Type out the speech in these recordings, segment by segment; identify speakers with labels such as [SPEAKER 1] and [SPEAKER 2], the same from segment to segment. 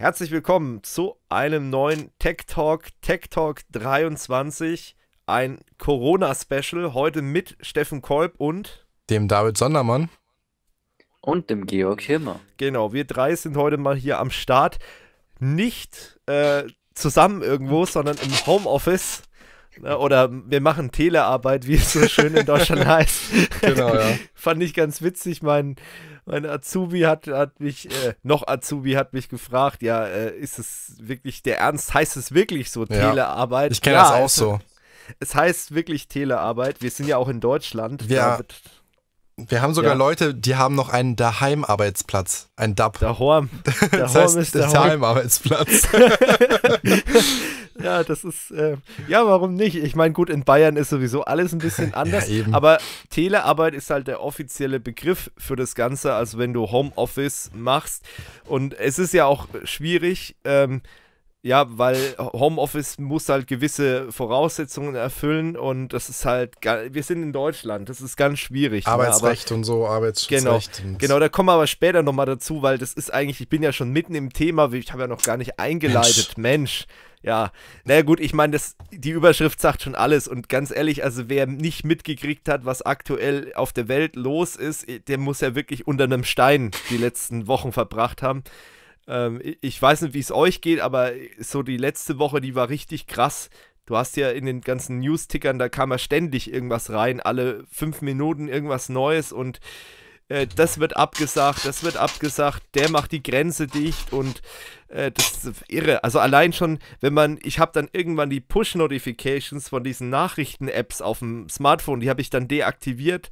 [SPEAKER 1] Herzlich willkommen zu einem neuen Tech Talk, Tech Talk 23, ein Corona-Special, heute mit Steffen Kolb und
[SPEAKER 2] dem David Sondermann und dem Georg Hirmer.
[SPEAKER 1] Genau, wir drei sind heute mal hier am Start, nicht äh, zusammen irgendwo, sondern im Homeoffice. oder wir machen Telearbeit, wie es so schön in Deutschland heißt. Genau, ja. Fand ich ganz witzig. Mein mein Azubi hat, hat mich, äh, noch Azubi hat mich gefragt, ja, äh, ist es wirklich der Ernst? Heißt es wirklich so ja. Telearbeit? Ich kenne ja, das auch also, so. Es heißt wirklich Telearbeit. Wir sind ja auch in Deutschland. Ja.
[SPEAKER 2] Wir haben sogar ja. Leute, die haben noch einen Daheimarbeitsplatz, ein DAP. Daheim. Das Dahorm heißt, ist Daheim. Daheimarbeitsplatz.
[SPEAKER 1] Ja, das ist, äh, ja, warum nicht? Ich meine, gut, in Bayern ist sowieso alles ein bisschen anders, ja, aber Telearbeit ist halt der offizielle Begriff für das Ganze, also wenn du Homeoffice machst. Und es ist ja auch schwierig, ähm, ja, weil Homeoffice muss halt gewisse Voraussetzungen erfüllen und das ist halt, wir sind in Deutschland, das ist ganz schwierig. Ne? Arbeitsrecht
[SPEAKER 2] ne? und so, Arbeitsschutzrecht. Genau,
[SPEAKER 1] genau, da kommen wir aber später nochmal dazu, weil das ist eigentlich, ich bin ja schon mitten im Thema, ich habe ja noch gar nicht eingeleitet, Mensch. Mensch ja, naja gut, ich meine, die Überschrift sagt schon alles und ganz ehrlich, also wer nicht mitgekriegt hat, was aktuell auf der Welt los ist, der muss ja wirklich unter einem Stein die letzten Wochen verbracht haben. Ähm, ich weiß nicht, wie es euch geht, aber so die letzte Woche, die war richtig krass. Du hast ja in den ganzen News-Tickern, da kam ja ständig irgendwas rein, alle fünf Minuten irgendwas Neues und äh, das wird abgesagt, das wird abgesagt, der macht die Grenze dicht und äh, das ist irre. Also allein schon, wenn man, ich habe dann irgendwann die Push-Notifications von diesen Nachrichten-Apps auf dem Smartphone, die habe ich dann deaktiviert,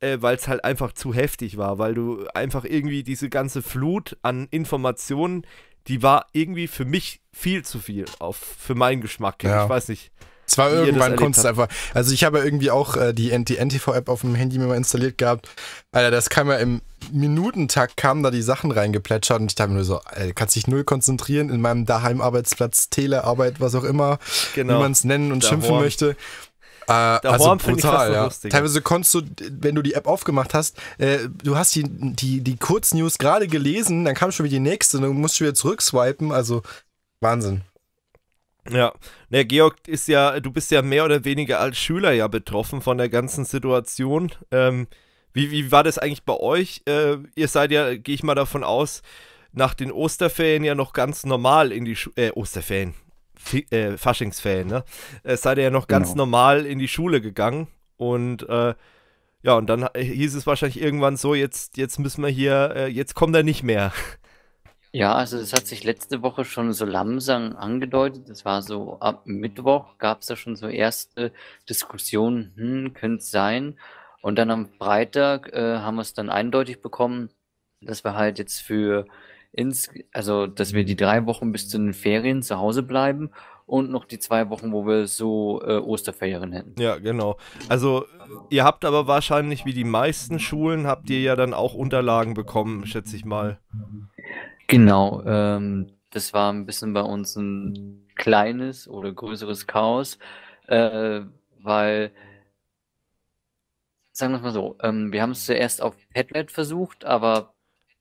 [SPEAKER 1] äh, weil es halt einfach zu heftig war, weil du einfach irgendwie diese ganze Flut an Informationen, die war irgendwie für mich viel zu viel, auf, für meinen Geschmack. Ja. Ich weiß nicht. Zwar irgendwann konntest du einfach.
[SPEAKER 2] Also ich habe ja irgendwie auch äh, die, die NTV-App auf dem Handy mir mal installiert gehabt. Alter, das kam ja im Minutentakt kamen da die Sachen reingeplätschert und ich dachte mir nur so, Alter, kannst dich null konzentrieren in meinem Daheim-Arbeitsplatz, Telearbeit, was auch immer, genau. wie man es nennen und da schimpfen warm. möchte. Äh, also brutal, ja. Lustig. Teilweise konntest du, wenn du die App aufgemacht hast, äh, du hast die, die, die Kurznews gerade gelesen, dann kam schon wieder die nächste und du musst schon wieder zurückswipen, also Wahnsinn.
[SPEAKER 1] Ja, ne, Georg ist ja, du bist ja mehr oder weniger als Schüler ja betroffen von der ganzen Situation. Ähm, wie, wie war das eigentlich bei euch? Äh, ihr seid ja, gehe ich mal davon aus, nach den Osterferien ja noch ganz normal in die Schule, äh, Osterferien, F äh, Faschingsferien, ne? Äh, seid ihr ja noch ganz genau. normal in die Schule gegangen und äh, ja, und dann hieß es wahrscheinlich irgendwann so, jetzt, jetzt müssen wir hier, äh, jetzt kommt er nicht mehr.
[SPEAKER 3] Ja, also das hat sich letzte Woche schon so langsam angedeutet. Das war so ab Mittwoch gab es da schon so erste Diskussionen, hm, könnte es sein. Und dann am Freitag äh, haben wir es dann eindeutig bekommen, dass wir halt jetzt für ins, also dass wir die drei Wochen bis zu den Ferien zu Hause bleiben und noch die zwei Wochen, wo wir so äh, Osterferien hätten.
[SPEAKER 1] Ja, genau. Also ihr habt aber wahrscheinlich wie die meisten Schulen habt ihr ja dann auch
[SPEAKER 3] Unterlagen bekommen, schätze ich mal. Genau, ähm, das war ein bisschen bei uns ein kleines oder größeres Chaos, äh, weil, sagen wir es mal so, ähm, wir haben es zuerst auf Padlet versucht, aber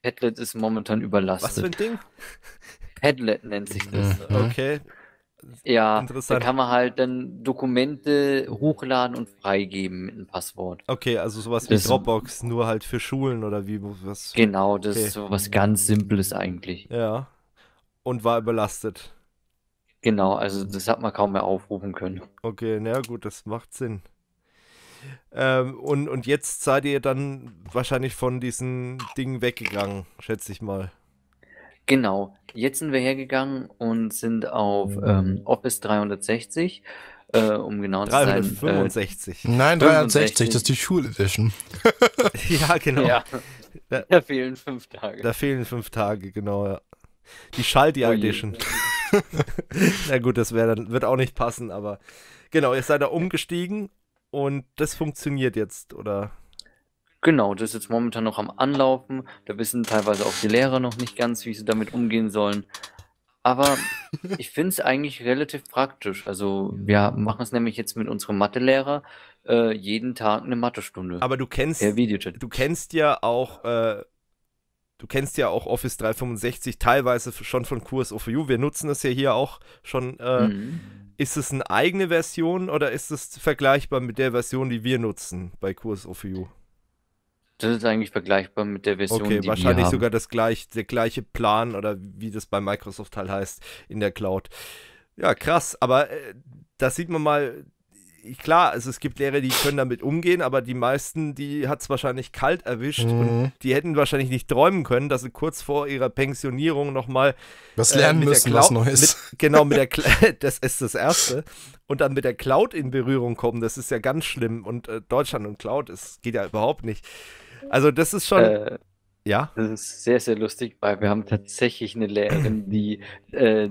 [SPEAKER 3] Padlet ist momentan überlastet. Was für ein Ding? Padlet nennt sich das. Mhm. Okay, ja, interessant. da kann man halt dann Dokumente hochladen und freigeben mit einem Passwort. Okay, also sowas das, wie
[SPEAKER 1] Dropbox, nur halt für Schulen oder wie was. Genau, das okay. ist so was
[SPEAKER 3] ganz Simples eigentlich.
[SPEAKER 1] Ja. Und war überlastet.
[SPEAKER 3] Genau, also das hat man kaum mehr aufrufen können.
[SPEAKER 1] Okay, na gut, das macht Sinn. Ähm, und, und jetzt seid ihr dann wahrscheinlich von diesen
[SPEAKER 3] Dingen weggegangen, schätze ich mal. Genau, jetzt sind wir hergegangen und sind auf ähm, mhm. Office 360, äh, um genau zu sein. 365. Äh, Nein, 360, das ist
[SPEAKER 2] die Edition.
[SPEAKER 3] ja, genau. Ja.
[SPEAKER 1] Da, da, fehlen fünf Tage. Da fehlen fünf Tage, genau, ja. Die Schalti-Edition. Oh Na gut, das wäre wird auch nicht passen, aber genau, ihr seid da umgestiegen
[SPEAKER 3] und das funktioniert jetzt, oder? Genau, das ist jetzt momentan noch am Anlaufen. Da wissen teilweise auch die Lehrer noch nicht ganz, wie sie damit umgehen sollen. Aber ich finde es eigentlich relativ praktisch. Also wir machen es nämlich jetzt mit unserem Mathelehrer äh, jeden Tag eine Mathestunde. Aber du kennst, du kennst ja auch
[SPEAKER 1] äh Du kennst ja auch Office 365 teilweise schon von QSOFU. Wir nutzen das ja hier auch schon. Äh, mhm. Ist es eine eigene Version oder ist es vergleichbar mit der Version, die wir nutzen bei QSOFU?
[SPEAKER 3] Das ist eigentlich vergleichbar mit der Version, okay, die wahrscheinlich Okay, wahrscheinlich sogar
[SPEAKER 1] das gleich, der gleiche Plan oder wie das bei Microsoft halt heißt in der Cloud. Ja, krass, aber äh, das sieht man mal. Äh, klar, also es gibt Lehrer, die können damit umgehen, aber die meisten, die hat es wahrscheinlich kalt erwischt mhm. und die hätten wahrscheinlich nicht träumen können, dass sie kurz vor ihrer Pensionierung nochmal was äh, lernen äh, müssen, was Neues. Mit, genau, mit der das ist das Erste. Und dann mit der Cloud in Berührung kommen, das ist ja ganz schlimm. Und äh, Deutschland und Cloud, es geht ja überhaupt nicht. Also das ist schon. Äh,
[SPEAKER 3] ja. Das ist sehr, sehr lustig, weil wir haben tatsächlich eine Lehrerin, die äh,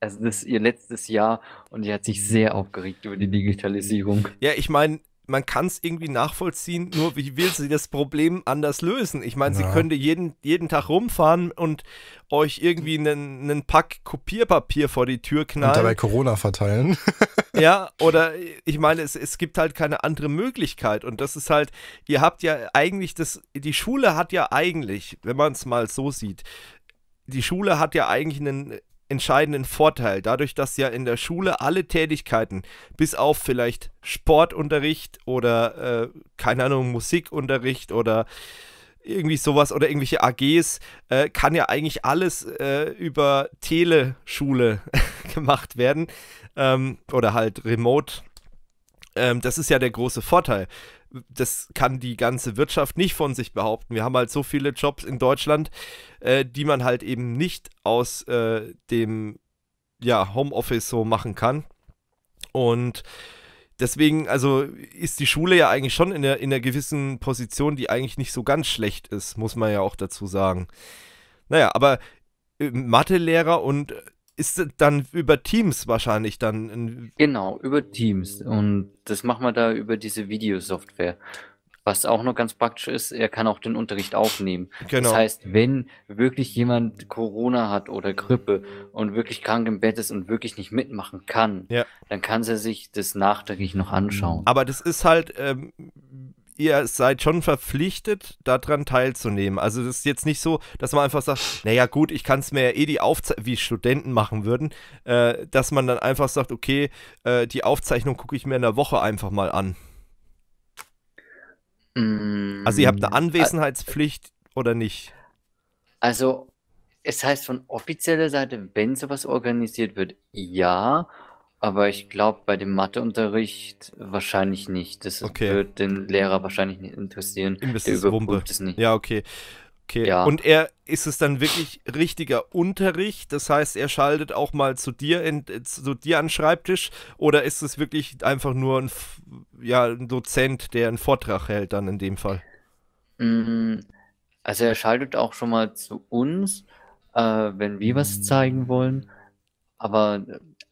[SPEAKER 3] also das ist ihr letztes Jahr und die hat sich sehr aufgeregt über die Digitalisierung. Ja,
[SPEAKER 1] ich meine, man kann es irgendwie nachvollziehen, nur wie will sie das Problem anders lösen? Ich meine, ja. sie könnte jeden, jeden Tag rumfahren und euch irgendwie einen, Pack Kopierpapier vor die Tür knallen. Und dabei
[SPEAKER 2] Corona verteilen.
[SPEAKER 1] ja, oder ich meine, es, es gibt halt keine andere Möglichkeit. Und das ist halt, ihr habt ja eigentlich das, die Schule hat ja eigentlich, wenn man es mal so sieht, die Schule hat ja eigentlich einen entscheidenden Vorteil, dadurch, dass ja in der Schule alle Tätigkeiten, bis auf vielleicht Sportunterricht oder äh, keine Ahnung, Musikunterricht oder irgendwie sowas oder irgendwelche AGs, äh, kann ja eigentlich alles äh, über Teleschule gemacht werden ähm, oder halt remote. Ähm, das ist ja der große Vorteil. Das kann die ganze Wirtschaft nicht von sich behaupten. Wir haben halt so viele Jobs in Deutschland, äh, die man halt eben nicht aus äh, dem ja, Homeoffice so machen kann. Und deswegen, also ist die Schule ja eigentlich schon in einer, in einer gewissen Position, die eigentlich nicht so ganz schlecht ist, muss man ja auch dazu sagen. Naja, aber äh, Mathelehrer und äh, ist dann über Teams wahrscheinlich dann.
[SPEAKER 3] Genau, über Teams. Und das machen wir da über diese Videosoftware. Was auch noch ganz praktisch ist, er kann auch den Unterricht aufnehmen. Genau. Das heißt, wenn wirklich jemand Corona hat oder Grippe und wirklich krank im Bett ist und wirklich nicht mitmachen kann, ja. dann kann er sich das nachträglich noch anschauen. Aber das ist halt, ähm, ihr seid
[SPEAKER 1] schon verpflichtet, daran teilzunehmen. Also das ist jetzt nicht so, dass man einfach sagt, naja gut, ich kann es mir ja eh die Aufzeichnung, wie Studenten machen würden, äh, dass man dann einfach sagt, okay, äh, die Aufzeichnung gucke ich mir in der Woche einfach mal an also ihr habt eine mm, äh, Anwesenheitspflicht
[SPEAKER 3] oder nicht? Also es heißt von offizieller Seite, wenn sowas organisiert wird, ja. Aber ich glaube, bei dem Matheunterricht wahrscheinlich nicht. Das okay. wird den Lehrer wahrscheinlich nicht interessieren. Imbiss ist Wumpe. es nicht. Ja, okay.
[SPEAKER 1] Okay. Ja. Und er ist es dann wirklich richtiger Unterricht? Das heißt, er schaltet auch mal zu dir in, äh, zu dir an den Schreibtisch oder ist es wirklich einfach nur ein,
[SPEAKER 3] ja, ein Dozent, der einen Vortrag hält dann in dem Fall? Mm, also er schaltet auch schon mal zu uns, äh, wenn wir was mm. zeigen wollen. Aber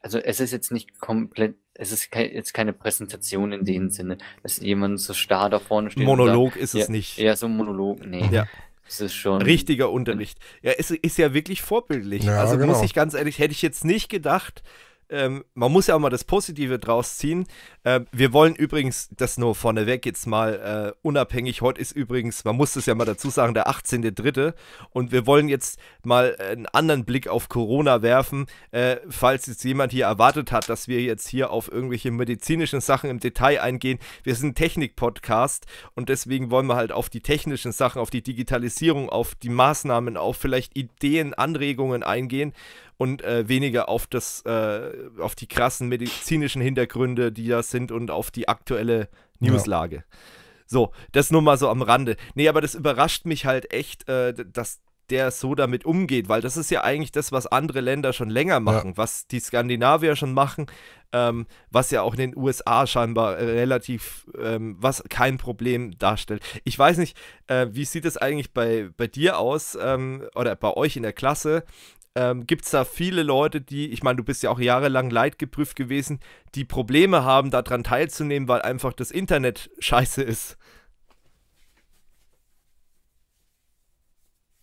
[SPEAKER 3] also es ist jetzt nicht komplett, es ist ke jetzt keine Präsentation in dem Sinne, dass jemand so starr da vorne steht. Monolog sagt, ist es ja, nicht. Ja, so ein Monolog, nee. Ja. Das ist schon
[SPEAKER 1] richtiger Unterricht. Ja, ist, ist ja wirklich vorbildlich. Ja, also genau. muss ich ganz ehrlich, hätte ich jetzt nicht gedacht, ähm, man muss ja auch mal das Positive draus ziehen. Ähm, wir wollen übrigens, das nur vorneweg jetzt mal äh, unabhängig, heute ist übrigens, man muss es ja mal dazu sagen, der 18.3. Und wir wollen jetzt mal äh, einen anderen Blick auf Corona werfen, äh, falls jetzt jemand hier erwartet hat, dass wir jetzt hier auf irgendwelche medizinischen Sachen im Detail eingehen. Wir sind Technik-Podcast und deswegen wollen wir halt auf die technischen Sachen, auf die Digitalisierung, auf die Maßnahmen, auf vielleicht Ideen, Anregungen eingehen und äh, weniger auf das, äh, auf die krassen medizinischen Hintergründe, die da sind und auf die aktuelle Newslage. Ja. So, das nur mal so am Rande. Nee, aber das überrascht mich halt echt, äh, dass der so damit umgeht, weil das ist ja eigentlich das, was andere Länder schon länger machen, ja. was die Skandinavier schon machen, ähm, was ja auch in den USA scheinbar äh, relativ, ähm, was kein Problem darstellt. Ich weiß nicht, äh, wie sieht es eigentlich bei, bei dir aus ähm, oder bei euch in der Klasse? ähm, gibt es da viele Leute, die, ich meine, du bist ja auch jahrelang leidgeprüft gewesen, die Probleme haben, daran teilzunehmen, weil einfach das Internet scheiße ist.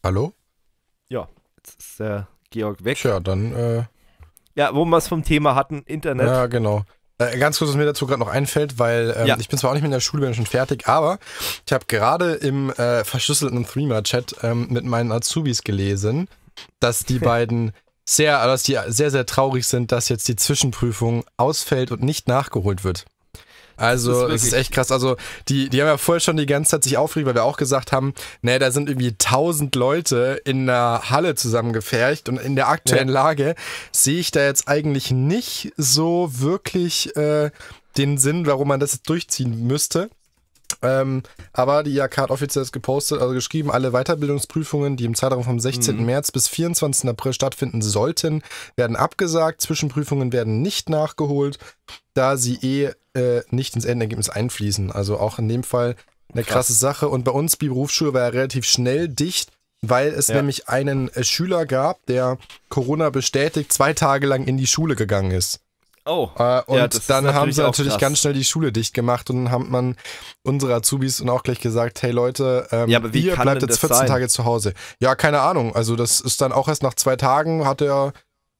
[SPEAKER 2] Hallo? Ja, jetzt ist der äh, Georg weg. Tja, dann. Äh, ja, wo wir es vom Thema hatten, Internet. Ja, genau. Äh, ganz kurz, was mir dazu gerade noch einfällt, weil ähm, ja. ich bin zwar auch nicht mehr in der Schule, bin schon fertig, aber ich habe gerade im äh, verschlüsselten Threema-Chat ähm, mit meinen Azubis gelesen, dass die beiden sehr, dass die sehr, sehr traurig sind, dass jetzt die Zwischenprüfung ausfällt und nicht nachgeholt wird. Also, das ist, ist echt krass. Also, die, die haben ja vorher schon die ganze Zeit sich aufgeregt, weil wir auch gesagt haben, ne, da sind irgendwie tausend Leute in einer Halle zusammengefercht und in der aktuellen ja. Lage sehe ich da jetzt eigentlich nicht so wirklich äh, den Sinn, warum man das jetzt durchziehen müsste. Ähm, aber die IHK hat offiziell gepostet, also geschrieben, alle Weiterbildungsprüfungen, die im Zeitraum vom 16. Mhm. März bis 24. April stattfinden sollten, werden abgesagt. Zwischenprüfungen werden nicht nachgeholt, da sie eh äh, nicht ins Endergebnis einfließen. Also auch in dem Fall eine Krass. krasse Sache. Und bei uns, die Berufsschule war ja relativ schnell dicht, weil es ja. nämlich einen äh, Schüler gab, der Corona bestätigt zwei Tage lang in die Schule gegangen ist. Oh. Äh, und ja, dann haben sie natürlich ganz schnell die Schule dicht gemacht und dann haben man unsere Azubis und auch gleich gesagt, hey Leute, ähm, ja, ihr bleibt jetzt 14 sein? Tage zu Hause. Ja, keine Ahnung. Also das ist dann auch erst nach zwei Tagen hat er,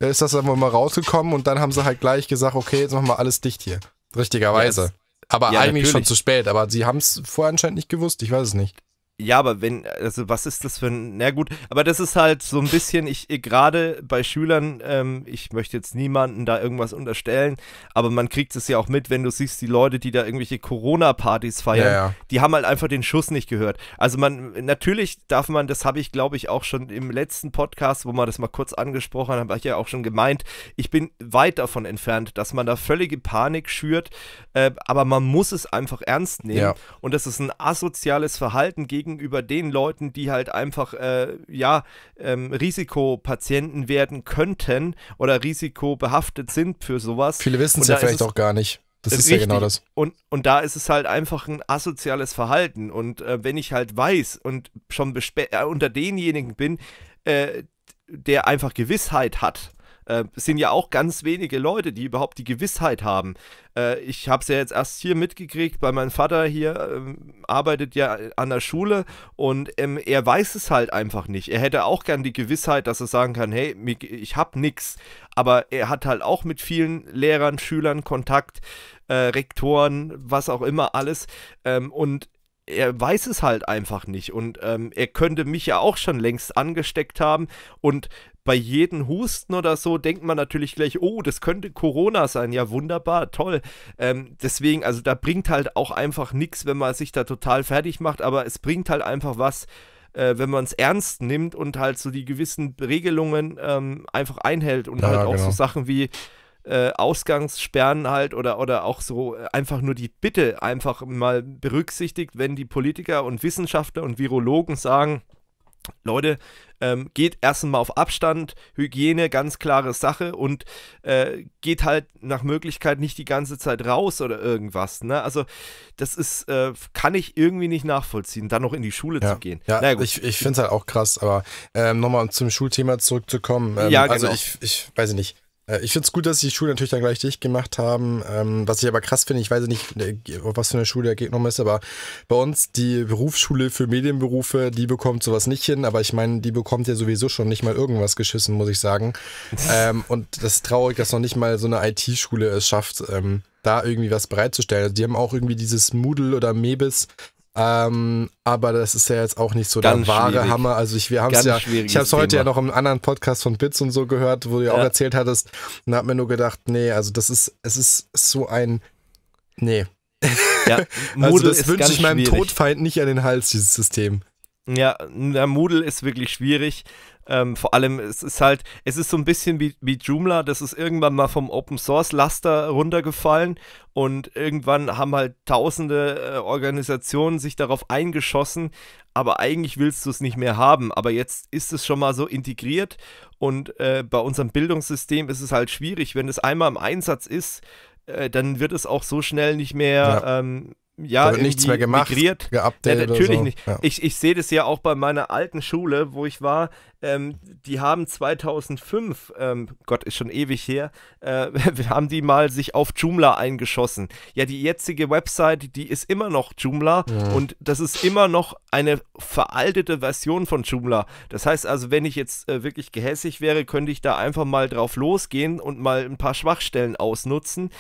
[SPEAKER 2] äh, ist das einfach mal rausgekommen und dann haben sie halt gleich gesagt, okay, jetzt machen wir alles dicht hier. Richtigerweise. Ja, das, aber eigentlich natürlich. schon zu spät, aber sie haben es vorher anscheinend nicht gewusst, ich weiß es nicht. Ja, aber
[SPEAKER 1] wenn, also was ist das für ein, na gut, aber das ist halt so ein bisschen, ich gerade bei Schülern, ähm, ich möchte jetzt niemanden da irgendwas unterstellen, aber man kriegt es ja auch mit, wenn du siehst, die Leute, die da irgendwelche Corona-Partys feiern, ja, ja. die haben halt einfach den Schuss nicht gehört. Also man, natürlich darf man, das habe ich glaube ich auch schon im letzten Podcast, wo man das mal kurz angesprochen hat, habe ich ja auch schon gemeint, ich bin weit davon entfernt, dass man da völlige Panik schürt, äh, aber man muss es einfach ernst nehmen ja. und das ist ein asoziales Verhalten gegen gegenüber den Leuten, die halt einfach, äh, ja, ähm, Risikopatienten werden könnten oder risikobehaftet sind für sowas. Viele wissen es ja vielleicht auch gar nicht. Das ist Richtig. ja genau das. Und, und da ist es halt einfach ein asoziales Verhalten. Und äh, wenn ich halt weiß und schon äh, unter denjenigen bin, äh, der einfach Gewissheit hat, äh, sind ja auch ganz wenige Leute, die überhaupt die Gewissheit haben. Äh, ich habe es ja jetzt erst hier mitgekriegt, weil mein Vater hier ähm, arbeitet ja an der Schule und ähm, er weiß es halt einfach nicht. Er hätte auch gern die Gewissheit, dass er sagen kann, hey, ich habe nichts. Aber er hat halt auch mit vielen Lehrern, Schülern Kontakt, äh, Rektoren, was auch immer alles. Ähm, und er weiß es halt einfach nicht und ähm, er könnte mich ja auch schon längst angesteckt haben und bei jedem Husten oder so denkt man natürlich gleich, oh, das könnte Corona sein. Ja, wunderbar, toll. Ähm, deswegen, also da bringt halt auch einfach nichts, wenn man sich da total fertig macht, aber es bringt halt einfach was, äh, wenn man es ernst nimmt und halt so die gewissen Regelungen ähm, einfach einhält und ja, halt auch genau. so Sachen wie. Äh, Ausgangssperren halt oder, oder auch so äh, einfach nur die Bitte einfach mal berücksichtigt, wenn die Politiker und Wissenschaftler und Virologen sagen, Leute, ähm, geht erst einmal auf Abstand, Hygiene, ganz klare Sache und äh, geht halt nach Möglichkeit nicht die ganze Zeit raus oder irgendwas. Ne? Also das ist, äh, kann ich irgendwie nicht nachvollziehen, dann noch in die Schule ja. zu gehen. Ja, naja, ich,
[SPEAKER 2] ich finde es halt auch krass, aber ähm, nochmal zum Schulthema zurückzukommen. Ähm, ja, also genau. Also ich, ich weiß nicht, äh, ich finde es gut, dass die Schule natürlich dann gleich dicht gemacht haben. Ähm, was ich aber krass finde, ich weiß nicht, ne, auf was für eine Schule der Gegner ist, aber bei uns die Berufsschule für Medienberufe, die bekommt sowas nicht hin. Aber ich meine, die bekommt ja sowieso schon nicht mal irgendwas geschissen, muss ich sagen. ähm, und das ist traurig, dass noch nicht mal so eine IT-Schule es schafft, ähm, da irgendwie was bereitzustellen. Also die haben auch irgendwie dieses Moodle oder Mebis ähm, aber das ist ja jetzt auch nicht so Ganz der wahre schwierig. Hammer. Also ich, wir haben es ja, ich habe es heute ja noch im anderen Podcast von Bits und so gehört, wo du ja auch erzählt hattest, und hab mir nur gedacht, nee, also das ist, es ist so ein, nee. Ja, also das wünsche ich meinem schwierig. Todfeind nicht an den Hals, dieses System.
[SPEAKER 1] Ja, Moodle ist wirklich schwierig. Ähm, vor allem, es ist halt, es ist so ein bisschen wie, wie Joomla, das ist irgendwann mal vom Open Source Laster runtergefallen und irgendwann haben halt tausende äh, Organisationen sich darauf eingeschossen, aber eigentlich willst du es nicht mehr haben. Aber jetzt ist es schon mal so integriert und äh, bei unserem Bildungssystem ist es halt schwierig, wenn es einmal im Einsatz ist, äh, dann wird es auch so schnell nicht mehr ja. ähm, ja, da wird nichts mehr gemacht, migriert. Ja, natürlich so. nicht. Ja. Ich, ich sehe das ja auch bei meiner alten Schule, wo ich war. Ähm, die haben 2005, ähm, Gott ist schon ewig her, äh, haben die mal sich auf Joomla eingeschossen. Ja, die jetzige Website, die ist immer noch Joomla ja. und das ist immer noch eine veraltete Version von Joomla. Das heißt also, wenn ich jetzt äh, wirklich gehässig wäre, könnte ich da einfach mal drauf losgehen und mal ein paar Schwachstellen ausnutzen.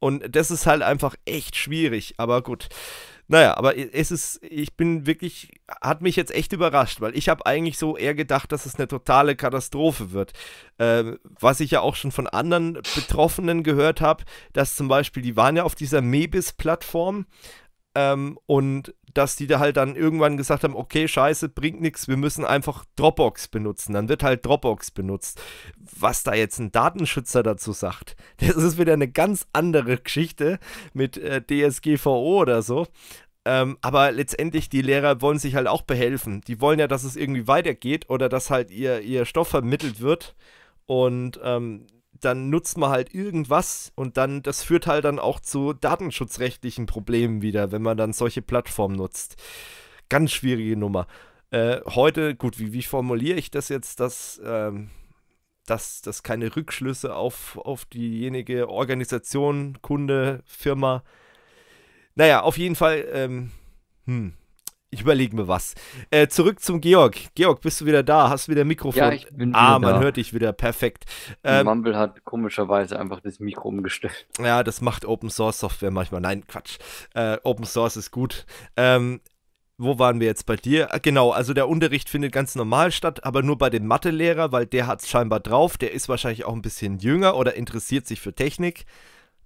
[SPEAKER 1] Und das ist halt einfach echt schwierig, aber gut. Naja, aber es ist, ich bin wirklich, hat mich jetzt echt überrascht, weil ich habe eigentlich so eher gedacht, dass es eine totale Katastrophe wird. Ähm, was ich ja auch schon von anderen Betroffenen gehört habe, dass zum Beispiel, die waren ja auf dieser Mebis-Plattform, ähm, und dass die da halt dann irgendwann gesagt haben, okay, scheiße, bringt nichts, wir müssen einfach Dropbox benutzen. Dann wird halt Dropbox benutzt. Was da jetzt ein Datenschützer dazu sagt, das ist wieder eine ganz andere Geschichte mit äh, DSGVO oder so. Ähm, aber letztendlich, die Lehrer wollen sich halt auch behelfen. Die wollen ja, dass es irgendwie weitergeht oder dass halt ihr, ihr Stoff vermittelt wird. Und ähm, dann nutzt man halt irgendwas und dann, das führt halt dann auch zu datenschutzrechtlichen Problemen wieder, wenn man dann solche Plattformen nutzt. Ganz schwierige Nummer. Äh, heute, gut, wie, wie formuliere ich das jetzt, dass, ähm, dass, dass keine Rückschlüsse auf, auf diejenige Organisation, Kunde, Firma. Naja, auf jeden Fall, ähm, hm, ich überlege mir was. Äh, zurück zum Georg. Georg, bist du wieder da? Hast du wieder Mikrofon? Ja, ich bin ah, wieder Ah, man da.
[SPEAKER 3] hört dich wieder. Perfekt. Ähm, Mumble hat komischerweise einfach das Mikro umgestellt.
[SPEAKER 1] Ja, das macht Open Source Software manchmal. Nein, Quatsch. Äh, Open Source ist gut. Ähm, wo waren wir jetzt bei dir? Ah, genau, also der Unterricht findet ganz normal statt, aber nur bei dem Mathelehrer, weil der hat es scheinbar drauf. Der ist wahrscheinlich auch ein bisschen jünger oder interessiert sich für Technik.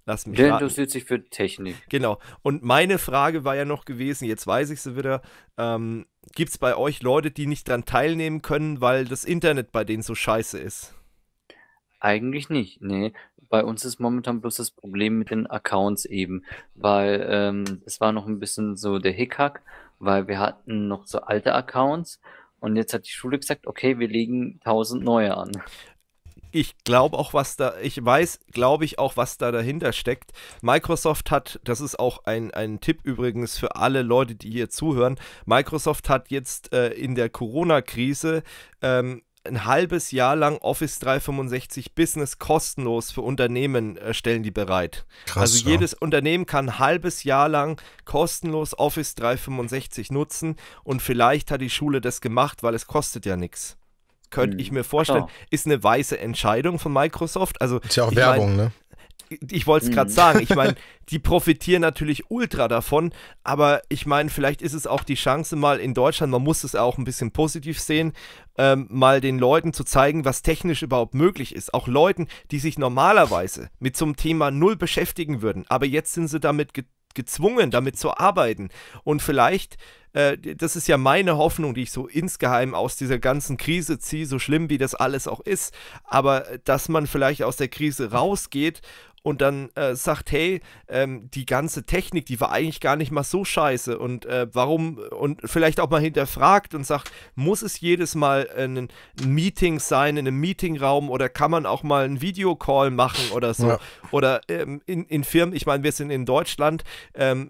[SPEAKER 1] Lass mich Der raten. interessiert
[SPEAKER 3] sich für Technik.
[SPEAKER 1] Genau. Und meine Frage war ja noch gewesen, jetzt weiß ich sie wieder, ähm, gibt es bei euch Leute, die nicht dran
[SPEAKER 3] teilnehmen können, weil das Internet bei denen so scheiße ist? Eigentlich nicht, nee. Bei uns ist momentan bloß das Problem mit den Accounts eben, weil ähm, es war noch ein bisschen so der Hickhack, weil wir hatten noch so alte Accounts und jetzt hat die Schule gesagt, okay, wir legen 1000 neue an ich glaube auch, was da,
[SPEAKER 1] ich weiß, glaube ich auch, was da dahinter steckt. Microsoft hat, das ist auch ein, ein Tipp übrigens für alle Leute, die hier zuhören, Microsoft hat jetzt äh, in der Corona-Krise ähm, ein halbes Jahr lang Office 365 Business kostenlos für Unternehmen äh, stellen die bereit. Krass, also jedes ja. Unternehmen kann ein halbes Jahr lang kostenlos Office 365 nutzen und vielleicht hat die Schule das gemacht, weil es kostet ja nichts könnte ich hm, mir vorstellen, Klar. ist eine weise Entscheidung von Microsoft. Also, ist
[SPEAKER 2] ja auch Werbung, mein, ne?
[SPEAKER 1] ich wollte es gerade hm. sagen, ich meine, die profitieren natürlich ultra davon, aber ich meine, vielleicht ist es auch die Chance mal in Deutschland, man muss es auch ein bisschen positiv sehen, ähm, mal den Leuten zu zeigen, was technisch überhaupt möglich ist. Auch Leuten, die sich normalerweise mit so einem Thema null beschäftigen würden, aber jetzt sind sie damit ge gezwungen, damit zu arbeiten. Und vielleicht äh, das ist ja meine Hoffnung, die ich so insgeheim aus dieser ganzen Krise ziehe, so schlimm wie das alles auch ist, aber äh, dass man vielleicht aus der Krise rausgeht und dann äh, sagt, hey, ähm, die ganze Technik, die war eigentlich gar nicht mal so scheiße und äh, warum und vielleicht auch mal hinterfragt und sagt, muss es jedes Mal ein Meeting sein, in einem Meetingraum oder kann man auch mal einen Videocall machen oder so ja. oder ähm, in, in Firmen, ich meine, wir sind in Deutschland, ähm,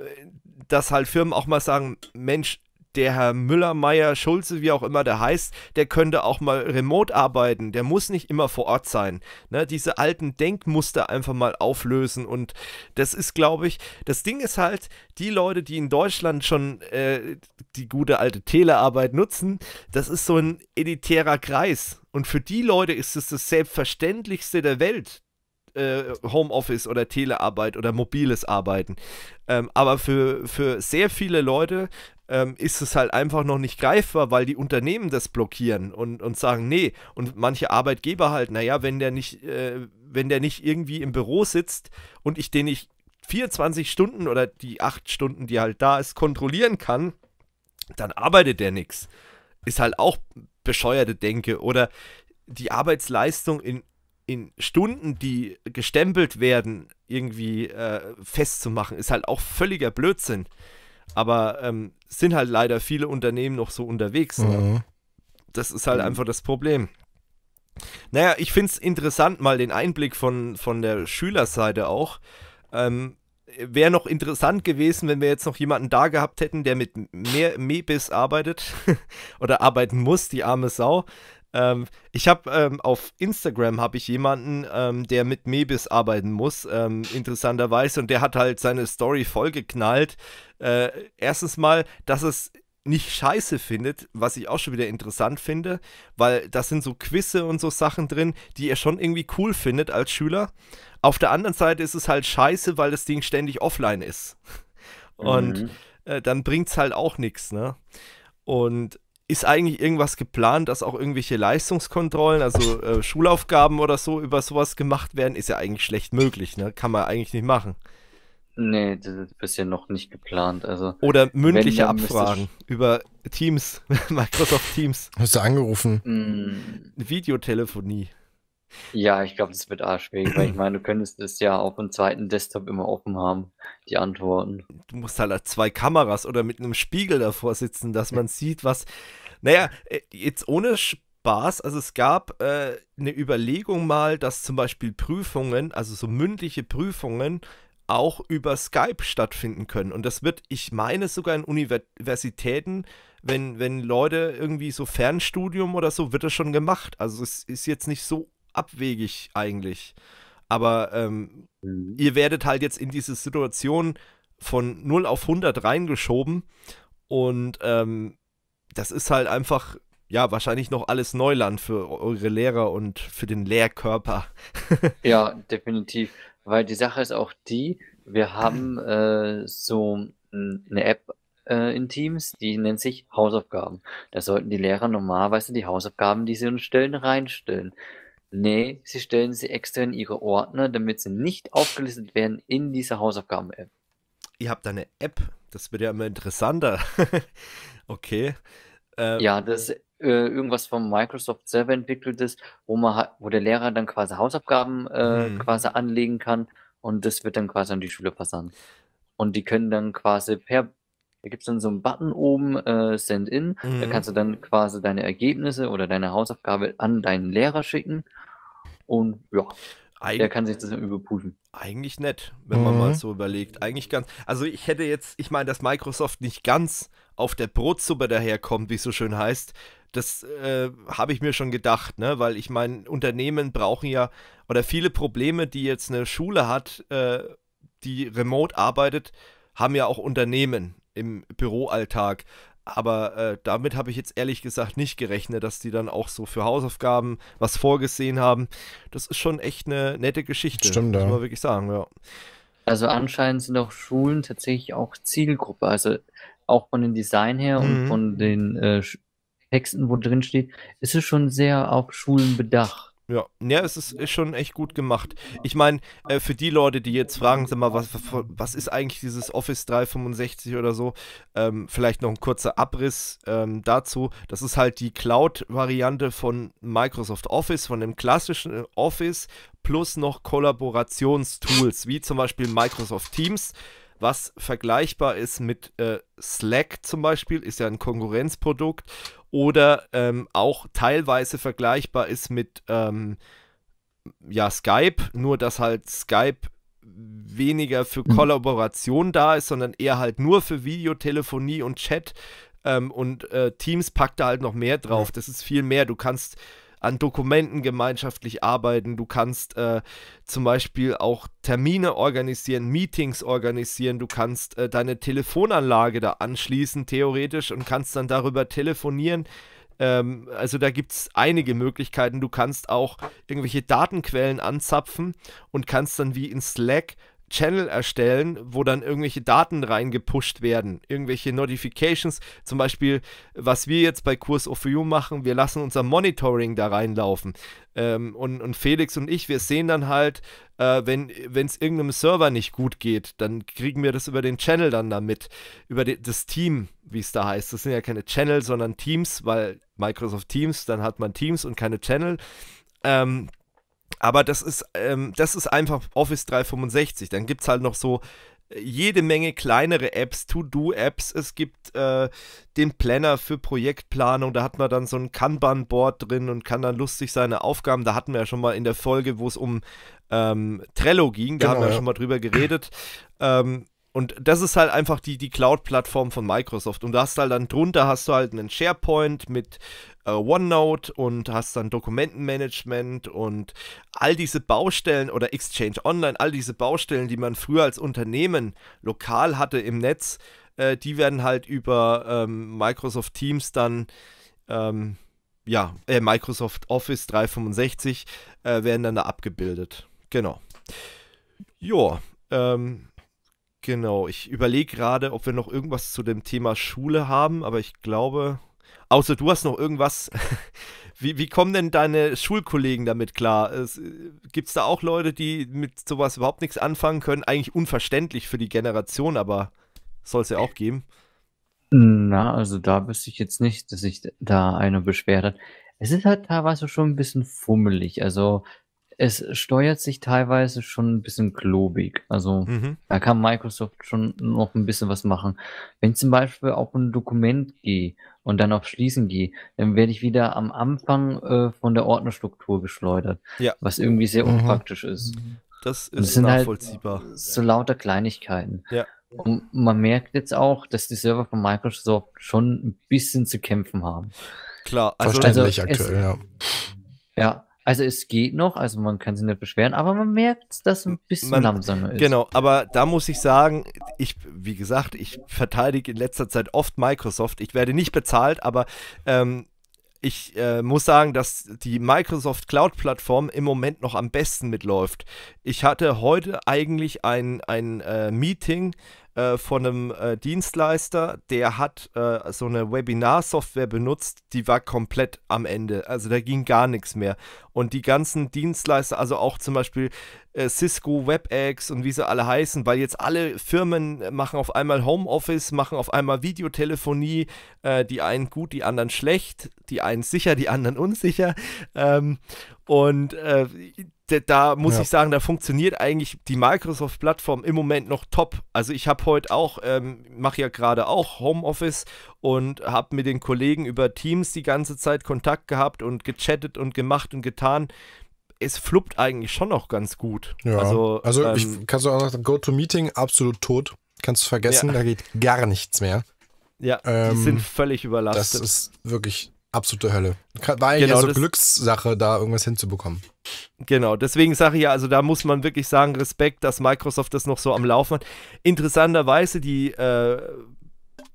[SPEAKER 1] dass halt Firmen auch mal sagen, Mensch, der Herr Müller, Meier, Schulze, wie auch immer der heißt, der könnte auch mal remote arbeiten. Der muss nicht immer vor Ort sein. Ne, diese alten Denkmuster einfach mal auflösen. Und das ist, glaube ich, das Ding ist halt, die Leute, die in Deutschland schon äh, die gute alte Telearbeit nutzen, das ist so ein elitärer Kreis. Und für die Leute ist es das Selbstverständlichste der Welt, äh, Homeoffice oder Telearbeit oder mobiles Arbeiten. Ähm, aber für, für sehr viele Leute ähm, ist es halt einfach noch nicht greifbar, weil die Unternehmen das blockieren und, und sagen, nee, und manche Arbeitgeber halt, naja, wenn der nicht, äh, wenn der nicht irgendwie im Büro sitzt und ich den nicht 24 Stunden oder die 8 Stunden, die halt da ist, kontrollieren kann, dann arbeitet der nichts. Ist halt auch bescheuerte Denke. Oder die Arbeitsleistung in in Stunden, die gestempelt werden, irgendwie äh, festzumachen, ist halt auch völliger Blödsinn. Aber ähm, sind halt leider viele Unternehmen noch so unterwegs. Ne? Mhm. Ne? Das ist halt mhm. einfach das Problem. Naja, ich finde es interessant, mal den Einblick von, von der Schülerseite auch. Ähm, Wäre noch interessant gewesen, wenn wir jetzt noch jemanden da gehabt hätten, der mit mehr Mebis arbeitet oder arbeiten muss, die arme Sau. Ähm, ich habe ähm, auf Instagram habe ich jemanden, ähm, der mit Mebis arbeiten muss, ähm, interessanterweise, und der hat halt seine Story vollgeknallt. Äh, erstens mal, dass es nicht scheiße findet, was ich auch schon wieder interessant finde, weil das sind so Quizze und so Sachen drin, die er schon irgendwie cool findet als Schüler. Auf der anderen Seite ist es halt scheiße, weil das Ding ständig offline ist. Und mhm. äh, dann bringt es halt auch nichts, ne? Und ist eigentlich irgendwas geplant, dass auch irgendwelche Leistungskontrollen, also äh, Schulaufgaben oder so, über sowas gemacht werden? Ist ja eigentlich schlecht möglich, ne? Kann man eigentlich nicht machen.
[SPEAKER 3] Nee, das ist bisher noch nicht geplant. Also, Oder mündliche wenn, Abfragen
[SPEAKER 1] über Teams, Microsoft Teams. Hast du angerufen? Hm. Videotelefonie.
[SPEAKER 3] Ja, ich glaube, das wird arschweg, weil ich meine, du könntest es ja auf einem zweiten Desktop immer offen haben, die Antworten. Du musst halt,
[SPEAKER 1] halt zwei Kameras oder mit einem Spiegel davor sitzen, dass man sieht, was. Naja, äh, jetzt ohne Spaß, also es gab äh, eine Überlegung mal, dass zum Beispiel Prüfungen, also so mündliche Prüfungen, auch über Skype stattfinden können. Und das wird, ich meine, sogar in Universitäten, wenn, wenn Leute irgendwie so Fernstudium oder so, wird das schon gemacht. Also es ist jetzt nicht so abwegig eigentlich. Aber ähm, mhm. ihr werdet halt jetzt in diese Situation von 0 auf 100 reingeschoben und ähm, das ist halt einfach, ja, wahrscheinlich noch alles Neuland für eure Lehrer und für den Lehrkörper. ja,
[SPEAKER 3] definitiv. Weil die Sache ist auch die, wir haben äh, so eine App äh, in Teams, die nennt sich Hausaufgaben. Da sollten die Lehrer normalerweise die Hausaufgaben, die sie uns stellen, reinstellen. Nee, sie stellen sie extra in ihre Ordner, damit sie nicht aufgelistet werden in dieser Hausaufgaben-App. Ihr habt eine App, das wird ja immer interessanter. okay. Ähm. Ja, das ist äh, irgendwas von Microsoft selber entwickeltes, wo man wo der Lehrer dann quasi Hausaufgaben äh, hm. quasi anlegen kann und das wird dann quasi an die Schüler versandt. Und die können dann quasi per da gibt es dann so einen Button oben, äh, Send In. Mhm. Da kannst du dann quasi deine Ergebnisse oder deine Hausaufgabe an deinen Lehrer schicken. Und ja, Eig der kann sich das überprüfen. Eigentlich nett, wenn mhm. man mal mhm. so überlegt. Eigentlich ganz. Also ich hätte jetzt, ich meine,
[SPEAKER 1] dass Microsoft nicht ganz auf der Brotsuppe daherkommt, wie es so schön heißt, das äh, habe ich mir schon gedacht, ne? Weil ich meine, Unternehmen brauchen ja oder viele Probleme, die jetzt eine Schule hat, äh, die remote arbeitet, haben ja auch Unternehmen im Büroalltag. Aber äh, damit habe ich jetzt ehrlich gesagt nicht gerechnet, dass die dann auch so für Hausaufgaben was vorgesehen haben. Das ist schon echt eine nette
[SPEAKER 3] Geschichte. Stimmt, muss man ja. wirklich sagen, ja. Also anscheinend sind auch Schulen tatsächlich auch Zielgruppe. Also auch von dem Design her mhm. und von den äh, Texten, wo drin steht, ist es schon sehr auf Schulen bedacht.
[SPEAKER 1] Ja, ja, es ist, ist schon echt gut gemacht. Ich meine, äh, für die Leute, die jetzt fragen, sag mal, was, was ist eigentlich dieses Office 365 oder so, ähm, vielleicht noch ein kurzer Abriss ähm, dazu. Das ist halt die Cloud-Variante von Microsoft Office, von dem klassischen äh, Office, plus noch Kollaborationstools, wie zum Beispiel Microsoft Teams was vergleichbar ist mit äh, Slack zum Beispiel, ist ja ein Konkurrenzprodukt, oder ähm, auch teilweise vergleichbar ist mit ähm, ja, Skype, nur dass halt Skype weniger für mhm. Kollaboration da ist, sondern eher halt nur für Videotelefonie und Chat. Ähm, und äh, Teams packt da halt noch mehr drauf. Das ist viel mehr. Du kannst an Dokumenten gemeinschaftlich arbeiten, du kannst äh, zum Beispiel auch Termine organisieren, Meetings organisieren, du kannst äh, deine Telefonanlage da anschließen, theoretisch, und kannst dann darüber telefonieren. Ähm, also da gibt es einige Möglichkeiten. Du kannst auch irgendwelche Datenquellen anzapfen und kannst dann wie in Slack Channel erstellen, wo dann irgendwelche Daten reingepusht werden, irgendwelche Notifications, zum Beispiel, was wir jetzt bei Kurs of You machen, wir lassen unser Monitoring da reinlaufen. Ähm, und, und Felix und ich, wir sehen dann halt, äh, wenn es irgendeinem Server nicht gut geht, dann kriegen wir das über den Channel dann damit, über de, das Team, wie es da heißt. Das sind ja keine Channel, sondern Teams, weil Microsoft Teams, dann hat man Teams und keine Channel. Ähm, aber das ist, ähm, das ist einfach Office 365. Dann gibt es halt noch so äh, jede Menge kleinere Apps, To-Do-Apps. Es gibt äh, den Planner für Projektplanung. Da hat man dann so ein Kanban-Board drin und kann dann lustig seine Aufgaben. Da hatten wir ja schon mal in der Folge, wo es um ähm, Trello ging. Da genau, haben wir genau, ja schon mal drüber geredet. Ähm, und das ist halt einfach die, die Cloud-Plattform von Microsoft. Und du hast halt dann drunter hast du halt einen SharePoint mit äh, OneNote und hast dann Dokumentenmanagement und all diese Baustellen oder Exchange Online, all diese Baustellen, die man früher als Unternehmen lokal hatte im Netz, äh, die werden halt über ähm, Microsoft Teams dann ähm, ja, äh, Microsoft Office 365 äh, werden dann da abgebildet. Genau. Joa, ähm, Genau, ich überlege gerade, ob wir noch irgendwas zu dem Thema Schule haben, aber ich glaube, außer du hast noch irgendwas. Wie, wie kommen denn deine Schulkollegen damit klar? Gibt es äh, da auch Leute, die mit sowas überhaupt nichts anfangen können? Eigentlich unverständlich für die Generation, aber soll es ja auch
[SPEAKER 3] geben. Na, also da wüsste ich jetzt nicht, dass sich da einer beschwert hat. Es ist halt teilweise schon ein bisschen fummelig. Also es steuert sich teilweise schon ein bisschen klobig. Also mhm. da kann Microsoft schon noch ein bisschen was machen. Wenn ich zum Beispiel auf ein Dokument gehe und dann auf Schließen gehe, dann werde ich wieder am Anfang äh, von der Ordnerstruktur geschleudert, ja. was irgendwie sehr mhm. unpraktisch ist. Mhm. Das ist das sind halt nachvollziehbar. Halt so lauter Kleinigkeiten. Ja. Und man merkt jetzt auch, dass die Server von Microsoft schon ein bisschen zu kämpfen haben. Klar, also, Verständlich also aktuell, es, ja. Ja, also es geht noch, also man kann sich nicht beschweren, aber man merkt, dass ein bisschen man, langsamer ist. Genau,
[SPEAKER 1] aber da muss ich sagen, ich, wie gesagt, ich verteidige in letzter Zeit oft Microsoft. Ich werde nicht bezahlt, aber ähm, ich äh, muss sagen, dass die Microsoft Cloud-Plattform im Moment noch am besten mitläuft. Ich hatte heute eigentlich ein, ein äh, Meeting äh, von einem äh, Dienstleister, der hat äh, so eine Webinar-Software benutzt, die war komplett am Ende. Also da ging gar nichts mehr. Und die ganzen Dienstleister, also auch zum Beispiel äh, Cisco, WebEx und wie sie alle heißen, weil jetzt alle Firmen machen auf einmal Homeoffice, machen auf einmal Videotelefonie, äh, die einen gut, die anderen schlecht, die einen sicher, die anderen unsicher. Ähm, und äh, da muss ja. ich sagen, da funktioniert eigentlich die Microsoft-Plattform im Moment noch top. Also ich habe heute auch, ähm, mache ja gerade auch Homeoffice und habe mit den Kollegen über Teams die ganze Zeit Kontakt gehabt und gechattet und gemacht und getan es fluppt eigentlich schon noch ganz gut. Ja. Also, also ähm, ich,
[SPEAKER 2] kann du auch noch go to absolut tot. Kannst du vergessen, ja. da geht gar nichts mehr. Ja, ähm, die sind völlig überlastet. Das ist wirklich absolute Hölle. War eigentlich genau, so Glückssache, da irgendwas hinzubekommen.
[SPEAKER 1] Genau, deswegen sage ich ja, also da muss man wirklich sagen, Respekt, dass Microsoft das noch so am Laufen hat. Interessanterweise, die, äh,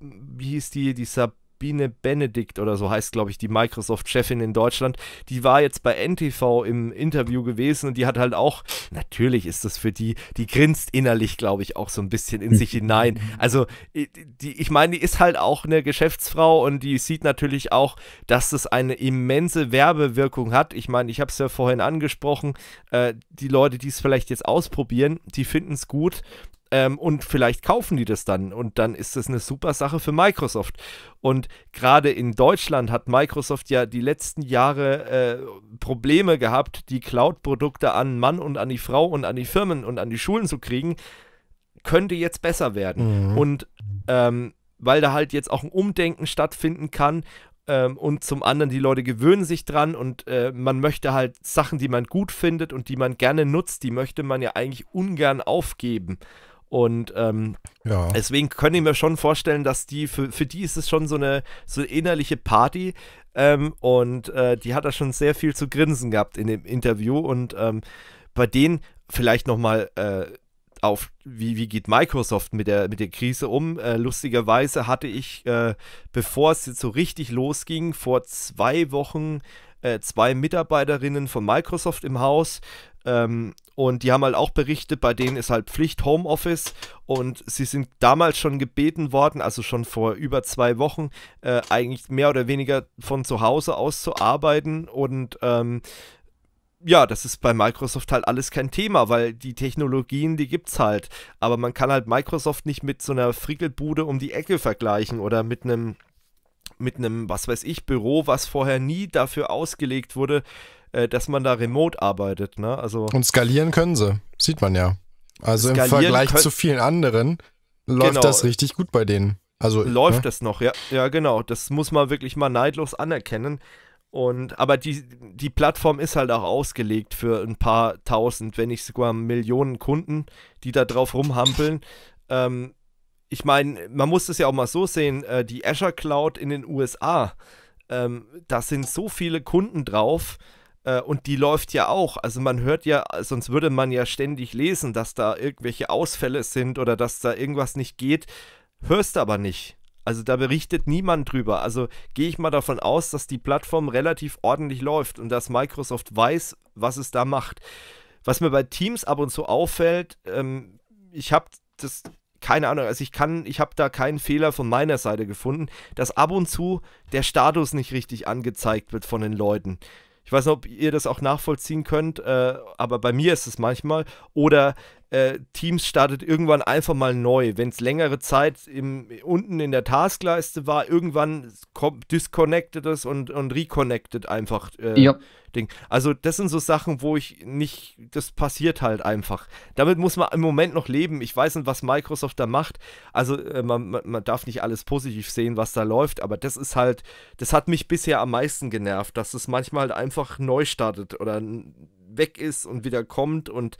[SPEAKER 1] wie hieß die, die Sub Biene Benedikt oder so heißt, glaube ich, die Microsoft-Chefin in Deutschland, die war jetzt bei NTV im Interview gewesen und die hat halt auch, natürlich ist das für die, die grinst innerlich, glaube ich, auch so ein bisschen in sich hinein. Also, die, ich meine, die ist halt auch eine Geschäftsfrau und die sieht natürlich auch, dass das eine immense Werbewirkung hat. Ich meine, ich habe es ja vorhin angesprochen, äh, die Leute, die es vielleicht jetzt ausprobieren, die finden es gut, ähm, und vielleicht kaufen die das dann. Und dann ist das eine super Sache für Microsoft. Und gerade in Deutschland hat Microsoft ja die letzten Jahre äh, Probleme gehabt, die Cloud-Produkte an Mann und an die Frau und an die Firmen und an die Schulen zu kriegen. Könnte jetzt besser werden. Mhm. Und ähm, weil da halt jetzt auch ein Umdenken stattfinden kann ähm, und zum anderen die Leute gewöhnen sich dran und äh, man möchte halt Sachen, die man gut findet und die man gerne nutzt, die möchte man ja eigentlich ungern aufgeben. Und ähm, ja. deswegen könnte ich mir schon vorstellen, dass die, für, für die ist es schon so eine, so eine innerliche Party. Ähm, und äh, die hat da schon sehr viel zu grinsen gehabt in dem Interview. Und ähm, bei denen vielleicht nochmal äh, auf, wie, wie geht Microsoft mit der, mit der Krise um? Äh, lustigerweise hatte ich, äh, bevor es jetzt so richtig losging, vor zwei Wochen äh, zwei Mitarbeiterinnen von Microsoft im Haus, ähm, und die haben halt auch berichtet, bei denen ist halt Pflicht Homeoffice und sie sind damals schon gebeten worden, also schon vor über zwei Wochen, äh, eigentlich mehr oder weniger von zu Hause aus zu arbeiten und ähm, ja, das ist bei Microsoft halt alles kein Thema, weil die Technologien, die gibt's halt. Aber man kann halt Microsoft nicht mit so einer Frickelbude um die Ecke vergleichen oder mit einem, mit einem, was weiß ich, Büro, was vorher nie dafür ausgelegt wurde, äh, dass man da remote arbeitet. Ne? Also, Und
[SPEAKER 2] skalieren können sie, sieht man ja. Also im Vergleich zu vielen anderen läuft genau. das richtig gut bei denen. Also, läuft ne?
[SPEAKER 1] das noch, ja, ja, genau. Das muss man wirklich mal neidlos anerkennen. Und, aber die, die Plattform ist halt auch ausgelegt für ein paar tausend, wenn nicht sogar Millionen Kunden, die da drauf rumhampeln. Ähm, ich meine, man muss das ja auch mal so sehen, äh, die Azure Cloud in den USA, ähm, da sind so viele Kunden drauf, äh, und die läuft ja auch. Also man hört ja, sonst würde man ja ständig lesen, dass da irgendwelche Ausfälle sind oder dass da irgendwas nicht geht. Hörst aber nicht. Also da berichtet niemand drüber. Also gehe ich mal davon aus, dass die Plattform relativ ordentlich läuft und dass Microsoft weiß, was es da macht. Was mir bei Teams ab und zu auffällt, ähm, ich habe das keine Ahnung, also ich kann, ich habe da keinen Fehler von meiner Seite gefunden, dass ab und zu der Status nicht richtig angezeigt wird von den Leuten. Ich weiß nicht, ob ihr das auch nachvollziehen könnt, äh, aber bei mir ist es manchmal. Oder äh, Teams startet irgendwann einfach mal neu. Wenn es längere Zeit im, unten in der Taskleiste war, irgendwann disconnected es und, und reconnected einfach. Äh, ja. Ding. Also das sind so Sachen, wo ich nicht, das passiert halt einfach. Damit muss man im Moment noch leben. Ich weiß nicht, was Microsoft da macht. Also äh, man, man darf nicht alles positiv sehen, was da läuft, aber das ist halt, das hat mich bisher am meisten genervt, dass es manchmal halt einfach neu startet oder weg ist und wieder kommt und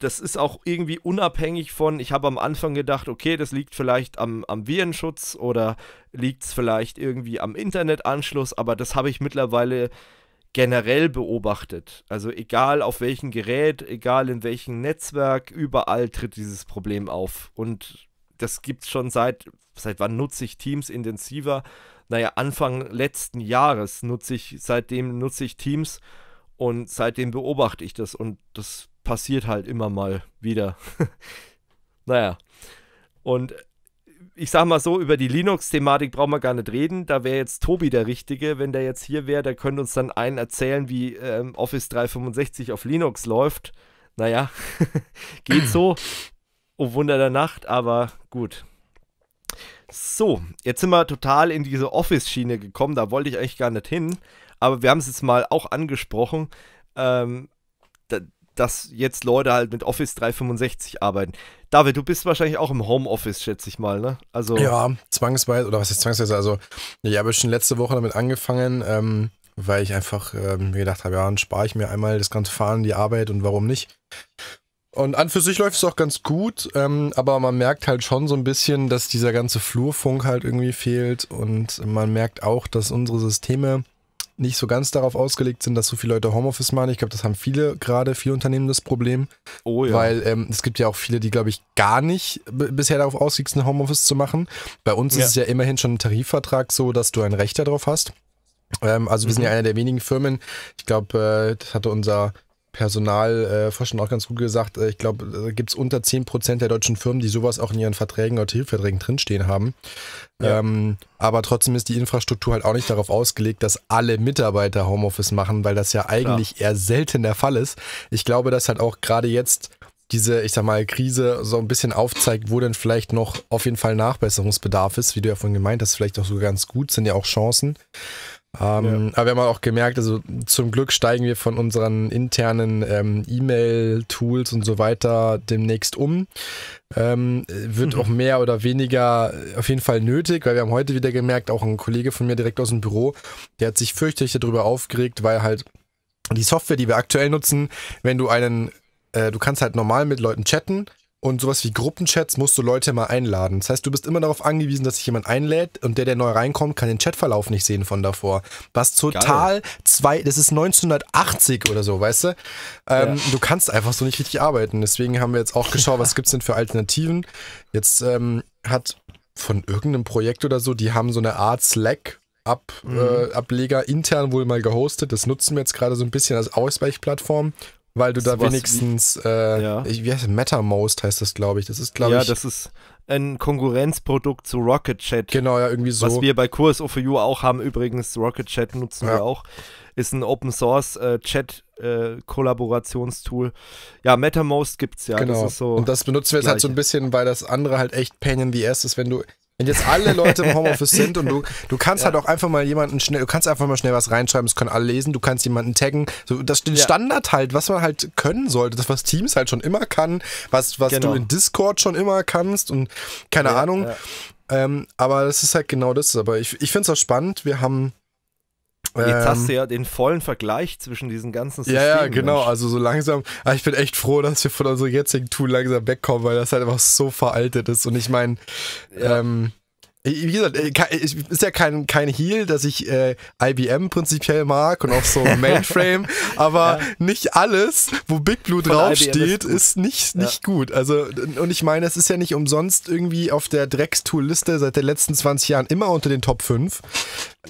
[SPEAKER 1] das ist auch irgendwie unabhängig von, ich habe am Anfang gedacht, okay, das liegt vielleicht am, am Virenschutz oder liegt es vielleicht irgendwie am Internetanschluss, aber das habe ich mittlerweile generell beobachtet. Also egal auf welchem Gerät, egal in welchem Netzwerk, überall tritt dieses Problem auf. Und das gibt es schon seit, seit wann nutze ich Teams intensiver? Naja, Anfang letzten Jahres nutze ich, seitdem nutze ich Teams und seitdem beobachte ich das und das passiert halt immer mal wieder. naja. Und ich sag mal so, über die Linux-Thematik brauchen wir gar nicht reden. Da wäre jetzt Tobi der Richtige. Wenn der jetzt hier wäre, der könnte uns dann einen erzählen, wie ähm, Office 365 auf Linux läuft. Naja, geht so. Oh Wunder der Nacht, aber gut. So, jetzt sind wir total in diese Office-Schiene gekommen. Da wollte ich eigentlich gar nicht hin. Aber wir haben es jetzt mal auch angesprochen. Ähm, da, dass jetzt Leute halt mit Office 365 arbeiten. David, du bist wahrscheinlich auch im Homeoffice, schätze ich mal, ne? Also ja,
[SPEAKER 2] zwangsweise, oder was ist zwangsweise? Also, ich habe schon letzte Woche damit angefangen, ähm, weil ich einfach ähm, mir gedacht habe, ja, dann spare ich mir einmal das ganze Fahren, die Arbeit und warum nicht. Und an für sich läuft es auch ganz gut, ähm, aber man merkt halt schon so ein bisschen, dass dieser ganze Flurfunk halt irgendwie fehlt und man merkt auch, dass unsere Systeme nicht so ganz darauf ausgelegt sind, dass so viele Leute Homeoffice machen. Ich glaube, das haben viele gerade, viele Unternehmen das Problem. Oh ja. Weil ähm, es gibt ja auch viele, die, glaube ich, gar nicht bisher darauf ausgelegt sind, Homeoffice zu machen. Bei uns ja. ist es ja immerhin schon im Tarifvertrag so, dass du ein Recht darauf hast. Ähm, also wir sind mhm. ja einer der wenigen Firmen. Ich glaube, äh, das hatte unser Personal äh, auch ganz gut gesagt, äh, ich glaube, da äh, gibt es unter 10% der deutschen Firmen, die sowas auch in ihren Verträgen oder Tarifverträgen drinstehen haben. Ja. Ähm, aber trotzdem ist die Infrastruktur halt auch nicht darauf ausgelegt, dass alle Mitarbeiter Homeoffice machen, weil das ja eigentlich Klar. eher selten der Fall ist. Ich glaube, dass halt auch gerade jetzt diese, ich sag mal, Krise so ein bisschen aufzeigt, wo denn vielleicht noch auf jeden Fall Nachbesserungsbedarf ist, wie du ja vorhin gemeint hast, vielleicht auch so ganz gut, sind ja auch Chancen. Ähm, ja. Aber wir haben auch gemerkt, also zum Glück steigen wir von unseren internen ähm, E-Mail-Tools und so weiter demnächst um. Ähm, wird mhm. auch mehr oder weniger äh, auf jeden Fall nötig, weil wir haben heute wieder gemerkt, auch ein Kollege von mir direkt aus dem Büro, der hat sich fürchterlich darüber aufgeregt, weil halt die Software, die wir aktuell nutzen, wenn du einen, äh, du kannst halt normal mit Leuten chatten, und sowas wie Gruppenchats musst du Leute mal einladen. Das heißt, du bist immer darauf angewiesen, dass sich jemand einlädt und der, der neu reinkommt, kann den Chatverlauf nicht sehen von davor. Was total Geil. zwei, das ist 1980 oder so, weißt du? Ähm, ja. Du kannst einfach so nicht richtig arbeiten. Deswegen haben wir jetzt auch geschaut, was gibt's denn für Alternativen. Jetzt ähm, hat von irgendeinem Projekt oder so, die haben so eine Art Slack, Ab, mhm. äh, Ableger intern wohl mal gehostet. Das nutzen wir jetzt gerade so ein bisschen als Ausweichplattform. Weil du da wenigstens, wie, äh, ja. wie heißt das? MetaMost heißt das, glaube ich. Das ist, glaube ja, ich. Ja, das
[SPEAKER 1] ist ein Konkurrenzprodukt zu Rocket Chat. Genau, ja, irgendwie so. Was wir bei QSO for You auch haben, übrigens, Rocket Chat nutzen ja. wir auch. Ist ein Open Source äh, Chat äh, Kollaborationstool. Ja, MetaMost es ja. Genau. Das so und das benutzen wir jetzt halt so ein
[SPEAKER 2] bisschen, weil das andere halt echt Pain in the Ass ist, wenn du wenn jetzt alle Leute im Homeoffice sind und du, du kannst ja. halt auch einfach mal jemanden schnell, du kannst einfach mal schnell was reinschreiben, das können alle lesen, du kannst jemanden taggen. So, das den ja. Standard halt, was man halt können sollte, das, was Teams halt schon immer kann, was, was genau. du in Discord schon immer kannst und keine ja, Ahnung. Ähm, aber das ist halt genau das. Aber ich, ich finde es auch spannend. Wir haben Jetzt hast du ähm.
[SPEAKER 1] ja den vollen Vergleich zwischen diesen ganzen Systemen. Ja, ja, genau.
[SPEAKER 2] Also so langsam. Ah, ich bin echt froh, dass wir von unserem jetzigen Tool langsam wegkommen, weil das halt einfach so veraltet ist. Und ich meine, ja. ähm, äh, wie gesagt, äh, äh, ist ja kein, kein Heal, dass ich äh, IBM prinzipiell mag und auch so Mainframe, aber ja. nicht alles, wo Big Blue draufsteht, ist, ist, nicht, nicht ja. gut. Also, und ich meine, es ist ja nicht umsonst irgendwie auf der Dreckstool-Liste seit den letzten 20 Jahren immer unter den Top 5.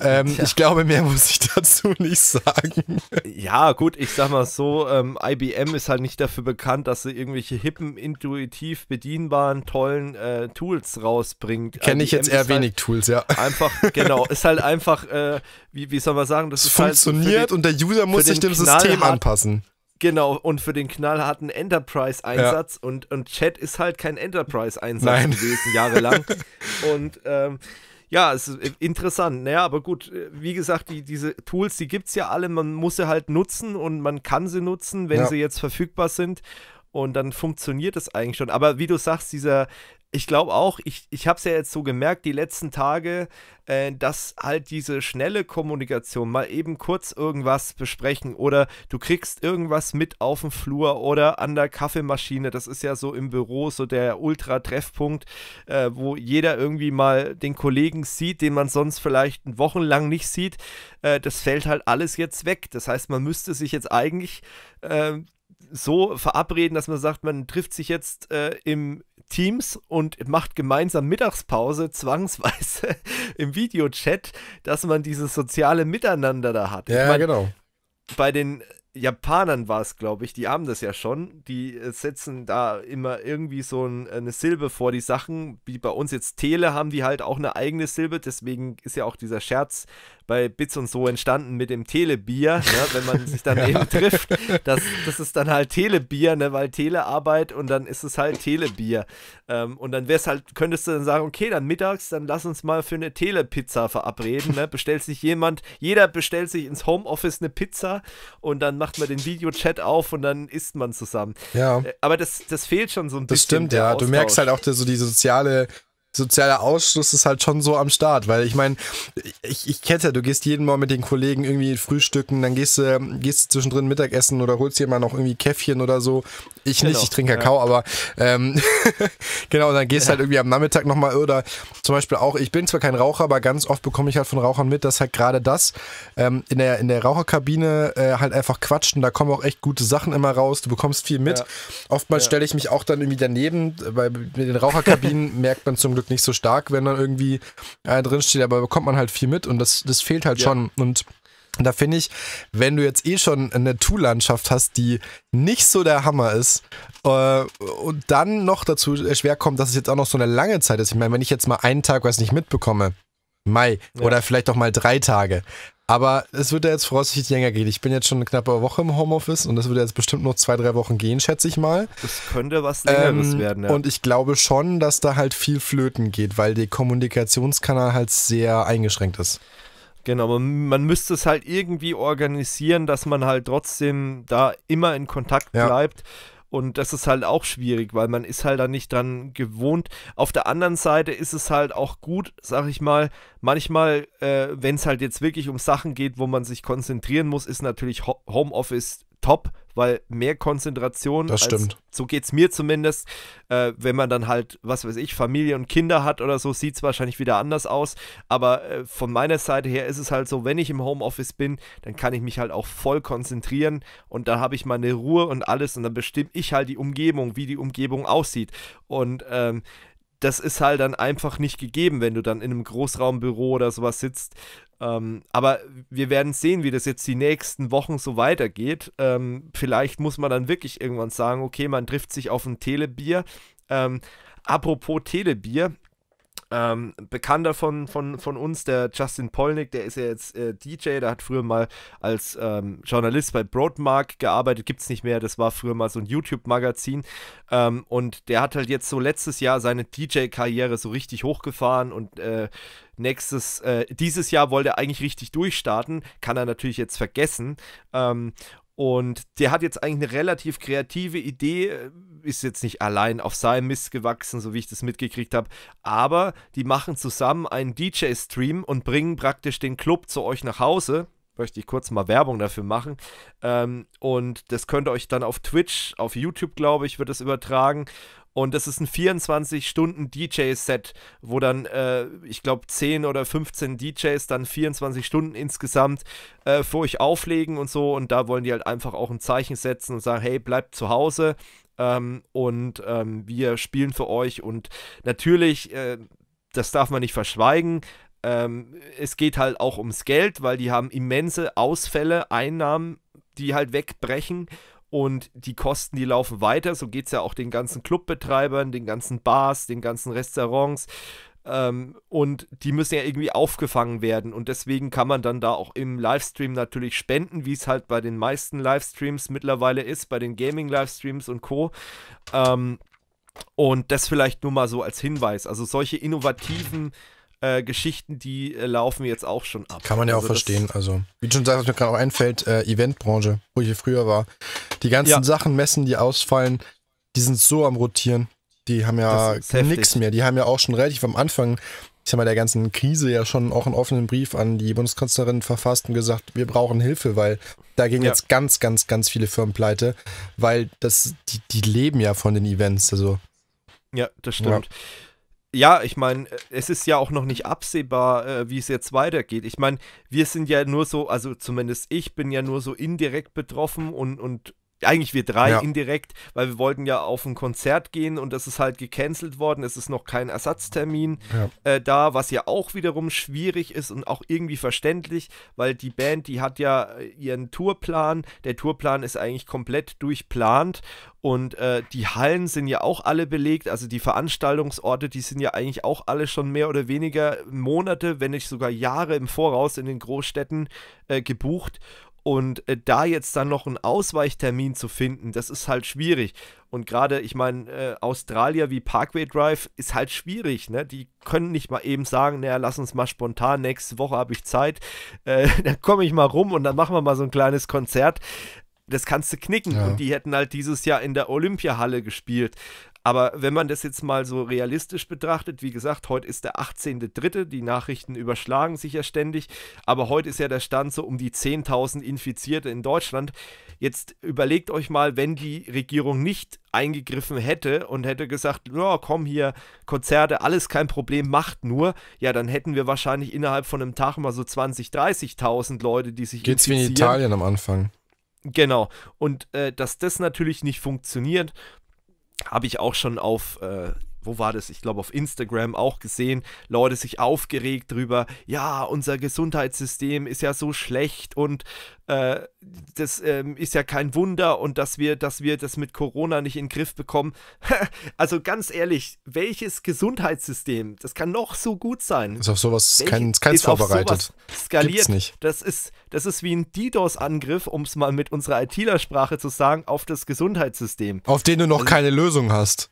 [SPEAKER 2] Ähm, ich glaube, mehr muss ich dazu nicht sagen.
[SPEAKER 1] Ja, gut, ich sag mal so, ähm, IBM ist halt nicht dafür bekannt, dass sie irgendwelche hippen, intuitiv bedienbaren, tollen äh, Tools rausbringt. Kenne ich jetzt sehr
[SPEAKER 2] halt wenig halt Tools, ja.
[SPEAKER 1] Einfach, genau, ist halt einfach, äh, wie, wie soll man sagen, das es ist halt funktioniert halt den, und der User muss sich dem System anpassen. Genau, und für den knallharten Enterprise-Einsatz ja. und, und Chat ist halt kein Enterprise-Einsatz gewesen, jahrelang. und ähm, ja, es ist interessant. Naja, aber gut, äh, wie gesagt, die, diese Tools, die gibt es ja alle, man muss sie halt nutzen und man kann sie nutzen, wenn ja. sie jetzt verfügbar sind. Und dann funktioniert es eigentlich schon. Aber wie du sagst, dieser, ich glaube auch, ich, ich habe es ja jetzt so gemerkt, die letzten Tage, äh, dass halt diese schnelle Kommunikation, mal eben kurz irgendwas besprechen oder du kriegst irgendwas mit auf dem Flur oder an der Kaffeemaschine, das ist ja so im Büro so der Ultra-Treffpunkt, äh, wo jeder irgendwie mal den Kollegen sieht, den man sonst vielleicht wochenlang nicht sieht, äh, das fällt halt alles jetzt weg. Das heißt, man müsste sich jetzt eigentlich äh, so verabreden, dass man sagt, man trifft sich jetzt äh, im, Teams und macht gemeinsam Mittagspause zwangsweise im Videochat, dass man dieses soziale Miteinander da hat. Ja, ich mein, genau. Bei den Japanern war es, glaube ich, die haben das ja schon. Die äh, setzen da immer irgendwie so ein, eine Silbe vor die Sachen. Wie bei uns jetzt Tele haben die halt auch eine eigene Silbe. Deswegen ist ja auch dieser Scherz bei Bits und so entstanden mit dem Telebier, ne, wenn man sich dann ja. eben trifft. Das, das ist dann halt Telebier, ne, weil Telearbeit und dann ist es halt Telebier. Ähm, und dann wär's halt, könntest du dann sagen, okay, dann mittags, dann lass uns mal für eine Telepizza verabreden. Ne? Bestellt sich jemand, jeder bestellt sich ins Homeoffice eine Pizza und dann macht man den Videochat auf und dann isst man zusammen. Ja. Äh, aber das, das fehlt schon so ein das bisschen. Das stimmt, ja. Austausch. Du merkst halt
[SPEAKER 2] auch so die soziale sozialer Ausschluss ist halt schon so am Start, weil ich meine, ich, ich kenne du gehst jeden Morgen mit den Kollegen irgendwie frühstücken, dann gehst du, gehst du zwischendrin Mittagessen oder holst dir mal noch irgendwie Käffchen oder so. Ich genau. nicht, ich trinke Kakao, ja. aber ähm, genau, dann gehst ja. halt irgendwie am Nachmittag nochmal oder zum Beispiel auch, ich bin zwar kein Raucher, aber ganz oft bekomme ich halt von Rauchern mit, dass halt gerade das ähm, in, der, in der Raucherkabine äh, halt einfach quatschen, da kommen auch echt gute Sachen immer raus, du bekommst viel mit. Ja. Oftmals stelle ich mich auch dann irgendwie daneben, weil äh, mit den Raucherkabinen merkt man zum Glück nicht so stark, wenn dann irgendwie äh, drinsteht, aber bekommt man halt viel mit und das, das fehlt halt ja. schon. Und da finde ich, wenn du jetzt eh schon eine Tool-Landschaft hast, die nicht so der Hammer ist, äh, und dann noch dazu schwer kommt, dass es jetzt auch noch so eine lange Zeit ist. Ich meine, wenn ich jetzt mal einen Tag was nicht mitbekomme, Mai ja. oder vielleicht auch mal drei Tage. Aber es wird ja jetzt voraussichtlich länger gehen. Ich bin jetzt schon eine knappe Woche im Homeoffice und das wird ja jetzt bestimmt noch zwei, drei Wochen gehen, schätze ich mal. Das
[SPEAKER 1] könnte was Längeres ähm, werden, ja. Und
[SPEAKER 2] ich glaube schon, dass da halt viel flöten geht, weil der Kommunikationskanal halt sehr eingeschränkt ist.
[SPEAKER 1] Genau, man müsste es halt irgendwie organisieren, dass man halt trotzdem da immer in Kontakt bleibt. Und das ist halt auch schwierig, weil man ist halt da nicht dran gewohnt. Auf der anderen Seite ist es halt auch gut, sag ich mal, manchmal, äh, wenn es halt jetzt wirklich um Sachen geht, wo man sich konzentrieren muss, ist natürlich Ho Homeoffice top, weil mehr Konzentration. Das als, So geht es mir zumindest. Äh, wenn man dann halt, was weiß ich, Familie und Kinder hat oder so, sieht es wahrscheinlich wieder anders aus. Aber äh, von meiner Seite her ist es halt so, wenn ich im Homeoffice bin, dann kann ich mich halt auch voll konzentrieren und da habe ich meine Ruhe und alles und dann bestimme ich halt die Umgebung, wie die Umgebung aussieht. Und ähm, das ist halt dann einfach nicht gegeben, wenn du dann in einem Großraumbüro oder sowas sitzt ähm, aber wir werden sehen, wie das jetzt die nächsten Wochen so weitergeht. Ähm, vielleicht muss man dann wirklich irgendwann sagen, okay, man trifft sich auf ein Telebier. Ähm, apropos Telebier, ähm, Bekannter von, von, von uns, der Justin Polnick, der ist ja jetzt äh, DJ, der hat früher mal als ähm, Journalist bei Broadmark gearbeitet, gibt es nicht mehr, das war früher mal so ein YouTube-Magazin. Ähm, und der hat halt jetzt so letztes Jahr seine DJ-Karriere so richtig hochgefahren und äh, nächstes, äh, dieses Jahr wollte er eigentlich richtig durchstarten, kann er natürlich jetzt vergessen. Ähm, und der hat jetzt eigentlich eine relativ kreative Idee, äh, ist jetzt nicht allein auf seinem Mist gewachsen, so wie ich das mitgekriegt habe, aber die machen zusammen einen DJ-Stream und bringen praktisch den Club zu euch nach Hause. Möchte ich kurz mal Werbung dafür machen. Ähm, und das könnt ihr euch dann auf Twitch, auf YouTube, glaube ich, wird das übertragen. Und das ist ein 24-Stunden-DJ-Set, wo dann, äh, ich glaube, 10 oder 15 DJs dann 24 Stunden insgesamt äh, für euch auflegen und so. Und da wollen die halt einfach auch ein Zeichen setzen und sagen, hey, bleibt zu Hause. Ähm, und ähm, wir spielen für euch. Und natürlich, äh, das darf man nicht verschweigen, ähm, es geht halt auch ums Geld, weil die haben immense Ausfälle, Einnahmen, die halt wegbrechen und die Kosten, die laufen weiter. So geht es ja auch den ganzen Clubbetreibern, den ganzen Bars, den ganzen Restaurants. Ähm, und die müssen ja irgendwie aufgefangen werden. Und deswegen kann man dann da auch im Livestream natürlich spenden, wie es halt bei den meisten Livestreams mittlerweile ist, bei den Gaming-Livestreams und Co. Ähm, und das vielleicht nur mal so als Hinweis. Also solche innovativen äh, Geschichten, die äh, laufen jetzt auch schon ab. Kann man ja also auch verstehen. Also,
[SPEAKER 2] wie du schon sagst, was mir gerade auch einfällt, äh, Eventbranche, wo ich hier früher war. Die ganzen ja. Sachen, Messen, die ausfallen, die sind so am Rotieren. Die haben ja nichts mehr. Die haben ja auch schon relativ am Anfang, ich sag mal, der ganzen Krise ja schon auch einen offenen Brief an die Bundeskanzlerin verfasst und gesagt, wir brauchen Hilfe, weil da gehen ja. jetzt ganz, ganz, ganz viele Firmen pleite, weil das, die, die leben ja von den Events. Also. Ja, das stimmt.
[SPEAKER 1] Ja ja, ich meine, es ist ja auch noch nicht absehbar, äh, wie es jetzt weitergeht. Ich meine, wir sind ja nur so, also zumindest ich bin ja nur so indirekt betroffen und, und eigentlich wir drei ja. indirekt, weil wir wollten ja auf ein Konzert gehen und das ist halt gecancelt worden. Es ist noch kein Ersatztermin ja. äh, da, was ja auch wiederum schwierig ist und auch irgendwie verständlich, weil die Band, die hat ja äh, ihren Tourplan. Der Tourplan ist eigentlich komplett durchplant und äh, die Hallen sind ja auch alle belegt, also die Veranstaltungsorte, die sind ja eigentlich auch alle schon mehr oder weniger Monate, wenn nicht sogar Jahre im Voraus in den Großstädten äh, gebucht. Und äh, da jetzt dann noch einen Ausweichtermin zu finden, das ist halt schwierig. Und gerade, ich meine, äh, Australier wie Parkway Drive ist halt schwierig. Ne? Die können nicht mal eben sagen, naja, lass uns mal spontan, nächste Woche habe ich Zeit, äh, dann komme ich mal rum und dann machen wir mal so ein kleines Konzert das kannst du knicken. Ja. Und die hätten halt dieses Jahr in der Olympiahalle gespielt. Aber wenn man das jetzt mal so realistisch betrachtet, wie gesagt, heute ist der 18.3., die Nachrichten überschlagen sich ja ständig, aber heute ist ja der Stand so um die 10.000 Infizierte in Deutschland. Jetzt überlegt euch mal, wenn die Regierung nicht eingegriffen hätte und hätte gesagt, ja, komm hier, Konzerte, alles kein Problem, macht nur, ja, dann hätten wir wahrscheinlich innerhalb von einem Tag mal so 20.000, 30.000 Leute, die sich Geht's infizieren. Geht's wie in Italien am Anfang. Genau. Und äh, dass das natürlich nicht funktioniert, habe ich auch schon auf äh, wo war das? Ich glaube, auf Instagram auch gesehen, Leute sich aufgeregt drüber, ja, unser Gesundheitssystem ist ja so schlecht und äh, das ähm, ist ja kein Wunder und dass wir, dass wir das mit Corona nicht in den Griff bekommen. also ganz ehrlich, welches Gesundheitssystem? Das kann noch so gut sein.
[SPEAKER 2] Ist auf sowas kein, keins vorbereitet. skaliert. Gibt's nicht.
[SPEAKER 1] Das ist, das ist wie ein DDoS-Angriff, um es mal mit unserer ITler-Sprache zu sagen, auf das Gesundheitssystem.
[SPEAKER 2] Auf den du noch also, keine Lösung hast.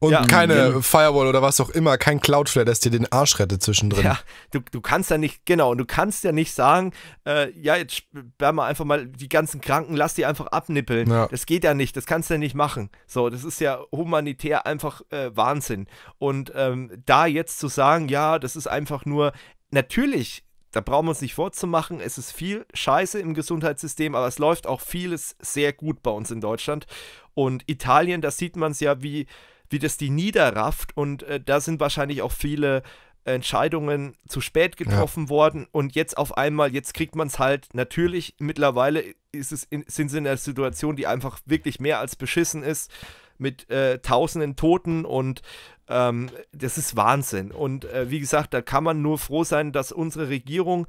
[SPEAKER 2] Und ja, keine und Firewall oder was auch immer, kein Cloudflare, das dir den Arsch rettet zwischendrin. Ja, du, du
[SPEAKER 1] kannst ja nicht, genau, und du
[SPEAKER 2] kannst ja nicht sagen, äh, ja, jetzt sperr mal
[SPEAKER 1] einfach mal die ganzen Kranken, lass die einfach abnippeln. Ja. Das geht ja nicht, das kannst du ja nicht machen. So, das ist ja humanitär einfach äh, Wahnsinn. Und ähm, da jetzt zu sagen, ja, das ist einfach nur, natürlich da brauchen wir uns nicht vorzumachen, es ist viel Scheiße im Gesundheitssystem, aber es läuft auch vieles sehr gut bei uns in Deutschland. Und Italien, da sieht man es ja, wie wie das die niederrafft. Und äh, da sind wahrscheinlich auch viele Entscheidungen zu spät getroffen ja. worden und jetzt auf einmal, jetzt kriegt man es halt natürlich, mittlerweile ist es in, sind sie in einer Situation, die einfach wirklich mehr als beschissen ist, mit äh, tausenden Toten und ähm, das ist Wahnsinn. Und äh, wie gesagt, da kann man nur froh sein, dass unsere Regierung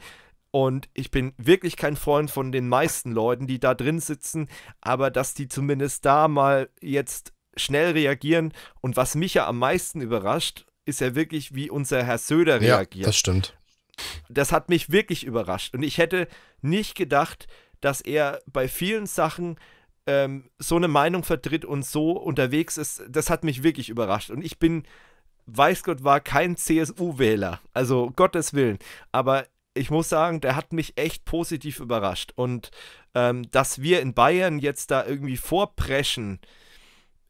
[SPEAKER 1] und ich bin wirklich kein Freund von den meisten Leuten, die da drin sitzen, aber dass die zumindest da mal jetzt schnell reagieren. Und was mich ja am meisten überrascht, ist ja wirklich, wie unser Herr Söder reagiert. Ja, das stimmt. Das hat mich wirklich überrascht. Und ich hätte nicht gedacht, dass er bei vielen Sachen ähm, so eine Meinung vertritt und so unterwegs ist. Das hat mich wirklich überrascht. Und ich bin, weiß Gott, war kein CSU-Wähler. Also Gottes Willen. Aber ich muss sagen, der hat mich echt positiv überrascht. Und ähm, dass wir in Bayern jetzt da irgendwie vorpreschen,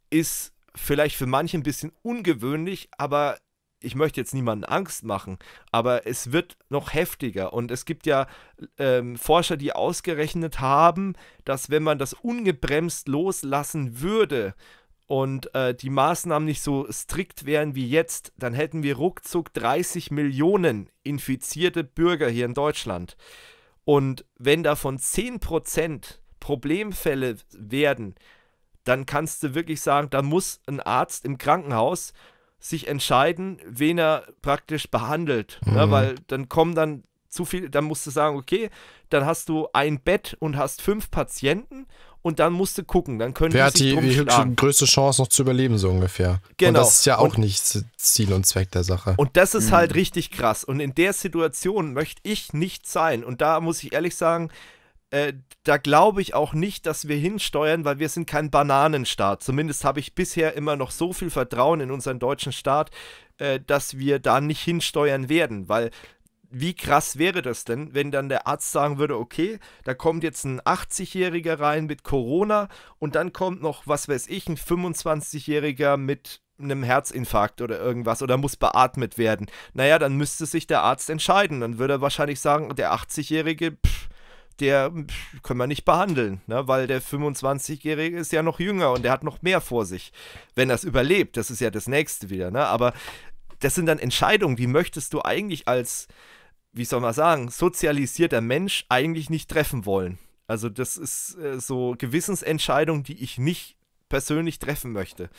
[SPEAKER 1] ist vielleicht für manche ein bisschen ungewöhnlich, aber ich möchte jetzt niemanden Angst machen, aber es wird noch heftiger. Und es gibt ja ähm, Forscher, die ausgerechnet haben, dass wenn man das ungebremst loslassen würde und äh, die Maßnahmen nicht so strikt wären wie jetzt, dann hätten wir ruckzuck 30 Millionen infizierte Bürger hier in Deutschland. Und wenn davon 10% Problemfälle werden, dann kannst du wirklich sagen, da muss ein Arzt im Krankenhaus sich entscheiden, wen er praktisch behandelt. Ne? Mhm. Ne? Weil dann kommen dann zu viel, dann musst du sagen, okay, dann hast du ein Bett und hast fünf Patienten und dann musst du gucken, dann können Wer hat die, die
[SPEAKER 2] größte Chance noch zu überleben, so ungefähr. Genau. Und das genau. ist ja auch und, nicht Ziel und Zweck der Sache. Und das ist mhm. halt
[SPEAKER 1] richtig krass. Und in der Situation möchte ich nicht sein. Und da muss ich ehrlich sagen, äh, da glaube ich auch nicht, dass wir hinsteuern, weil wir sind kein Bananenstaat. Zumindest habe ich bisher immer noch so viel Vertrauen in unseren deutschen Staat, äh, dass wir da nicht hinsteuern werden, weil wie krass wäre das denn, wenn dann der Arzt sagen würde, okay, da kommt jetzt ein 80-Jähriger rein mit Corona und dann kommt noch, was weiß ich, ein 25-Jähriger mit einem Herzinfarkt oder irgendwas oder muss beatmet werden. Naja, dann müsste sich der Arzt entscheiden. Dann würde er wahrscheinlich sagen, der 80-Jährige, pff, der können wir nicht behandeln, ne? weil der 25-Jährige ist ja noch jünger und der hat noch mehr vor sich. Wenn das überlebt, das ist ja das nächste wieder. Ne? Aber das sind dann Entscheidungen, die möchtest du eigentlich als, wie soll man sagen, sozialisierter Mensch eigentlich nicht treffen wollen. Also das ist äh, so Gewissensentscheidung, die ich nicht persönlich treffen möchte.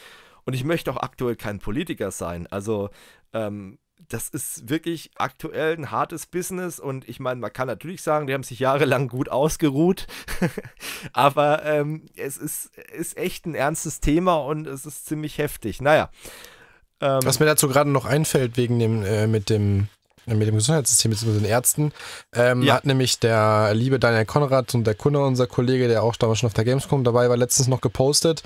[SPEAKER 1] Und ich möchte auch aktuell kein Politiker sein. Also ähm, das ist wirklich aktuell ein hartes Business und ich meine, man kann natürlich sagen, die haben sich jahrelang gut ausgeruht, aber ähm, es ist, ist echt ein ernstes Thema und es ist ziemlich heftig. Naja. Ähm, Was mir
[SPEAKER 2] dazu gerade noch einfällt, wegen dem, äh, mit dem äh, mit dem Gesundheitssystem bzw. den Ärzten, ähm, ja. hat nämlich der liebe Daniel Konrad und der Kunde, unser Kollege, der auch damals schon auf der Gamescom dabei war, letztens noch gepostet.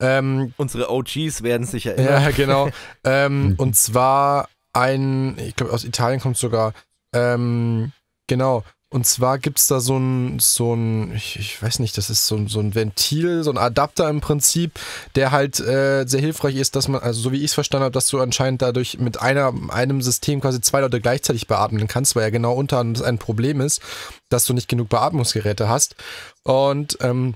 [SPEAKER 2] Ähm, Unsere OGs werden sich erinnern. Ja, genau. ähm, und zwar ein, ich glaube aus Italien kommt sogar, ähm, genau, und zwar gibt es da so ein, so ein ich, ich, weiß nicht, das ist so ein, so ein Ventil, so ein Adapter im Prinzip, der halt äh, sehr hilfreich ist, dass man, also so wie ich es verstanden habe, dass du anscheinend dadurch mit einer, einem System quasi zwei Leute gleichzeitig beatmen kannst, weil ja genau unter anderem ein Problem ist, dass du nicht genug Beatmungsgeräte hast. Und ähm,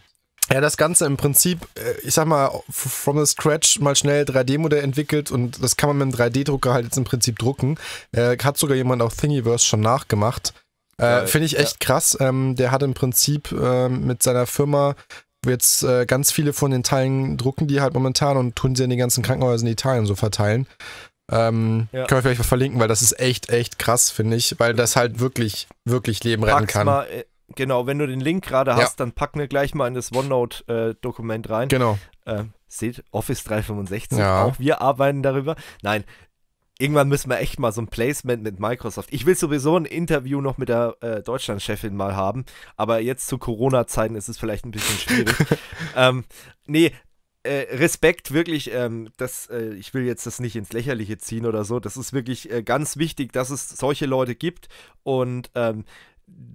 [SPEAKER 2] ja, das Ganze im Prinzip, äh, ich sag mal, from the scratch mal schnell 3D-Modell entwickelt und das kann man mit einem 3D-Drucker halt jetzt im Prinzip drucken. Äh, hat sogar jemand auf Thingiverse schon nachgemacht. Äh, Finde ich echt ja. krass. Ähm, der hat im Prinzip äh, mit seiner Firma jetzt äh, ganz viele von den Teilen drucken, die halt momentan und tun sie in den ganzen Krankenhäusern in Italien so verteilen. Ähm, ja. Können wir vielleicht mal verlinken, weil das ist echt, echt krass, finde ich, weil das halt wirklich, wirklich Leben retten kann. Mal,
[SPEAKER 1] äh, Genau, wenn du den Link gerade hast, ja. dann packen wir gleich mal in das OneNote-Dokument äh, rein. Genau. Äh, seht, Office 365, ja. auch wir arbeiten darüber. Nein, irgendwann müssen wir echt mal so ein Placement mit Microsoft. Ich will sowieso ein Interview noch mit der äh, Deutschlandchefin mal haben, aber jetzt zu Corona-Zeiten ist es vielleicht ein bisschen schwierig. ähm, nee, äh, Respekt wirklich, ähm, das, äh, ich will jetzt das nicht ins Lächerliche ziehen oder so. Das ist wirklich äh, ganz wichtig, dass es solche Leute gibt und ähm,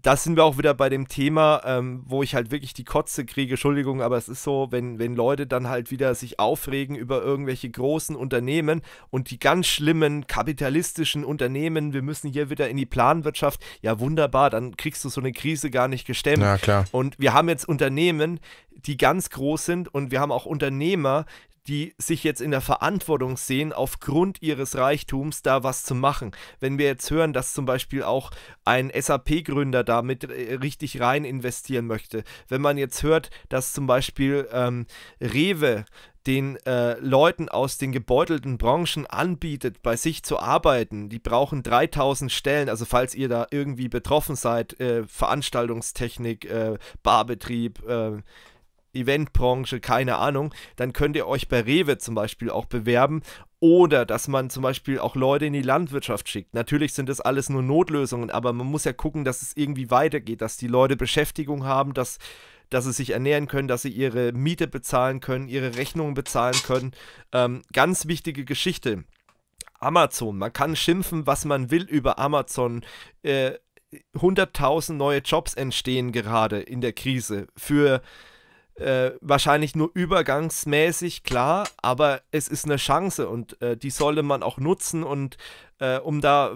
[SPEAKER 1] da sind wir auch wieder bei dem Thema, ähm, wo ich halt wirklich die Kotze kriege, Entschuldigung, aber es ist so, wenn, wenn Leute dann halt wieder sich aufregen über irgendwelche großen Unternehmen und die ganz schlimmen kapitalistischen Unternehmen, wir müssen hier wieder in die Planwirtschaft, ja wunderbar, dann kriegst du so eine Krise gar nicht gestemmt. Ja, klar. Und wir haben jetzt Unternehmen, die ganz groß sind und wir haben auch Unternehmer, die sich jetzt in der Verantwortung sehen, aufgrund ihres Reichtums da was zu machen. Wenn wir jetzt hören, dass zum Beispiel auch ein SAP-Gründer damit äh, richtig rein investieren möchte, wenn man jetzt hört, dass zum Beispiel ähm, Rewe den äh, Leuten aus den gebeutelten Branchen anbietet, bei sich zu arbeiten. Die brauchen 3000 Stellen, also falls ihr da irgendwie betroffen seid, äh, Veranstaltungstechnik, äh, Barbetrieb, äh, Eventbranche, keine Ahnung, dann könnt ihr euch bei Rewe zum Beispiel auch bewerben oder dass man zum Beispiel auch Leute in die Landwirtschaft schickt. Natürlich sind das alles nur Notlösungen, aber man muss ja gucken, dass es irgendwie weitergeht, dass die Leute Beschäftigung haben, dass, dass sie sich ernähren können, dass sie ihre Miete bezahlen können, ihre Rechnungen bezahlen können. Ähm, ganz wichtige Geschichte. Amazon, man kann schimpfen, was man will über Amazon. Äh, 100.000 neue Jobs entstehen gerade in der Krise für äh, äh, wahrscheinlich nur übergangsmäßig, klar, aber es ist eine Chance und äh, die sollte man auch nutzen und äh, um da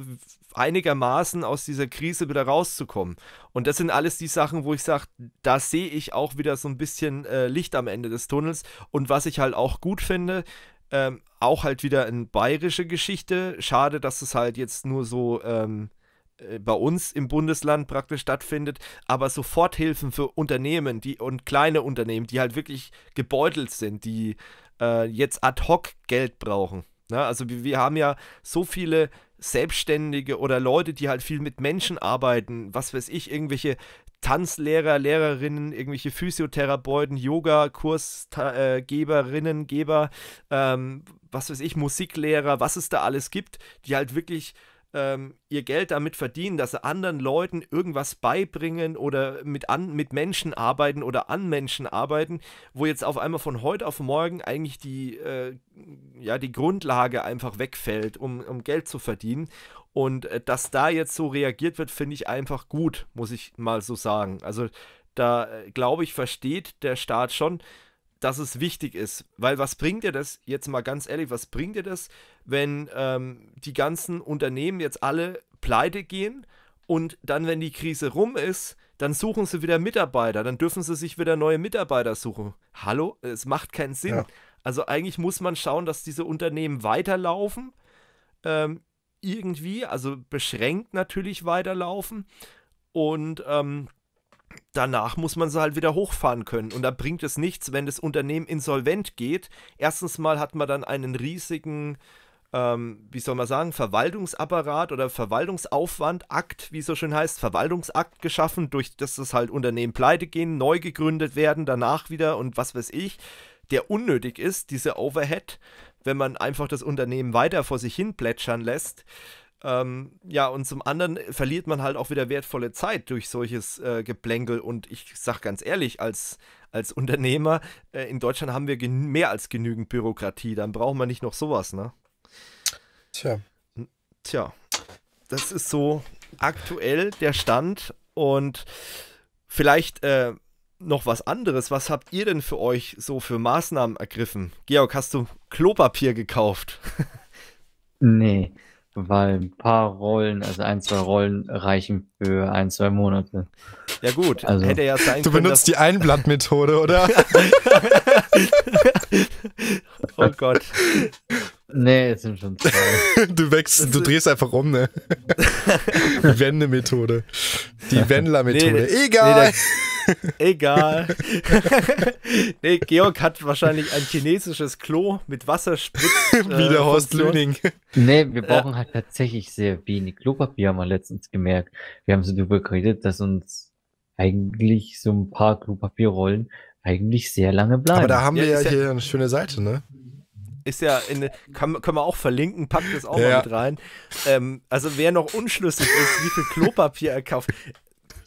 [SPEAKER 1] einigermaßen aus dieser Krise wieder rauszukommen. Und das sind alles die Sachen, wo ich sage, da sehe ich auch wieder so ein bisschen äh, Licht am Ende des Tunnels. Und was ich halt auch gut finde, ähm, auch halt wieder eine bayerische Geschichte. Schade, dass es halt jetzt nur so ähm, äh, bei uns im Bundesland praktisch stattfindet, aber Soforthilfen für Unternehmen die, und kleine Unternehmen, die halt wirklich gebeutelt sind, die äh, jetzt ad hoc Geld brauchen. Ja, ne? also wir, wir, haben ja so viele Selbstständige oder Leute, die halt viel mit Menschen arbeiten, was weiß ich, irgendwelche Tanzlehrer, Lehrerinnen, irgendwelche Physiotherapeuten, Yoga-Kursgeberinnen, Geber, ähm, was weiß ich, Musiklehrer, was es da alles gibt, die halt wirklich ähm, ihr Geld damit verdienen, dass sie anderen Leuten irgendwas beibringen oder mit, an, mit Menschen arbeiten oder an Menschen arbeiten, wo jetzt auf einmal von heute auf morgen eigentlich die, äh, ja, die Grundlage einfach wegfällt, um, um Geld zu verdienen. Und äh, dass da jetzt so reagiert wird, finde ich einfach gut, muss ich mal so sagen. Also da, äh, glaube ich, versteht der Staat schon, dass es wichtig ist. Weil was bringt dir das, jetzt mal ganz ehrlich, was bringt dir das, wenn ähm, die ganzen Unternehmen jetzt alle pleite gehen und dann, wenn die Krise rum ist, dann suchen sie wieder Mitarbeiter, dann dürfen sie sich wieder neue Mitarbeiter suchen. Hallo? Es macht keinen Sinn. Ja. Also eigentlich muss man schauen, dass diese Unternehmen weiterlaufen. Ähm, irgendwie, also beschränkt natürlich weiterlaufen. Und ähm, danach muss man sie halt wieder hochfahren können. Und da bringt es nichts, wenn das Unternehmen insolvent geht. Erstens mal hat man dann einen riesigen, ähm, wie soll man sagen, Verwaltungsapparat oder Verwaltungsaufwand, Akt, wie es so schön heißt, Verwaltungsakt geschaffen, durch das das halt Unternehmen pleite gehen, neu gegründet werden, danach wieder und was weiß ich, der unnötig ist, dieser Overhead, wenn man einfach das Unternehmen weiter vor sich hin plätschern lässt. Ähm, ja, und zum anderen verliert man halt auch wieder wertvolle Zeit durch solches äh, Geplänkel. Und ich sage ganz ehrlich, als, als Unternehmer äh, in Deutschland haben wir mehr als genügend Bürokratie. Dann brauchen wir nicht noch sowas, ne? Tja. Tja, das ist so aktuell der Stand. Und vielleicht äh, noch was anderes. Was habt ihr denn für euch so für Maßnahmen ergriffen? Georg, hast du Klopapier gekauft?
[SPEAKER 3] nee weil ein paar Rollen, also ein, zwei Rollen reichen für ein, zwei Monate.
[SPEAKER 2] Ja gut, also, hätte ja sein Du können, benutzt die Einblattmethode, oder?
[SPEAKER 3] oh Gott.
[SPEAKER 2] Nee, es sind schon zwei. du wächst, du drehst einfach rum, ne? Wende-Methode. Die Wendler-Methode. Nee, Egal! Nee, Egal.
[SPEAKER 1] nee, Georg hat wahrscheinlich ein chinesisches Klo mit Wasserspritz. Äh, Wie der äh, Horst Lüning. Nee, wir brauchen
[SPEAKER 3] halt tatsächlich sehr wenig Klopapier, haben wir letztens gemerkt. Wir haben so darüber geredet, dass uns eigentlich so ein paar Klopapierrollen eigentlich sehr lange bleiben. Aber da haben wir ja, ja hier ja eine schöne Seite, ne?
[SPEAKER 1] ist ja in, kann, können wir auch verlinken, packt das auch ja. mal mit rein. Ähm, also wer noch unschlüssig ist, wie viel Klopapier er kauft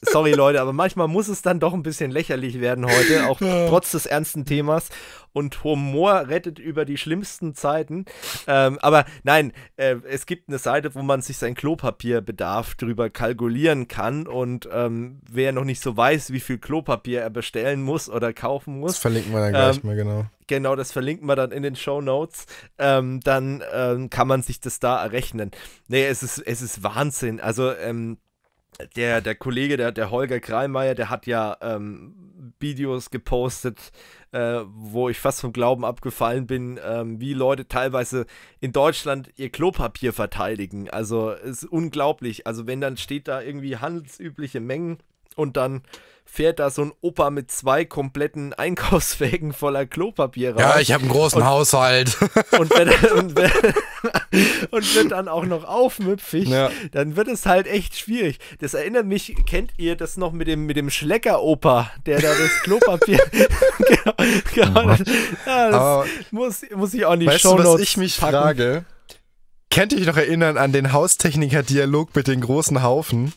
[SPEAKER 1] sorry Leute, aber manchmal muss es dann doch ein bisschen lächerlich werden heute, auch trotz des ernsten Themas. Und Humor rettet über die schlimmsten Zeiten. Ähm, aber nein, äh, es gibt eine Seite, wo man sich seinen Klopapierbedarf drüber kalkulieren kann. Und ähm, wer noch nicht so weiß, wie viel Klopapier er bestellen muss oder kaufen muss. Das verlinken wir dann gleich ähm, mal, genau. Genau, das verlinken wir dann in den Show Notes. Ähm, dann ähm, kann man sich das da errechnen. Nee, es ist, es ist Wahnsinn. Also, ähm, der, der Kollege, der, der Holger Kreimeier, der hat ja ähm, Videos gepostet, äh, wo ich fast vom Glauben abgefallen bin, ähm, wie Leute teilweise in Deutschland ihr Klopapier verteidigen. Also ist unglaublich. Also wenn dann steht da irgendwie handelsübliche Mengen und dann fährt da so ein Opa mit zwei kompletten Einkaufswägen voller Klopapier raus. Ja, ich habe einen großen und,
[SPEAKER 2] Haushalt.
[SPEAKER 1] Und wenn, und wenn, und wird dann auch noch aufmüpfig, ja. dann wird es halt echt schwierig. Das erinnert mich, kennt ihr das noch mit dem, mit dem Schlecker-Opa, der da das
[SPEAKER 2] Klopapier genau,
[SPEAKER 1] genau, oh ja, das Aber muss, muss ich auch nicht Weißt Shownotes du, was ich mich packen.
[SPEAKER 2] frage? Kennt ihr euch noch erinnern an den Haustechniker-Dialog mit den großen Haufen?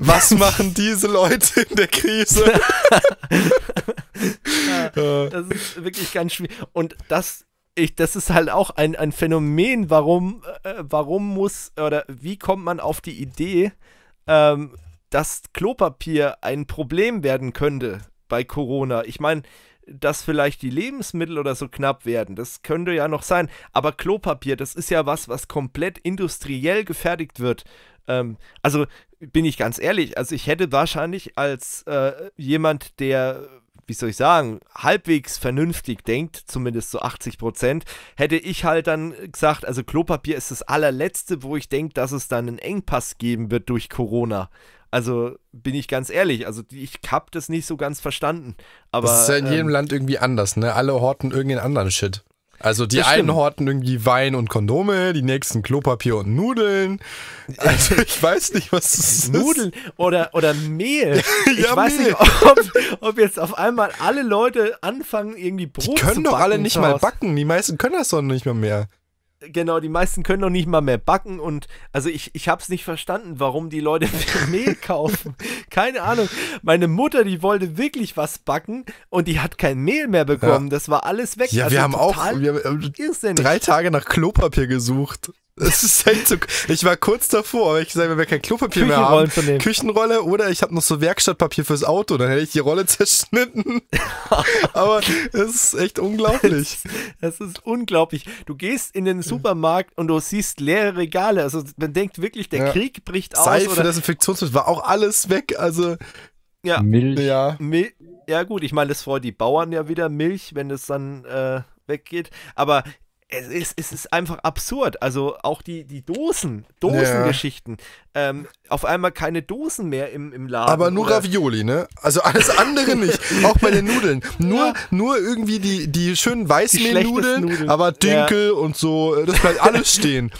[SPEAKER 2] Was machen diese Leute in der Krise?
[SPEAKER 1] das ist wirklich ganz schwierig. Und das ich, das ist halt auch ein, ein Phänomen, warum, äh, warum muss oder wie kommt man auf die Idee, ähm, dass Klopapier ein Problem werden könnte bei Corona? Ich meine, dass vielleicht die Lebensmittel oder so knapp werden, das könnte ja noch sein, aber Klopapier, das ist ja was, was komplett industriell gefertigt wird. Ähm, also bin ich ganz ehrlich, also ich hätte wahrscheinlich als äh, jemand, der wie soll ich sagen, halbwegs vernünftig denkt, zumindest so 80 Prozent, hätte ich halt dann gesagt, also Klopapier ist das allerletzte, wo ich denke, dass es dann einen Engpass geben wird durch Corona. Also bin ich ganz ehrlich, also ich hab das nicht so ganz
[SPEAKER 2] verstanden. Aber, das ist ja in jedem ähm, Land irgendwie anders, ne? Alle horten irgendeinen anderen Shit. Also die einen horten irgendwie Wein und Kondome, die nächsten Klopapier und Nudeln. Also ich weiß nicht, was das ist. Nudeln oder, oder Mehl.
[SPEAKER 1] Ich ja, weiß Mehl. nicht, ob, ob, jetzt auf einmal alle Leute anfangen, irgendwie Brot zu backen. Die können doch alle nicht raus. mal
[SPEAKER 2] backen. Die meisten können das doch nicht mehr mehr.
[SPEAKER 1] Genau, die meisten können doch nicht mal mehr backen und also ich, ich habe es nicht verstanden, warum die Leute Mehl kaufen. Keine Ahnung. Meine Mutter, die wollte wirklich was backen und die hat kein Mehl mehr bekommen. Ja. Das war alles weg. Ja, also wir haben auch wir
[SPEAKER 2] haben drei Tage nach Klopapier gesucht. Das ist halt so, ich war kurz davor, aber ich sage, wenn wir kein Klopapier mehr haben, Küchenrolle oder ich habe noch so Werkstattpapier fürs Auto, dann hätte ich die Rolle zerschnitten. aber es ist echt unglaublich. Das, das ist unglaublich.
[SPEAKER 1] Du gehst in den Supermarkt und du siehst leere Regale. Also man denkt wirklich, der ja. Krieg bricht aus. Seife, oder
[SPEAKER 2] Desinfektionsmittel, war auch alles weg. Also ja. Milch. Ja. Mil
[SPEAKER 1] ja gut, ich meine, das freut die Bauern ja wieder Milch, wenn es dann äh, weggeht. Aber es ist, es ist einfach absurd. Also auch die, die Dosen, Dosengeschichten. Ja. Ähm, auf einmal keine Dosen mehr im, im Laden. Aber nur oder?
[SPEAKER 2] Ravioli, ne? Also alles andere nicht. auch bei den Nudeln. Nur, ja. nur irgendwie die, die schönen Weißmehlnudeln, aber Dünkel ja. und so, äh, das bleibt alles stehen.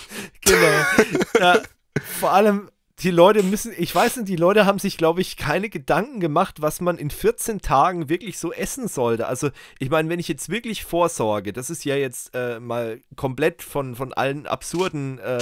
[SPEAKER 2] Genau. vor allem,
[SPEAKER 1] die Leute müssen, ich weiß nicht, die Leute haben sich, glaube ich, keine Gedanken gemacht, was man in 14 Tagen wirklich so essen sollte. Also, ich meine, wenn ich jetzt wirklich vorsorge, das ist ja jetzt äh, mal komplett von, von allen absurden äh,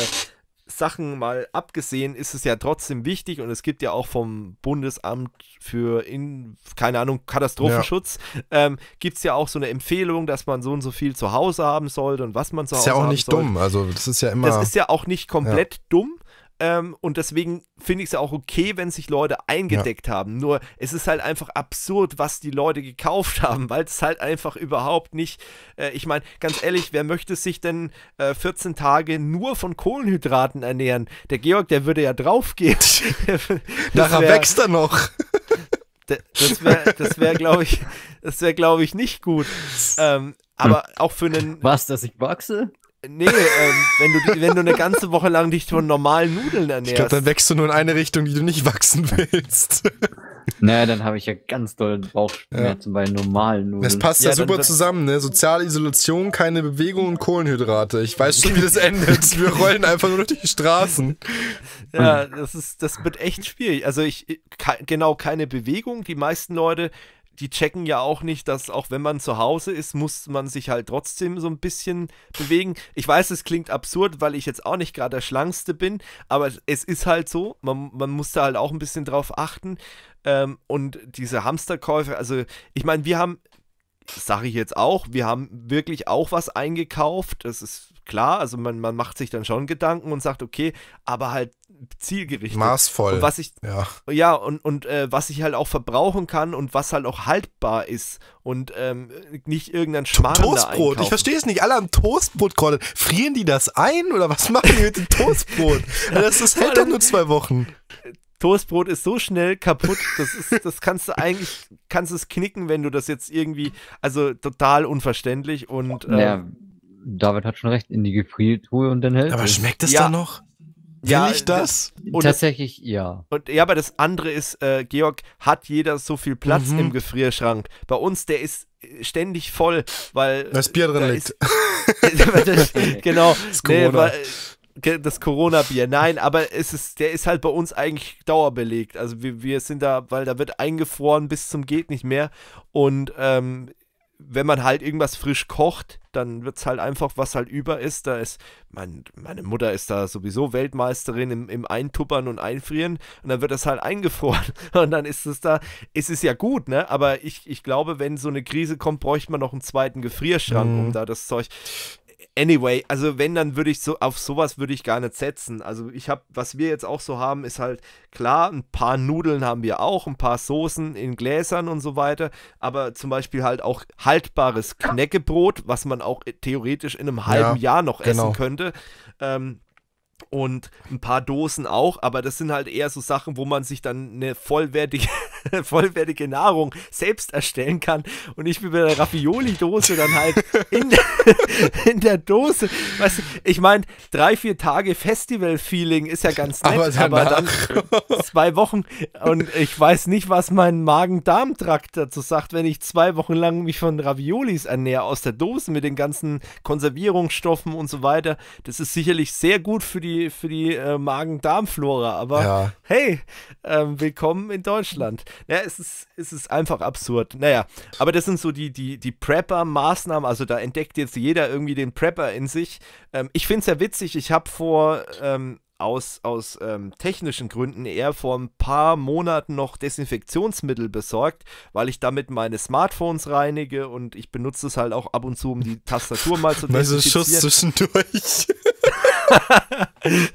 [SPEAKER 1] Sachen mal abgesehen, ist es ja trotzdem wichtig und es gibt ja auch vom Bundesamt für, in, keine Ahnung, Katastrophenschutz, ja. ähm, gibt es ja auch so eine Empfehlung, dass man so und so viel zu Hause haben sollte und was man zu Hause haben sollte. Ist ja auch nicht sollte. dumm, also
[SPEAKER 2] das ist ja immer. Das ist ja auch nicht komplett
[SPEAKER 1] ja. dumm ähm, und deswegen finde ich es auch okay, wenn sich Leute eingedeckt ja. haben. Nur es ist halt einfach absurd, was die Leute gekauft haben, weil es halt einfach überhaupt nicht. Äh, ich meine, ganz ehrlich, wer möchte sich denn äh, 14 Tage nur von Kohlenhydraten ernähren? Der Georg, der würde ja draufgehen. Nachher wär, wächst er noch. das wäre, das wäre, glaube ich, das wäre, ich, nicht gut. Ähm, aber hm. auch für einen. Was, dass ich wachse? Nee, ähm, wenn, du, wenn du eine ganze Woche lang dich von normalen Nudeln ernährst. Ich glaube, dann
[SPEAKER 2] wächst du nur in eine Richtung, die du nicht wachsen willst.
[SPEAKER 3] Naja, dann habe ich ja ganz doll Bauchschmerzen ja. bei normalen Nudeln. Das passt ja, ja super zusammen,
[SPEAKER 2] ne? Soziale Isolation, keine Bewegung und Kohlenhydrate. Ich weiß schon, wie das endet. Wir rollen einfach nur durch die Straßen. Ja,
[SPEAKER 1] das ist, das wird echt schwierig. Also ich, genau keine Bewegung. Die meisten Leute die checken ja auch nicht, dass auch wenn man zu Hause ist, muss man sich halt trotzdem so ein bisschen bewegen. Ich weiß, es klingt absurd, weil ich jetzt auch nicht gerade der Schlankste bin, aber es ist halt so, man, man muss da halt auch ein bisschen drauf achten. Ähm, und diese Hamsterkäufe, also ich meine, wir haben, sage ich jetzt auch, wir haben wirklich auch was eingekauft. Das ist Klar, also man, man macht sich dann schon Gedanken und sagt, okay, aber halt zielgerichtet.
[SPEAKER 2] Maßvoll. Und was ich, ja.
[SPEAKER 1] ja, und, und äh, was ich halt auch verbrauchen kann und was halt auch haltbar ist und ähm, nicht irgendein Schmarrn Toastbrot, einkaufen. ich verstehe
[SPEAKER 2] es nicht. Alle haben Toastbrot gerade. Frieren die das ein oder was machen die mit dem Toastbrot? das, das hält doch nur zwei
[SPEAKER 3] Wochen.
[SPEAKER 1] Toastbrot ist so schnell kaputt, das ist, das kannst du eigentlich, kannst es knicken, wenn du das jetzt irgendwie, also total unverständlich und. Ähm, ja
[SPEAKER 3] David hat schon recht, in die Gefriertruhe und dann hält Aber es. schmeckt es ja. da noch? Will ja, ich das? Und tatsächlich ja.
[SPEAKER 1] Und ja, aber das andere ist, äh, Georg, hat jeder so viel Platz mhm. im Gefrierschrank? Bei uns, der ist äh, ständig voll, weil. Das Bier drin da liegt. Ist, genau. Das Corona. Nee, äh, das Corona-Bier. Nein, aber es ist, der ist halt bei uns eigentlich dauerbelegt. Also wir, wir sind da, weil da wird eingefroren bis zum geht nicht mehr. Und ähm, wenn man halt irgendwas frisch kocht, dann wird es halt einfach, was halt über ist. Da ist, mein, meine Mutter ist da sowieso Weltmeisterin im, im Eintuppern und Einfrieren und dann wird das halt eingefroren und dann ist es da, ist es ja gut, ne? Aber ich, ich glaube, wenn so eine Krise kommt, bräuchte man noch einen zweiten Gefrierschrank, mhm. um da das Zeug anyway, also wenn, dann würde ich so, auf sowas würde ich gar nicht setzen. Also ich habe, was wir jetzt auch so haben, ist halt, klar, ein paar Nudeln haben wir auch, ein paar Soßen in Gläsern und so weiter, aber zum Beispiel halt auch haltbares Knäckebrot, was man auch äh, theoretisch in einem halben ja, Jahr noch genau. essen könnte. Ähm, und ein paar Dosen auch, aber das sind halt eher so Sachen, wo man sich dann eine vollwertige, vollwertige Nahrung selbst erstellen kann. Und ich bin bei der Ravioli-Dose dann halt in, in der Dose. Weißt du, ich meine, drei, vier Tage Festival-Feeling ist ja ganz nett, aber, aber, dann zwei Wochen und ich weiß nicht, was mein Magen-Darm-Trakt dazu sagt, wenn ich zwei Wochen lang mich von Raviolis ernähre aus der Dose mit den ganzen Konservierungsstoffen und so weiter. Das ist sicherlich sehr gut für die die, für die äh, Magen-Darm-Flora. Aber ja. hey, ähm, willkommen in Deutschland. Naja, es ist, es ist einfach absurd. Naja, aber das sind so die, die, die Prepper-Maßnahmen. Also da entdeckt jetzt jeder irgendwie den Prepper in sich. Ähm, ich finde es ja witzig. Ich habe vor, ähm, aus, aus ähm, technischen Gründen eher vor ein paar Monaten noch Desinfektionsmittel besorgt, weil ich damit meine Smartphones reinige und ich benutze es halt auch ab und zu, um die Tastatur mal zu desinfizieren. Mal Schuss
[SPEAKER 2] zwischendurch.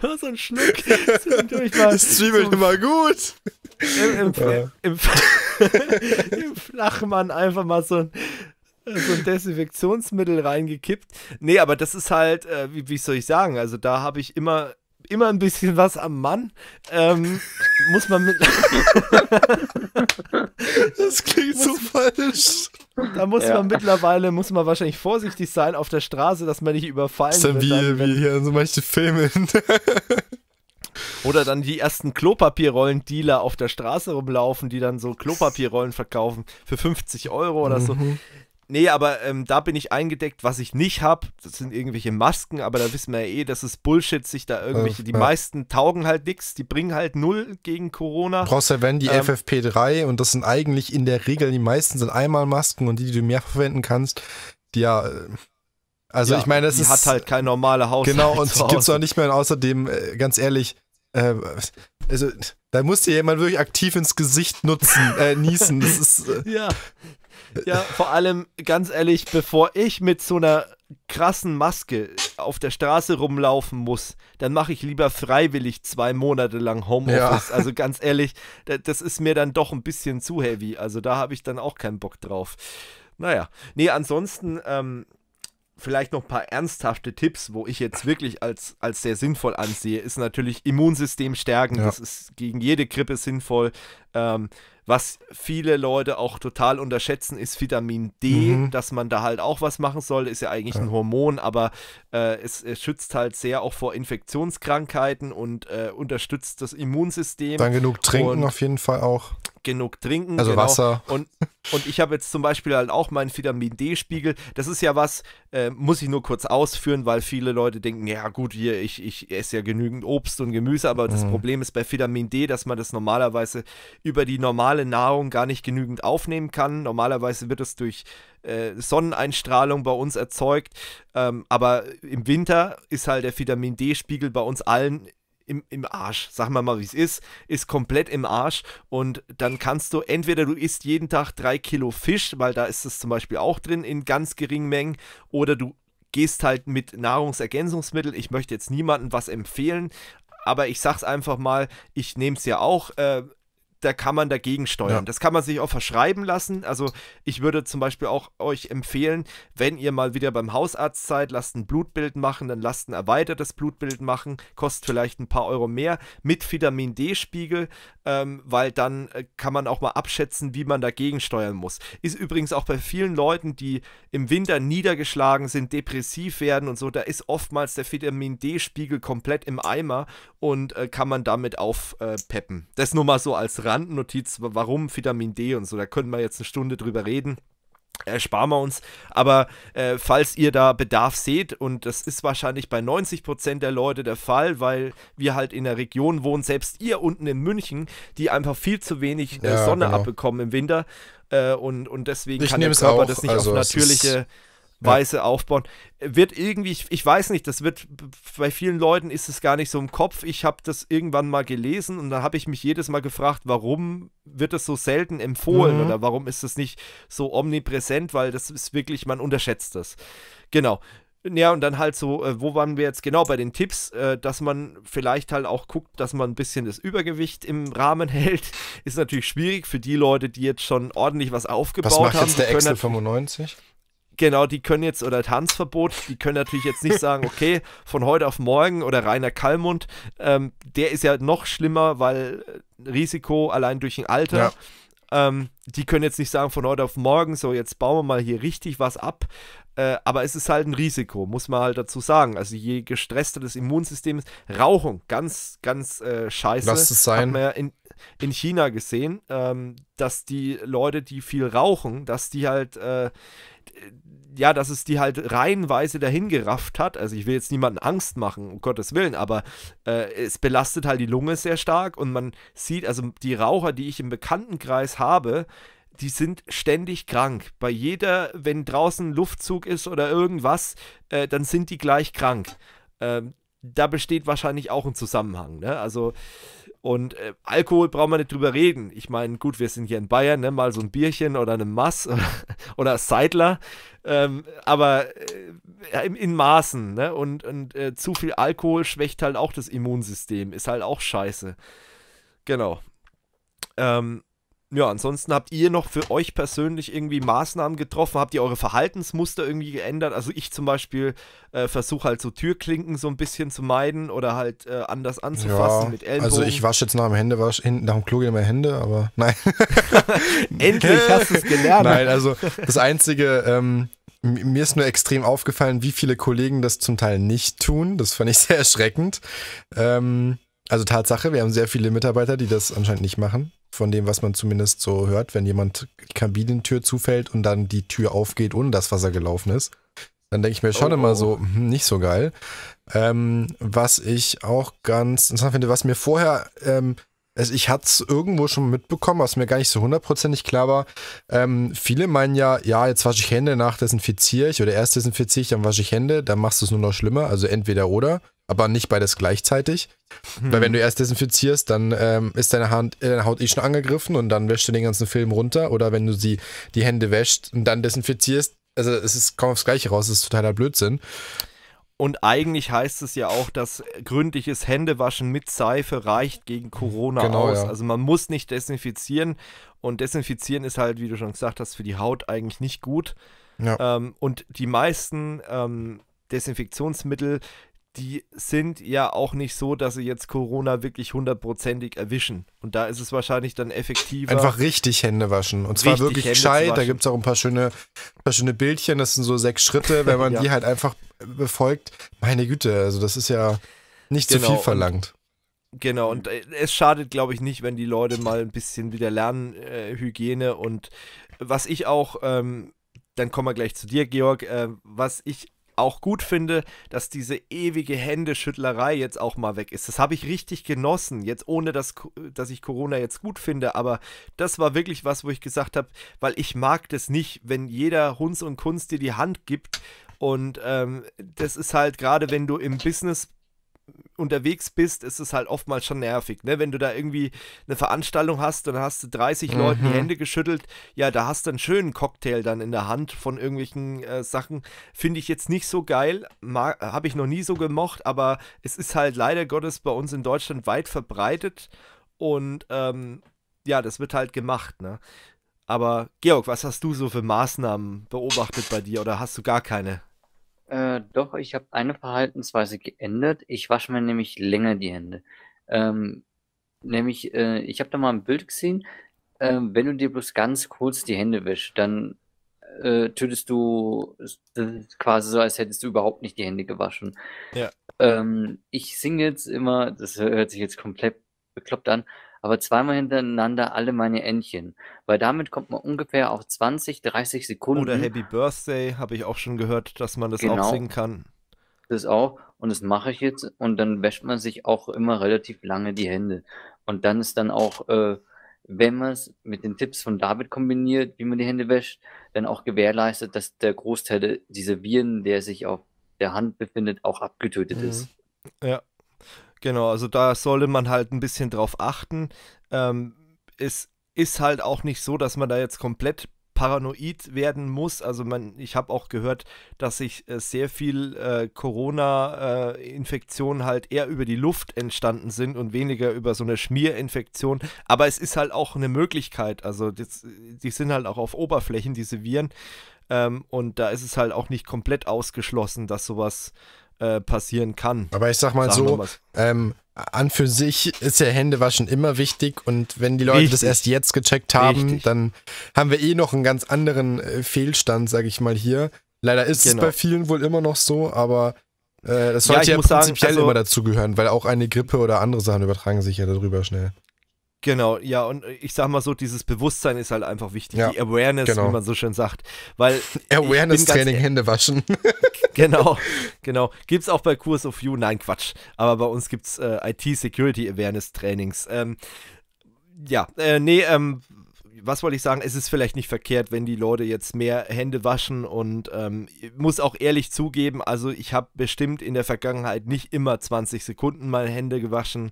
[SPEAKER 2] so ein Schluck zwischendurch mal. Ist Zwiebeln so immer gut.
[SPEAKER 1] Im, im, ja. im,
[SPEAKER 2] im Flachmann
[SPEAKER 1] einfach mal so ein, so ein Desinfektionsmittel reingekippt. Nee, aber das ist halt, äh, wie, wie soll ich sagen, also da habe ich immer immer ein bisschen was am Mann. Ähm, muss man mit. das klingt so falsch. Da muss ja. man mittlerweile, muss man wahrscheinlich vorsichtig sein auf der Straße, dass man nicht überfallen ist dann wird. Wie, dann,
[SPEAKER 2] wie hier so manche Filme.
[SPEAKER 1] Oder dann die ersten Klopapierrollen-Dealer auf der Straße rumlaufen, die dann so Klopapierrollen verkaufen für 50 Euro oder so. Mhm. Nee, aber ähm, da bin ich eingedeckt, was ich nicht habe. Das sind irgendwelche Masken, aber da wissen wir ja eh, das ist Bullshit, sich da irgendwelche. Die ja. meisten taugen halt nichts, die bringen halt null gegen Corona. brauchst ja, wenn die ähm,
[SPEAKER 2] FFP3 und das sind eigentlich in der Regel, die meisten sind einmal Masken und die, die du mehr verwenden kannst, die ja. Äh, also ja, ich meine, das die ist. hat
[SPEAKER 1] halt kein normaler Haus. Genau, und die gibt's auch
[SPEAKER 2] nicht mehr. Und außerdem, äh, ganz ehrlich, äh, also da muss dir jemand wirklich aktiv ins Gesicht nutzen, äh, niesen. Das ist, äh,
[SPEAKER 1] ja, ja, vor allem, ganz ehrlich, bevor ich mit so einer krassen Maske auf der Straße rumlaufen muss, dann mache ich lieber freiwillig zwei Monate lang Homeoffice. Ja. Also ganz ehrlich, das ist mir dann doch ein bisschen zu heavy. Also da habe ich dann auch keinen Bock drauf. Naja, nee, ansonsten ähm, vielleicht noch ein paar ernsthafte Tipps, wo ich jetzt wirklich als, als sehr sinnvoll ansehe, ist natürlich Immunsystem stärken. Ja. Das ist gegen jede Grippe sinnvoll. Ähm, was viele Leute auch total unterschätzen, ist Vitamin D, mhm. dass man da halt auch was machen soll. Ist ja eigentlich ja. ein Hormon, aber äh, es, es, schützt halt sehr auch vor Infektionskrankheiten und äh, unterstützt das Immunsystem. Dann genug trinken und auf jeden Fall auch genug trinken. Also genau. Wasser. Und, und ich habe jetzt zum Beispiel halt auch meinen Vitamin D-Spiegel. Das ist ja was, äh, muss ich nur kurz ausführen, weil viele Leute denken, ja gut, hier, ich, ich esse ja genügend Obst und Gemüse, aber mhm. das Problem ist bei Vitamin D, dass man das normalerweise über die normale Nahrung gar nicht genügend aufnehmen kann. Normalerweise wird es durch äh, Sonneneinstrahlung bei uns erzeugt. Ähm, aber im Winter ist halt der Vitamin D-Spiegel bei uns allen im, im Arsch, sagen wir mal, wie es ist, ist komplett im Arsch. Und dann kannst du, entweder du isst jeden Tag drei Kilo Fisch, weil da ist es zum Beispiel auch drin in ganz geringen Mengen, oder du gehst halt mit Nahrungsergänzungsmitteln. Ich möchte jetzt niemandem was empfehlen, aber ich sag's einfach mal, ich nehme es ja auch. Äh, da kann man dagegen steuern. Ja. Das kann man sich auch verschreiben lassen. Also ich würde zum Beispiel auch euch empfehlen, wenn ihr mal wieder beim Hausarzt seid, lasst ein Blutbild machen, dann lasst ein erweitertes Blutbild machen, kostet vielleicht ein paar Euro mehr mit Vitamin D-Spiegel, ähm, weil dann äh, kann man auch mal abschätzen, wie man dagegen steuern muss. Ist übrigens auch bei vielen Leuten, die im Winter niedergeschlagen sind, depressiv werden und so, da ist oftmals der Vitamin D-Spiegel komplett im Eimer und äh, kann man damit aufpeppen. Äh, das nur mal so als Rat. Randnotiz, warum Vitamin D und so. Da können wir jetzt eine Stunde drüber reden ersparen äh, wir uns. Aber äh, falls ihr da Bedarf seht, und das ist wahrscheinlich bei 90% Prozent der Leute der Fall, weil wir halt in der Region wohnen, selbst ihr unten in München, die einfach viel zu wenig äh, ja, Sonne genau. abbekommen im Winter. Äh, und, und deswegen ich kann der Körper auch. das nicht also auf natürliche... Ist Weise ja. aufbauen. Wird irgendwie, ich, ich, weiß nicht, das wird, bei vielen Leuten ist es gar nicht so im Kopf. Ich habe das irgendwann mal gelesen und da habe ich mich jedes Mal gefragt, warum wird das so selten empfohlen mhm. oder warum ist das nicht so omnipräsent, weil das ist wirklich, man unterschätzt das. Genau. Ja, und dann halt so, äh, wo waren wir jetzt genau bei den Tipps, äh, dass man vielleicht halt auch guckt, dass man ein bisschen das Übergewicht im Rahmen hält, ist natürlich schwierig für die Leute, die jetzt schon ordentlich was aufgebaut haben. Was macht jetzt der Excel halt
[SPEAKER 2] 95?
[SPEAKER 1] genau, die können jetzt, oder Tanzverbot, die können natürlich jetzt nicht sagen, okay, von heute auf morgen oder Rainer Kallmund, ähm, der ist ja noch schlimmer, weil äh, Risiko allein durch ein Alter. Ja. Ähm, die können jetzt nicht sagen von heute auf morgen, so jetzt bauen wir mal hier richtig was ab. Äh, aber es ist halt ein Risiko, muss man halt dazu sagen. Also je gestresster das Immunsystem ist, Rauchen, ganz, ganz äh, scheiße. Lass es sein. Haben wir ja in, in China gesehen, ähm, dass die Leute, die viel rauchen, dass die halt äh, ja, dass es die halt reihenweise dahin gerafft hat. Also ich will jetzt niemanden Angst machen, um Gottes Willen, aber äh, es belastet halt die Lunge sehr stark und man sieht, also die Raucher, die ich im Bekanntenkreis habe, die sind ständig krank. Bei jeder, wenn draußen Luftzug ist oder irgendwas, äh, dann sind die gleich krank. Ähm, da besteht wahrscheinlich auch ein Zusammenhang. Ne? Also und äh, Alkohol braucht man nicht drüber reden. Ich meine, gut, wir sind hier in Bayern, ne? mal so ein Bierchen oder eine Mass oder, Seidler, ähm, aber äh, in, in, Maßen. Ne? Und, und äh, zu viel Alkohol schwächt halt auch das Immunsystem, ist halt auch scheiße. Genau. Ähm, ja, ansonsten habt ihr noch für euch persönlich irgendwie Maßnahmen getroffen? Habt ihr eure Verhaltensmuster irgendwie geändert? Also ich zum Beispiel äh, versuche halt so Türklinken so ein bisschen zu meiden oder halt äh, anders anzufassen ja, mit Ellenbogen. Also ich wasche jetzt
[SPEAKER 2] nach dem Händewasch, hinten nach dem Klo gehen meine Hände, aber nein. Endlich hast du es gelernt. Nein, also das Einzige, ähm, mir ist nur extrem aufgefallen, wie viele Kollegen das zum Teil nicht tun. Das fand ich sehr erschreckend. Ähm, also Tatsache, wir haben sehr viele Mitarbeiter, die das anscheinend nicht machen von dem, was man zumindest so hört, wenn jemand Kabinentür zufällt und dann die Tür aufgeht, ohne das Wasser gelaufen ist. Dann denke ich mir schon oh, immer oh. so, hm, nicht so geil. Ähm, was ich auch ganz interessant finde, was mir vorher, ähm, also ich hatte es irgendwo schon mitbekommen, was mir gar nicht so hundertprozentig klar war. Ähm, viele meinen ja, ja, jetzt wasche ich Hände, nach desinfiziere ich oder erst desinfiziere ich, dann wasche ich Hände, dann machst du es nur noch schlimmer, also entweder oder aber nicht beides gleichzeitig. Hm. Weil wenn du erst desinfizierst, dann ähm, ist deine, Hand, äh, deine Haut eh schon angegriffen und dann wäschst du den ganzen Film runter. Oder wenn du sie, die Hände wäschst und dann desinfizierst, also es ist kaum aufs Gleiche raus, es ist totaler Blödsinn. Und
[SPEAKER 1] eigentlich heißt es ja auch, dass gründliches Händewaschen mit Seife reicht gegen Corona genau, aus. Ja. Also man muss nicht desinfizieren. Und desinfizieren ist halt, wie du schon gesagt hast, für die Haut eigentlich nicht gut. Ja. Ähm, und die meisten ähm, Desinfektionsmittel die sind ja auch nicht so, dass sie jetzt Corona wirklich hundertprozentig erwischen. Und da ist es wahrscheinlich dann effektiver. Einfach
[SPEAKER 2] richtig Hände waschen. Und zwar wirklich Hände gescheit. Da gibt es auch ein paar schöne, paar schöne Bildchen. Das sind so sechs Schritte, wenn man ja. die halt einfach befolgt. Meine Güte, also das ist ja nicht genau. zu viel verlangt.
[SPEAKER 1] genau, und äh, es schadet, glaube ich, nicht, wenn die Leute mal ein bisschen wieder lernen, äh, Hygiene und was ich auch, ähm, dann kommen wir gleich zu dir, Georg, äh, was ich auch gut finde, dass diese ewige Händeschüttlerei jetzt auch mal weg ist. Das habe ich richtig genossen, jetzt ohne dass, dass ich Corona jetzt gut finde, aber das war wirklich was, wo ich gesagt habe, weil ich mag das nicht, wenn jeder Hunds und Kunst dir die Hand gibt. Und ähm, das ist halt gerade, wenn du im Business unterwegs bist, ist es halt oftmals schon nervig. Ne? Wenn du da irgendwie eine Veranstaltung hast dann hast du 30 mhm. Leuten die mhm. Hände geschüttelt, ja, da hast du einen schönen Cocktail dann in der Hand von irgendwelchen äh, Sachen. Finde ich jetzt nicht so geil, habe ich noch nie so gemocht, aber es ist halt leider Gottes bei uns in Deutschland weit verbreitet und ähm, ja, das wird halt gemacht. Ne? Aber Georg, was hast du so für Maßnahmen beobachtet bei dir oder hast du gar keine?
[SPEAKER 3] Äh, doch, ich habe eine Verhaltensweise geändert. Ich wasche mir nämlich länger die Hände. Ähm, nämlich, äh, ich habe da mal ein Bild gesehen, äh, wenn du dir bloß ganz kurz die Hände wäschst, dann äh, tötest du quasi so, als hättest du überhaupt nicht die Hände gewaschen. Ja. Ähm, ich singe jetzt immer, das hört sich jetzt komplett bekloppt an, aber zweimal hintereinander alle meine Entchen. Weil damit kommt man ungefähr auf 20, 30 Sekunden. Oder Happy
[SPEAKER 1] Birthday habe ich auch schon gehört, dass man das genau, auch singen kann.
[SPEAKER 3] Das auch. Und das mache ich jetzt. Und dann wäscht man sich auch immer relativ lange die Hände. Und dann ist dann auch, äh, wenn man es mit den Tipps von David kombiniert, wie man die Hände wäscht, dann auch gewährleistet, dass der Großteil dieser Viren, der sich auf der Hand befindet, auch abgetötet mhm. ist.
[SPEAKER 1] Ja. Genau, also da sollte man halt ein bisschen drauf achten. Ähm, es ist halt auch nicht so, dass man da jetzt komplett paranoid werden muss. Also man, ich habe auch gehört, dass sich äh, sehr viel äh, Corona-Infektionen äh, halt eher über die Luft entstanden sind und weniger über so eine Schmierinfektion. Aber es ist halt auch eine Möglichkeit. Also das, die sind halt auch auf Oberflächen, diese Viren. Ähm, und da ist es halt auch nicht komplett ausgeschlossen, dass sowas
[SPEAKER 2] äh, passieren kann. Aber ich sag mal Sagen so, ähm, an für sich ist ja Händewaschen immer wichtig und wenn die Leute Richtig. das erst jetzt gecheckt haben, Richtig. dann haben wir eh noch einen ganz anderen äh, Fehlstand, sage ich mal hier. Leider ist genau. es bei vielen wohl immer noch so, aber äh, das sollte ja, ja prinzipiell sagen, also, immer dazugehören, weil auch eine Grippe oder andere Sachen übertragen sich ja darüber schnell.
[SPEAKER 1] Genau, ja, und äh, ich sag mal so, dieses Bewusstsein ist halt einfach wichtig, ja, die Awareness, genau. wie man so schön sagt. Weil Awareness-Training, e-
[SPEAKER 2] Hände waschen.
[SPEAKER 1] genau, genau. Gibt's auch bei Kurs of You? Nein, Quatsch. Aber bei uns gibt's äh, IT-Security-Awareness-Trainings. Ähm, ja, äh, nee, ähm, was wollte ich sagen? Es ist vielleicht nicht verkehrt, wenn die Leute jetzt mehr Hände waschen und ähm, muss auch ehrlich zugeben, also ich habe bestimmt in der Vergangenheit nicht immer 20 Sekunden mal Hände gewaschen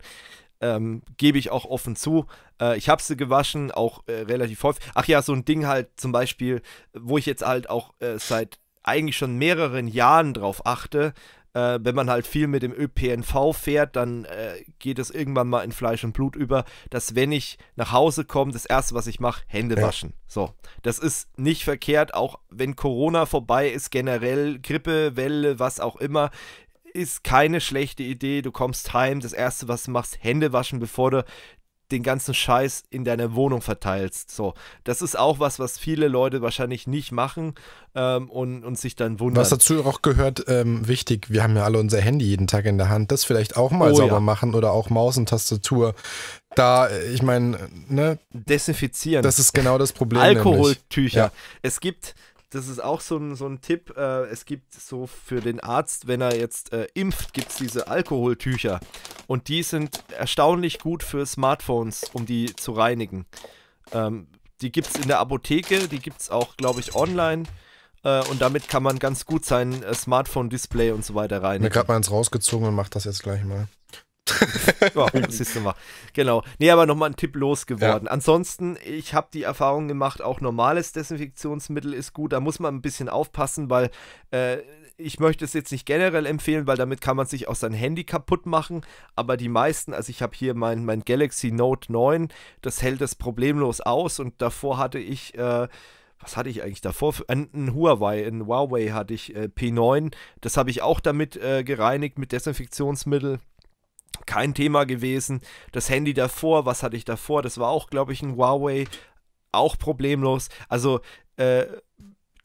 [SPEAKER 1] ähm, gebe ich auch offen zu. Äh, ich habe sie gewaschen, auch äh, relativ häufig. Ach ja, so ein Ding halt zum Beispiel, wo ich jetzt halt auch äh, seit eigentlich schon mehreren Jahren drauf achte. Äh, wenn man halt viel mit dem ÖPNV fährt, dann äh, geht es irgendwann mal in Fleisch und Blut über, dass wenn ich nach Hause komme, das erste, was ich mache, Hände ja. waschen. So, das ist nicht verkehrt, auch wenn Corona vorbei ist, generell Grippewelle, was auch immer ist keine schlechte Idee. Du kommst heim, das erste, was du machst, Hände waschen, bevor du den ganzen Scheiß in deiner Wohnung verteilst. So, das ist auch was, was viele Leute wahrscheinlich nicht machen ähm, und, und sich dann wundern. Was
[SPEAKER 2] dazu auch gehört, ähm, wichtig, wir haben ja alle unser Handy jeden Tag in der Hand, das vielleicht auch mal oh, sauber ja. machen oder auch Maus und Tastatur. Da, äh, ich meine, ne? Desinfizieren. Das ist genau das Problem. Alkoholtücher. Ja.
[SPEAKER 1] Es gibt das ist auch so ein, so ein Tipp. Äh, es gibt so für den Arzt, wenn er jetzt äh, impft, gibt es diese Alkoholtücher. Und die sind erstaunlich gut für Smartphones, um die zu reinigen. Ähm, die gibt es in der Apotheke, die gibt es auch, glaube ich, online. Äh, und damit kann man ganz gut sein äh, Smartphone-Display und so weiter reinigen. Ich habe mir gerade
[SPEAKER 2] mal eins rausgezogen und mache das jetzt gleich mal
[SPEAKER 1] ja, das ist immer. Genau. Nee, aber nochmal ein Tipp losgeworden. Ja. Ansonsten, ich habe die Erfahrung gemacht, auch normales Desinfektionsmittel ist gut. Da muss man ein bisschen aufpassen, weil äh, ich möchte es jetzt nicht generell empfehlen, weil damit kann man sich auch sein Handy kaputt machen. Aber die meisten, also ich habe hier mein, mein Galaxy Note 9, das hält das problemlos aus. Und davor hatte ich. Äh, was hatte ich eigentlich davor? Ein, ein, Huawei, ein Huawei hatte ich äh, P9. Das habe ich auch damit äh, gereinigt mit Desinfektionsmittel kein Thema gewesen. Das Handy davor, was hatte ich davor? Das war auch, glaube ich, ein Huawei, auch problemlos. Also äh,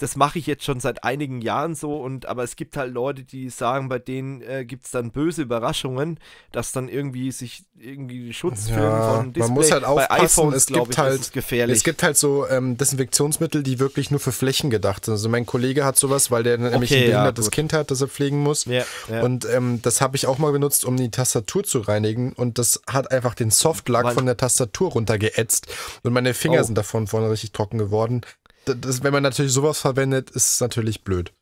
[SPEAKER 1] das mache ich jetzt schon seit einigen Jahren so und aber es gibt halt Leute, die sagen, bei denen äh, gibt es dann böse Überraschungen, dass dann irgendwie sich irgendwie Schutz ja, von Display man muss halt aufpassen, bei es gibt ich, halt gefährlich. Es gibt
[SPEAKER 2] halt so ähm, Desinfektionsmittel, die wirklich nur für Flächen gedacht sind. Also mein Kollege hat sowas, weil der nämlich okay, ein behindertes ja, Kind hat, das er pflegen muss. Ja, und ähm, das habe ich auch mal benutzt, um die Tastatur zu reinigen und das hat einfach den Softlack mein von der Tastatur runtergeätzt und meine Finger oh. sind davon vorne richtig trocken geworden das, wenn man natürlich sowas verwendet, ist es natürlich blöd.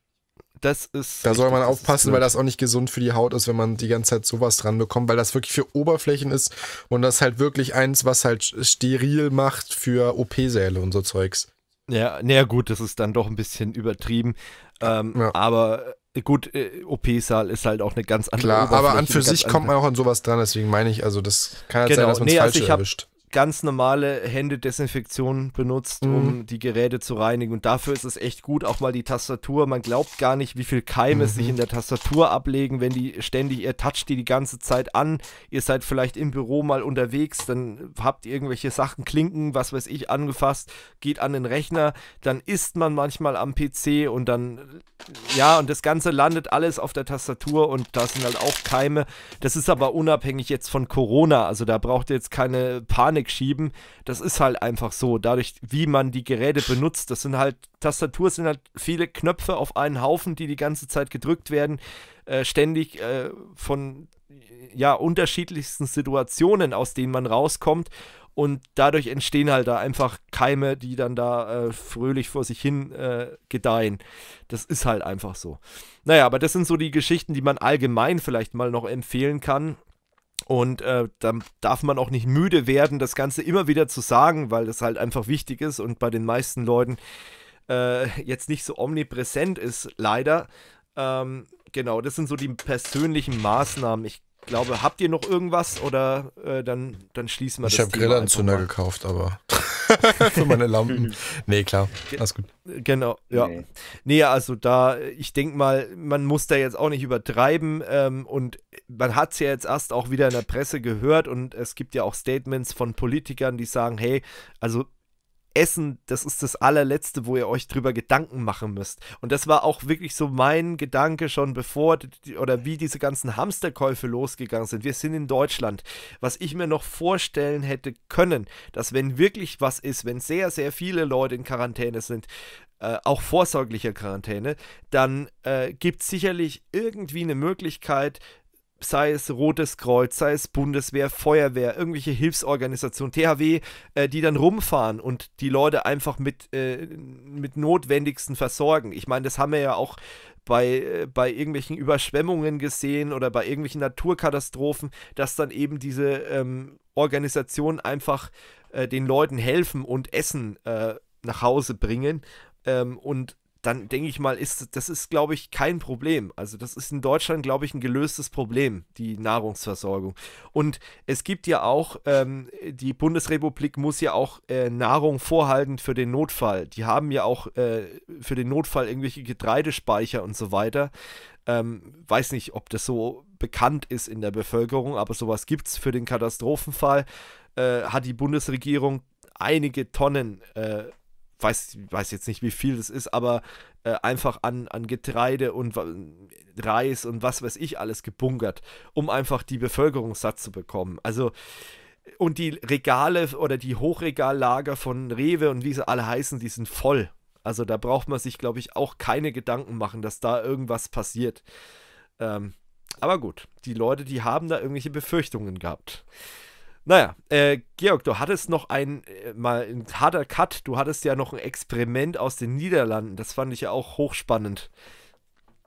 [SPEAKER 2] Das ist. Da soll man aufpassen, weil das auch nicht gesund für die Haut ist, wenn man die ganze Zeit sowas dran bekommt, weil das wirklich für Oberflächen ist und das halt wirklich eins, was halt steril macht für OP-Säle und so Zeugs.
[SPEAKER 1] Ja, naja, gut, das ist dann doch ein bisschen übertrieben. Ähm, ja. Aber äh, gut, äh, OP-Saal ist halt auch eine ganz andere Klar, Oberfläche, aber an für sich kommt man
[SPEAKER 2] auch an sowas dran, deswegen meine ich, also das kann halt genau. sein, dass man es nee, also falsch also
[SPEAKER 1] erwischt ganz normale Händedesinfektion benutzt, mhm. um die Geräte zu reinigen. Und dafür ist es echt gut, auch mal die Tastatur. Man glaubt gar nicht, wie viel Keime mhm. sich in der Tastatur ablegen, wenn die ständig, ihr toucht die die ganze Zeit an. Ihr seid vielleicht im Büro mal unterwegs, dann habt ihr irgendwelche Sachen, Klinken, was weiß ich, angefasst, geht an den Rechner. Dann isst man manchmal am PC und dann, ja, und das Ganze landet alles auf der Tastatur und da sind halt auch Keime. Das ist aber unabhängig jetzt von Corona. Also da braucht ihr jetzt keine Panik Panik schieben. Das ist halt einfach so, dadurch, wie man die Geräte benutzt. Das sind halt, Tastatur sind halt viele Knöpfe auf einen Haufen, die die ganze Zeit gedrückt werden, äh, ständig äh, von ja, unterschiedlichsten Situationen, aus denen man rauskommt. Und dadurch entstehen halt da einfach Keime, die dann da äh, fröhlich vor sich hin äh, gedeihen. Das ist halt einfach so. Naja, aber das sind so die Geschichten, die man allgemein vielleicht mal noch empfehlen kann. Und äh, dann darf man auch nicht müde werden, das Ganze immer wieder zu sagen, weil das halt einfach wichtig ist und bei den meisten Leuten äh, jetzt nicht so omnipräsent ist, leider. Ähm, genau, das sind so die persönlichen Maßnahmen. Ich glaube, habt ihr noch irgendwas oder äh, dann, dann schließen wir ich das Ich habe Grillanzünder
[SPEAKER 2] gekauft, aber. für meine Lampen. Nee, klar. Alles gut.
[SPEAKER 1] Genau, ja. Nee, nee also da, ich denke mal, man muss da jetzt auch nicht übertreiben ähm, und man hat es ja jetzt erst auch wieder in der Presse gehört und es gibt ja auch Statements von Politikern, die sagen, hey, also Essen, das ist das allerletzte, wo ihr euch drüber Gedanken machen müsst. Und das war auch wirklich so mein Gedanke schon bevor oder wie diese ganzen Hamsterkäufe losgegangen sind. Wir sind in Deutschland. Was ich mir noch vorstellen hätte können, dass wenn wirklich was ist, wenn sehr, sehr viele Leute in Quarantäne sind, äh, auch vorsorglicher Quarantäne, dann äh, gibt es sicherlich irgendwie eine Möglichkeit, sei es Rotes Kreuz, sei es Bundeswehr, Feuerwehr, irgendwelche Hilfsorganisationen, THW, äh, die dann rumfahren und die Leute einfach mit, äh, mit Notwendigsten versorgen. Ich meine, das haben wir ja auch bei, äh, bei irgendwelchen Überschwemmungen gesehen oder bei irgendwelchen Naturkatastrophen, dass dann eben diese ähm, Organisationen einfach äh, den Leuten helfen und Essen äh, nach Hause bringen. Ähm, und dann denke ich mal, ist das ist, glaube ich, kein Problem. Also das ist in Deutschland, glaube ich, ein gelöstes Problem, die Nahrungsversorgung. Und es gibt ja auch, ähm, die Bundesrepublik muss ja auch äh, Nahrung vorhalten für den Notfall. Die haben ja auch äh, für den Notfall irgendwelche Getreidespeicher und so weiter. Ähm, weiß nicht, ob das so bekannt ist in der Bevölkerung, aber sowas gibt es für den Katastrophenfall. Äh, hat die Bundesregierung einige Tonnen äh, weiß, weiß jetzt nicht, wie viel das ist, aber äh, einfach an, an Getreide und Reis und was weiß ich alles gebunkert, um einfach die Bevölkerung satt zu bekommen. Also, und die Regale oder die Hochregallager von Rewe und wie sie alle heißen, die sind voll. Also da braucht man sich, glaube ich, auch keine Gedanken machen, dass da irgendwas passiert. Ähm, aber gut, die Leute, die haben da irgendwelche Befürchtungen gehabt. Naja, äh, Georg, du hattest noch ein, äh, mal ein harter Cut, du hattest ja noch ein Experiment aus den
[SPEAKER 3] Niederlanden, das fand ich ja auch hochspannend.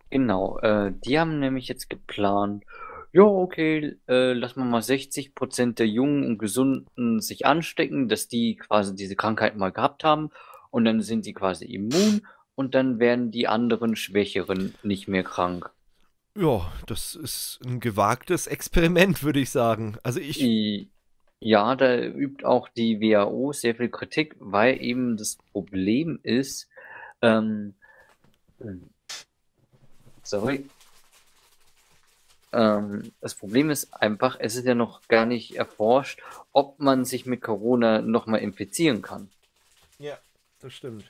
[SPEAKER 3] Genau, äh, die haben nämlich jetzt geplant, ja, okay, äh, lass mal mal 60% der Jungen und Gesunden sich anstecken, dass die quasi diese Krankheit mal gehabt haben und dann sind sie quasi immun und dann werden die anderen Schwächeren nicht mehr krank.
[SPEAKER 1] Ja, das ist ein gewagtes Experiment, würde ich sagen. Also
[SPEAKER 3] ich. Ja, da übt auch die WHO sehr viel Kritik, weil eben das Problem ist, ähm, sorry, ähm, das Problem ist einfach, es ist ja noch gar nicht erforscht, ob man sich mit Corona nochmal infizieren kann.
[SPEAKER 1] Ja, das stimmt.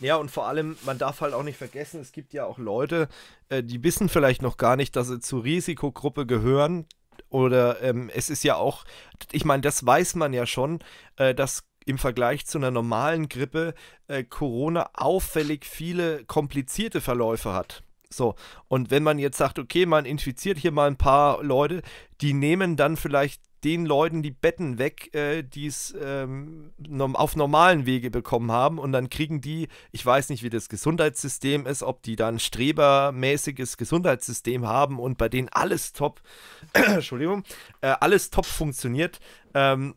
[SPEAKER 1] Ja, und vor allem, man darf halt auch nicht vergessen, es gibt ja auch Leute, äh, die wissen vielleicht noch gar nicht, dass sie zur Risikogruppe gehören, oder ähm, es ist ja auch, ich meine, das weiß man ja schon, äh, dass im Vergleich zu einer normalen Grippe äh, Corona auffällig viele komplizierte Verläufe hat. So, und wenn man jetzt sagt, okay, man infiziert hier mal ein paar Leute, die nehmen dann vielleicht den Leuten die Betten weg, äh, die es ähm, auf normalen Wege bekommen haben. Und dann kriegen die, ich weiß nicht, wie das Gesundheitssystem ist, ob die dann strebermäßiges Gesundheitssystem haben und bei denen alles top, Entschuldigung, äh, alles top funktioniert. Ähm,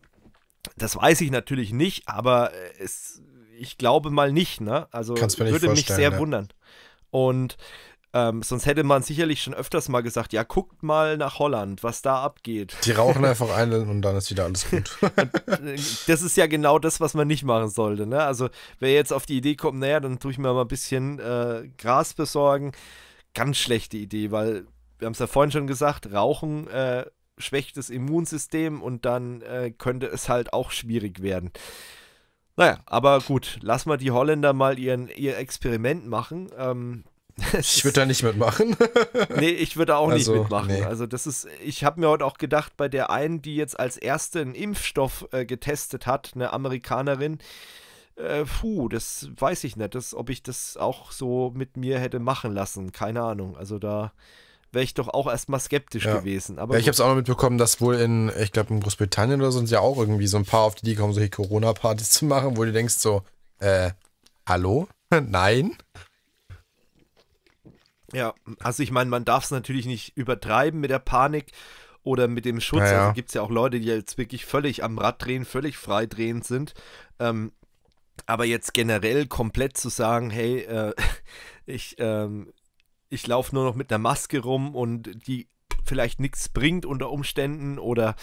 [SPEAKER 1] das weiß ich natürlich nicht, aber äh, es, ich glaube mal nicht. Ne? Also würde mich sehr ne? wundern. Und ähm, sonst hätte man sicherlich schon öfters mal gesagt, ja, guckt mal nach Holland, was da abgeht. Die rauchen einfach
[SPEAKER 2] ein und dann ist wieder alles gut. Äh,
[SPEAKER 1] das ist ja genau das, was man nicht machen sollte. Ne? Also wer jetzt auf die Idee kommt, naja, dann tue ich mir mal ein bisschen äh, Gras besorgen, ganz schlechte Idee, weil wir haben es ja vorhin schon gesagt, Rauchen äh, schwächt das Immunsystem und dann äh, könnte es halt auch schwierig werden. Naja, aber gut, lass mal die Holländer mal ihren, ihr
[SPEAKER 2] Experiment
[SPEAKER 1] machen. Ähm,
[SPEAKER 2] ich würde da nicht mitmachen.
[SPEAKER 1] nee, ich würde auch also, nicht mitmachen. Nee. Also das ist, ich habe mir heute auch gedacht, bei der einen, die jetzt als erste einen Impfstoff äh, getestet hat, eine Amerikanerin, äh, puh, das weiß ich nicht, das, ob ich das auch so mit mir hätte machen lassen. Keine Ahnung. Also da wäre ich doch auch erstmal skeptisch ja. gewesen. Aber ja, ich habe es auch
[SPEAKER 2] noch mitbekommen, dass wohl in, ich glaube in Großbritannien oder sonst ja auch irgendwie so ein paar auf die Idee kommen, solche Corona-Partys zu machen, wo du denkst so, äh, hallo? Nein?
[SPEAKER 1] Ja, also ich meine, man darf es natürlich nicht übertreiben mit der Panik oder mit dem Schutz. Naja. Also gibt es ja auch Leute, die jetzt wirklich völlig am Rad drehen, völlig freidrehend sind. Ähm, aber jetzt generell komplett zu sagen, hey, äh, ich, ähm, ich laufe nur noch mit einer Maske rum und die vielleicht nichts bringt unter Umständen oder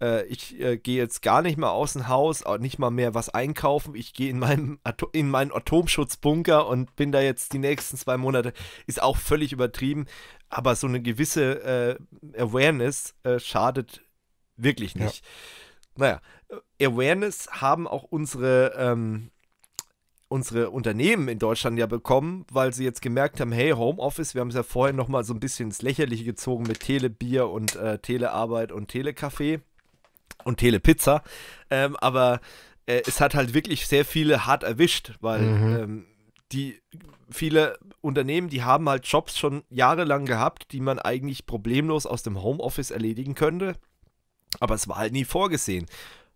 [SPEAKER 1] äh, ich äh, gehe jetzt gar nicht mal aus dem Haus, nicht mal mehr was einkaufen, ich gehe in, in meinen Atomschutzbunker und bin da jetzt die nächsten zwei Monate, ist auch völlig übertrieben, aber so eine gewisse äh, Awareness äh, schadet wirklich nicht. Ja. Naja, äh, Awareness haben auch unsere... Ähm, unsere Unternehmen in Deutschland ja bekommen, weil sie jetzt gemerkt haben, hey, Homeoffice, wir haben es ja vorhin nochmal so ein bisschen ins Lächerliche gezogen mit Telebier und äh, Telearbeit und Telekaffee und Telepizza. Ähm, aber äh, es hat halt wirklich sehr viele hart erwischt, weil mhm. ähm, die viele Unternehmen, die haben halt Jobs schon jahrelang gehabt, die man eigentlich problemlos aus dem Homeoffice erledigen könnte. Aber es war halt nie vorgesehen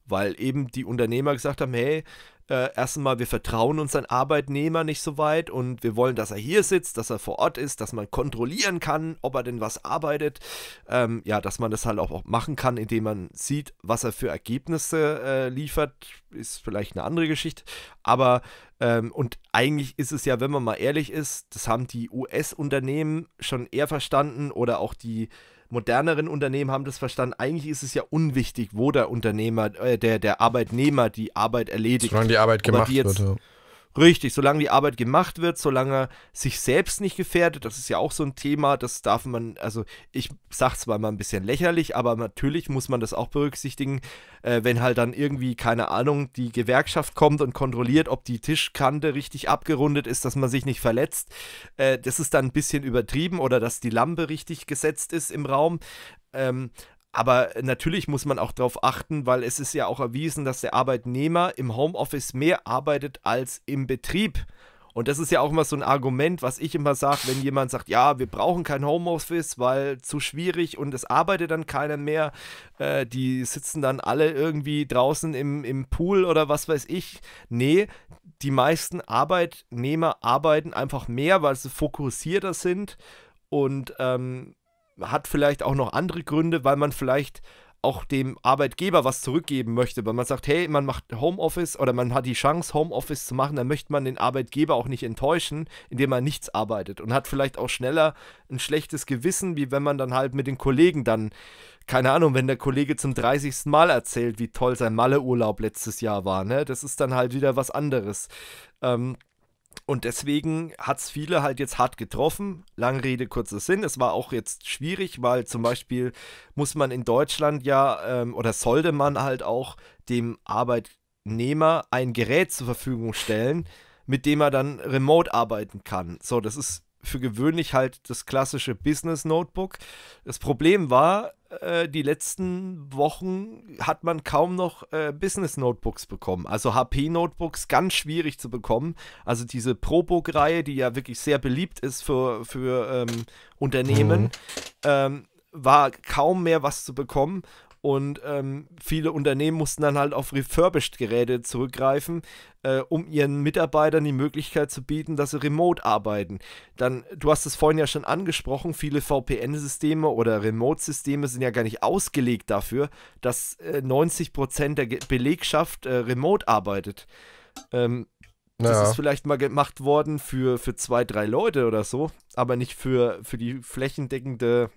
[SPEAKER 1] weil eben die Unternehmer gesagt haben, hey, äh, erstmal, wir vertrauen unseren Arbeitnehmer nicht so weit und wir wollen, dass er hier sitzt, dass er vor Ort ist, dass man kontrollieren kann, ob er denn was arbeitet. Ähm, ja, dass man das halt auch, auch, machen kann, indem man sieht, was er für Ergebnisse äh, liefert, ist vielleicht eine andere Geschichte. Aber, ähm, und eigentlich ist es ja, wenn man mal ehrlich ist, das haben die US-Unternehmen schon eher verstanden oder auch die moderneren Unternehmen haben das verstanden. Eigentlich ist es ja unwichtig, wo der Unternehmer, äh, der, der Arbeitnehmer die Arbeit erledigt. Solange die Arbeit gemacht jetzt, wird. Ja. Richtig, solange die Arbeit gemacht wird, solange sich selbst nicht gefährdet, das ist ja auch so ein Thema, das darf man, also ich sage zwar mal ein bisschen lächerlich, aber natürlich muss man das auch berücksichtigen, äh, wenn halt dann irgendwie, keine Ahnung, die Gewerkschaft kommt und kontrolliert, ob die Tischkante richtig abgerundet ist, dass man sich nicht verletzt. Äh, das ist dann ein bisschen übertrieben oder dass die Lampe richtig gesetzt ist im Raum. Ähm, aber natürlich muss man auch darauf achten, weil es ist ja auch erwiesen, dass der Arbeitnehmer im Homeoffice mehr arbeitet als im Betrieb. Und das ist ja auch immer so ein Argument, was ich immer sage, wenn jemand sagt, ja, wir brauchen kein Homeoffice, weil zu schwierig und es arbeitet dann keiner mehr. Äh, die sitzen dann alle irgendwie draußen im, im Pool oder was weiß ich. Nee, die meisten Arbeitnehmer arbeiten einfach mehr, weil sie fokussierter sind und ähm, hat vielleicht auch noch andere Gründe, weil man vielleicht auch dem Arbeitgeber was zurückgeben möchte, weil man sagt, hey, man macht Homeoffice oder man hat die Chance, Homeoffice zu machen, dann möchte man den Arbeitgeber auch nicht enttäuschen, indem man nichts arbeitet und hat vielleicht auch schneller ein schlechtes Gewissen, wie wenn man dann halt mit den Kollegen dann, keine Ahnung, wenn der Kollege zum 30. Mal erzählt, wie toll sein Malleurlaub letztes Jahr war, ne? Das ist dann halt wieder was anderes. Ähm, und deswegen hat es viele halt jetzt hart getroffen. Lange Rede, kurzer Sinn. Es war auch jetzt schwierig, weil zum Beispiel muss man in Deutschland ja ähm, oder sollte man halt auch dem Arbeitnehmer ein Gerät zur Verfügung stellen, mit dem er dann remote arbeiten kann. So, das ist für gewöhnlich halt das klassische Business Notebook. Das Problem war, äh, die letzten Wochen hat man kaum noch äh, Business Notebooks bekommen. Also HP Notebooks ganz schwierig zu bekommen. Also diese ProBook-Reihe, die ja wirklich sehr beliebt ist für, für ähm, Unternehmen, mhm. ähm, war kaum mehr was zu bekommen. Und ähm, viele Unternehmen mussten dann halt auf Refurbished-Geräte zurückgreifen, äh, um ihren Mitarbeitern die Möglichkeit zu bieten, dass sie remote arbeiten. Dann, du hast es vorhin ja schon angesprochen, viele VPN-Systeme oder Remote-Systeme sind ja gar nicht ausgelegt dafür, dass äh, 90% der Ge Belegschaft äh, remote arbeitet. Ähm, das ja. ist vielleicht mal gemacht worden für, für zwei, drei Leute oder so, aber nicht für, für die flächendeckende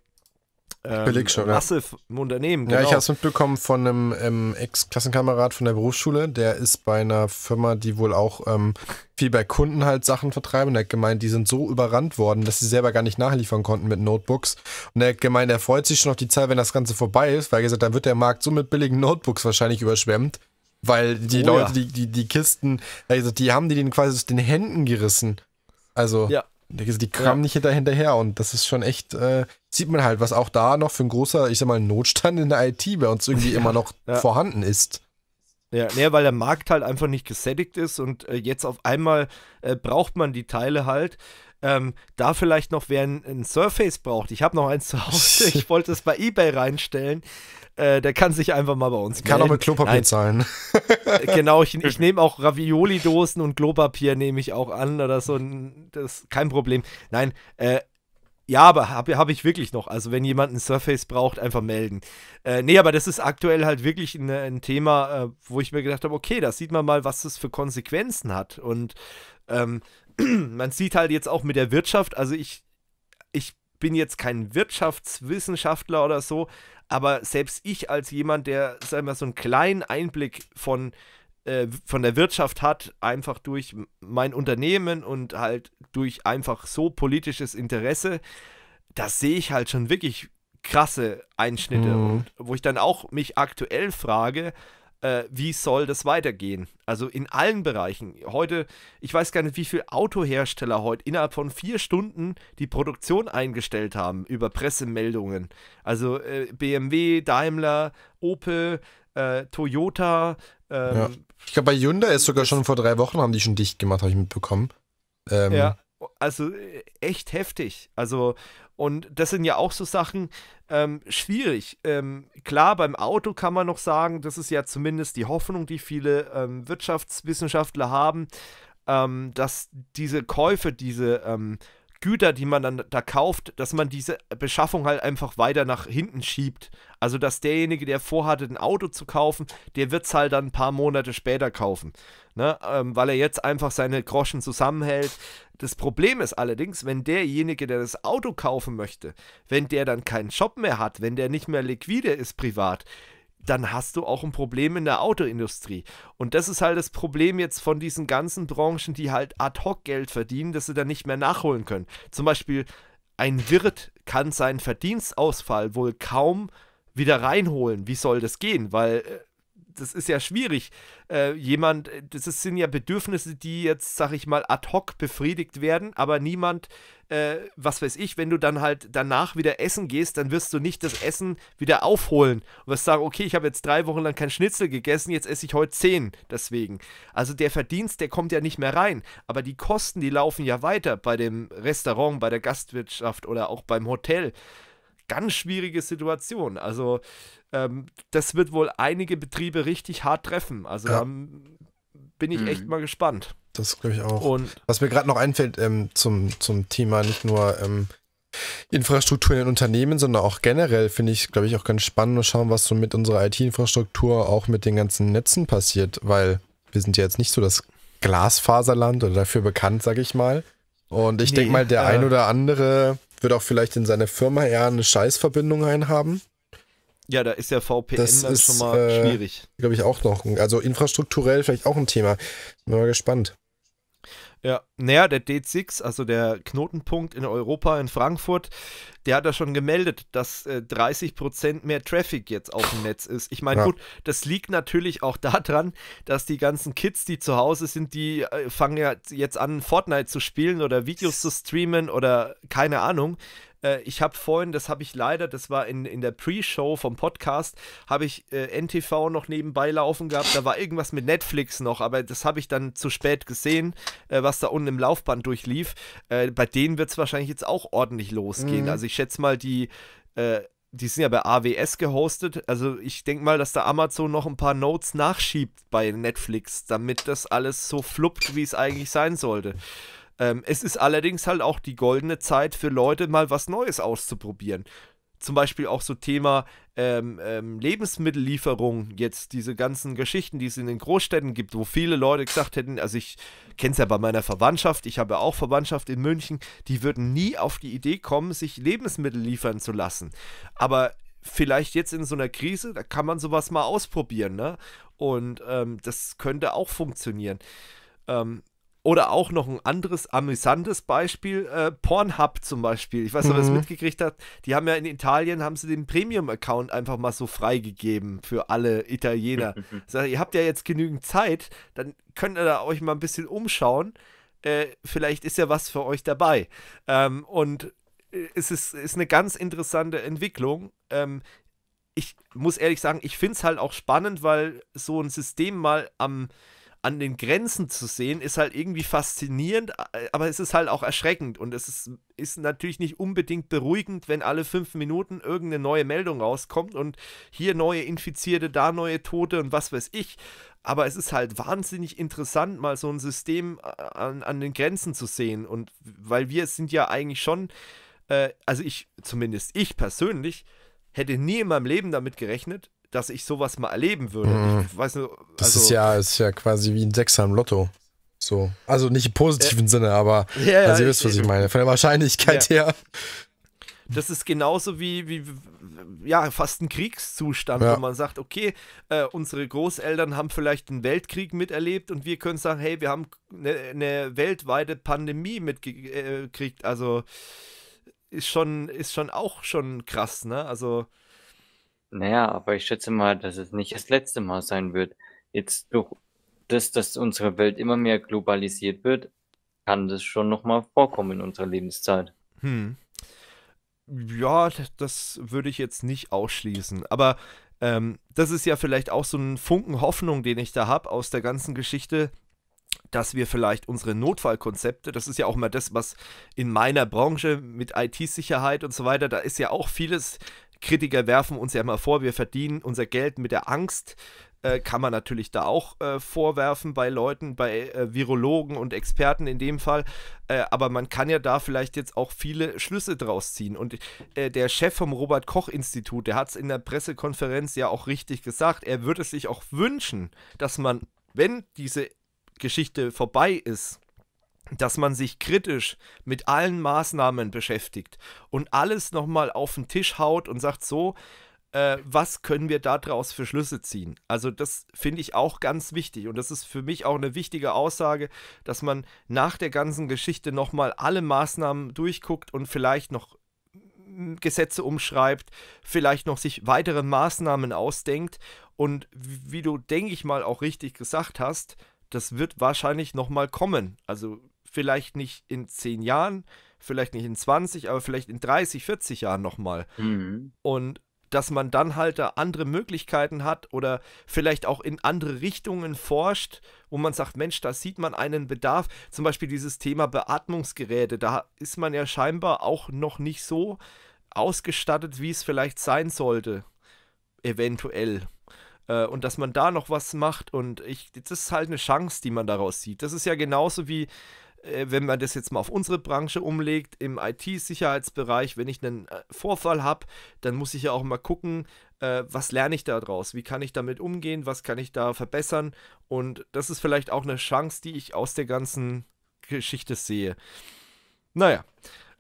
[SPEAKER 1] ähm, schon, Masse im Unternehmen. Genau. Ja, ich genau. habe es
[SPEAKER 2] mitbekommen von einem ähm, Ex-Klassenkamerad von der Berufsschule, der ist bei einer Firma, die wohl auch ähm, viel bei Kunden halt Sachen vertreiben. Und er hat gemeint, die sind so überrannt worden, dass sie selber gar nicht nachliefern konnten mit Notebooks. Und er hat gemeint, er freut sich schon auf die Zeit, wenn das Ganze vorbei ist, weil er gesagt, dann wird der Markt so mit billigen Notebooks wahrscheinlich überschwemmt. Weil die oh, Leute, ja. die, die, die Kisten, also die haben die den quasi aus den Händen gerissen. Also, ja. die kamen ja. nicht hinterher und das ist schon echt. Äh, sieht man halt, was auch da noch für ein großer, ich sag mal, Notstand in der IT bei uns irgendwie ja, immer noch ja. vorhanden ist.
[SPEAKER 1] Ja, nee, weil der Markt halt einfach nicht gesättigt ist und äh, jetzt auf einmal äh, braucht man die Teile halt. Ähm, da vielleicht noch, wer ein, ein Surface braucht, ich habe noch eins zu Hause, ich wollte es bei eBay reinstellen, äh, der kann sich einfach mal bei uns melden. auch mit Klopapier Nein. zahlen. Äh, genau, ich, ich nehme auch Ravioli-Dosen und Klopapier nehme ich auch an oder so, das ist kein Problem. Nein, äh, ja, aber habe hab ich wirklich noch. Also wenn jemand ein Surface braucht, einfach melden. Äh, nee, aber das ist aktuell halt wirklich ein, ein Thema, äh, wo ich mir gedacht habe, okay, da sieht man mal, was das für Konsequenzen hat. Und ähm, man sieht halt jetzt auch mit der Wirtschaft, also ich, ich bin jetzt kein Wirtschaftswissenschaftler oder so, aber selbst ich als jemand, der, sagen wir mal, so einen kleinen Einblick von äh, von der Wirtschaft hat, einfach durch mein Unternehmen und halt durch einfach so politisches Interesse, das sehe ich halt schon wirklich krasse Einschnitte. Mhm. Und wo ich dann auch mich aktuell frage, äh, wie soll das weitergehen? Also in allen Bereichen. Heute, ich weiß gar nicht, wie viele Autohersteller heute innerhalb von vier Stunden die Produktion eingestellt haben über Pressemeldungen. Also äh, BMW, Daimler, Opel, äh, Toyota, ähm, ja.
[SPEAKER 2] Ich glaube, bei Hyundai ist sogar schon vor drei Wochen, haben die schon dicht gemacht, habe ich mitbekommen. Ähm, ja,
[SPEAKER 1] also äh, echt heftig. Also, und das sind ja auch so Sachen ähm, schwierig. Ähm, klar, beim Auto kann man noch sagen, das ist ja zumindest die Hoffnung, die viele ähm, Wirtschaftswissenschaftler haben, ähm, dass diese Käufe, diese Güter, die man dann da kauft, dass man diese Beschaffung halt einfach weiter nach hinten schiebt. Also dass derjenige, der vorhatte, ein Auto zu kaufen, der wird es halt dann ein paar Monate später kaufen. Ne? Ähm, weil er jetzt einfach seine Groschen zusammenhält. Das Problem ist allerdings, wenn derjenige, der das Auto kaufen möchte, wenn der dann keinen Shop mehr hat, wenn der nicht mehr liquide ist privat, dann hast du auch ein Problem in der Autoindustrie. Und das ist halt das Problem jetzt von diesen ganzen Branchen, die halt ad hoc Geld verdienen, dass sie dann nicht mehr nachholen können. Zum Beispiel ein Wirt kann seinen Verdienstausfall wohl kaum wieder reinholen. Wie soll das gehen? Weil äh, das ist ja schwierig. Äh, jemand, äh, das ist, sind ja Bedürfnisse, die jetzt, sag ich mal, ad hoc befriedigt werden, aber niemand, äh, was weiß ich, wenn du dann halt danach wieder essen gehst, dann wirst du nicht das Essen wieder aufholen und wirst sagen, okay, ich habe jetzt drei Wochen lang kein Schnitzel gegessen, jetzt esse ich heute zehn deswegen. Also der Verdienst, der kommt ja nicht mehr rein, aber die Kosten, die laufen ja weiter bei dem Restaurant, bei der Gastwirtschaft oder auch beim Hotel ganz schwierige Situation. Also ähm, das wird wohl einige Betriebe richtig hart treffen. Also ja. da bin ich mhm. echt mal gespannt.
[SPEAKER 2] Das glaube ich auch. Und Was mir gerade noch einfällt ähm, zum, zum Thema nicht nur ähm, Infrastruktur in den Unternehmen, sondern auch generell finde ich, glaube ich, auch ganz spannend und schauen, was so mit unserer IT-Infrastruktur auch mit den ganzen Netzen passiert, weil wir sind ja jetzt nicht so das Glasfaserland oder dafür bekannt, sage ich mal. Und ich nee, denke mal, der äh, ein oder andere wird auch vielleicht in seiner Firma eher eine Scheißverbindung einhaben.
[SPEAKER 1] Ja, da ist ja VPN das dann ist, schon mal äh, schwierig.
[SPEAKER 2] Glaube ich auch noch. Also infrastrukturell vielleicht auch ein Thema. Bin mal gespannt.
[SPEAKER 1] Ja, naja, der D6, also der Knotenpunkt in Europa, in Frankfurt, der hat da schon gemeldet, dass äh, 30% mehr Traffic jetzt auf dem Netz ist. Ich meine, ja. gut, das liegt natürlich auch daran, dass die ganzen Kids, die zu Hause sind, die äh, fangen ja jetzt an, Fortnite zu spielen oder Videos zu streamen oder keine Ahnung äh, ich habe vorhin, das habe ich leider, das war in, in der Pre-Show vom Podcast, habe ich äh, NTV noch nebenbei laufen gehabt. Da war irgendwas mit Netflix noch, aber das habe ich dann zu spät gesehen, äh, was da unten irgendeinem Laufband durchlief, äh, bei denen wird es wahrscheinlich jetzt auch ordentlich losgehen. Mhm. Also ich schätze mal, die, äh, die sind ja bei AWS gehostet. Also ich denke mal, dass da Amazon noch ein paar Notes nachschiebt bei Netflix, damit das alles so fluppt, wie es eigentlich sein sollte. Ähm, es ist allerdings halt auch die goldene Zeit für Leute, mal was Neues auszuprobieren. Zum Beispiel auch so Thema ähm, ähm, Lebensmittellieferung jetzt, diese ganzen Geschichten, die es in den Großstädten gibt, wo viele Leute gesagt hätten, also ich kenne es ja bei meiner Verwandtschaft, ich habe ja auch Verwandtschaft in München, die würden nie auf die Idee kommen, sich Lebensmittel liefern zu lassen. Aber vielleicht jetzt in so einer Krise, da kann man sowas mal ausprobieren, ne? Und ähm, das könnte auch funktionieren. Ähm, oder auch noch ein anderes amüsantes Beispiel, äh, Pornhub zum Beispiel. Ich weiß nicht, ob ihr es mhm. mitgekriegt habt. Die haben ja in Italien, haben sie den Premium-Account einfach mal so freigegeben für alle Italiener. das ihr habt ja jetzt genügend Zeit, dann könnt ihr da euch mal ein bisschen umschauen. Äh, vielleicht ist ja was für euch dabei. Ähm, und äh, es ist, ist eine ganz interessante Entwicklung. Ähm, ich muss ehrlich sagen, ich finde es halt auch spannend, weil so ein System mal am an den Grenzen zu sehen, ist halt irgendwie faszinierend, äh, aber es ist halt auch erschreckend und es ist, ist natürlich nicht unbedingt beruhigend, wenn alle fünf Minuten irgendeine neue Meldung rauskommt und hier neue Infizierte, da neue Tote und was weiß ich. Aber es ist halt wahnsinnig interessant, mal so ein System äh, an, an den Grenzen zu sehen und weil wir sind ja eigentlich schon, äh, also ich zumindest, ich persönlich hätte nie in meinem Leben damit gerechnet, dass ich sowas mal erleben würde. Mm. Ich mhm. weiß nur, also das ist also
[SPEAKER 2] ja, ist ja quasi wie ein Sechser im Lotto. So. Also nicht im positiven äh, Sinne, aber ja, also ihr wisst, was ich meine. Von der Wahrscheinlichkeit ja. her.
[SPEAKER 1] Das ist genauso wie, wie ja, fast ein Kriegszustand, ja. wo man sagt, okay, äh, unsere Großeltern haben vielleicht einen Weltkrieg miterlebt und wir können sagen, hey, wir haben eine, eine weltweite Pandemie mitgekriegt. Äh, also ist schon, ist schon auch schon krass, ne? Also
[SPEAKER 3] naja, aber ich schätze mal, dass es nicht das letzte Mal sein wird. Jetzt durch das, dass unsere Welt immer mehr globalisiert wird, kann das schon nochmal vorkommen in unserer Lebenszeit.
[SPEAKER 1] Hm. Ja, das würde ich jetzt nicht ausschließen. Aber ähm, das ist ja vielleicht auch so ein Funken Hoffnung, den ich da habe aus der ganzen Geschichte, dass wir vielleicht unsere Notfallkonzepte, das ist ja auch mal das, was in meiner Branche mit IT-Sicherheit und so weiter, da ist ja auch vieles Kritiker werfen uns ja immer vor, wir verdienen unser Geld mit der Angst. Äh, kann man natürlich da auch äh, vorwerfen bei Leuten, bei äh, Virologen und Experten in dem Fall. Äh, aber man kann ja da vielleicht jetzt auch viele Schlüsse draus ziehen. Und äh, der Chef vom Robert Koch Institut, der hat es in der Pressekonferenz ja auch richtig gesagt, er würde sich auch wünschen, dass man, wenn diese Geschichte vorbei ist, dass man sich kritisch mit allen Maßnahmen beschäftigt und alles nochmal auf den Tisch haut und sagt so, äh, was können wir daraus für Schlüsse ziehen? Also das finde ich auch ganz wichtig und das ist für mich auch eine wichtige Aussage, dass man nach der ganzen Geschichte nochmal alle Maßnahmen durchguckt und vielleicht noch mm, Gesetze umschreibt, vielleicht noch sich weitere Maßnahmen ausdenkt und wie du, denke ich mal, auch richtig gesagt hast, das wird wahrscheinlich nochmal kommen. Also vielleicht nicht in zehn Jahren, vielleicht nicht in 20, aber vielleicht in 30, 40 Jahren nochmal. Mhm. Und dass man dann halt da andere Möglichkeiten hat oder vielleicht auch in andere Richtungen forscht, wo man sagt, Mensch, da sieht man einen Bedarf. Zum Beispiel dieses Thema Beatmungsgeräte, da ist man ja scheinbar auch noch nicht so ausgestattet, wie es vielleicht sein sollte, eventuell. Äh, und dass man da noch was macht und ich, das ist halt eine Chance, die man daraus sieht. Das ist ja genauso wie äh, wenn man das jetzt mal auf unsere Branche umlegt, im IT-Sicherheitsbereich, wenn ich einen äh, Vorfall habe, dann muss ich ja auch mal gucken, äh, was lerne ich da draus? Wie kann ich damit umgehen? Was kann ich da verbessern? Und das ist vielleicht auch eine Chance, die ich aus der ganzen Geschichte sehe. Naja,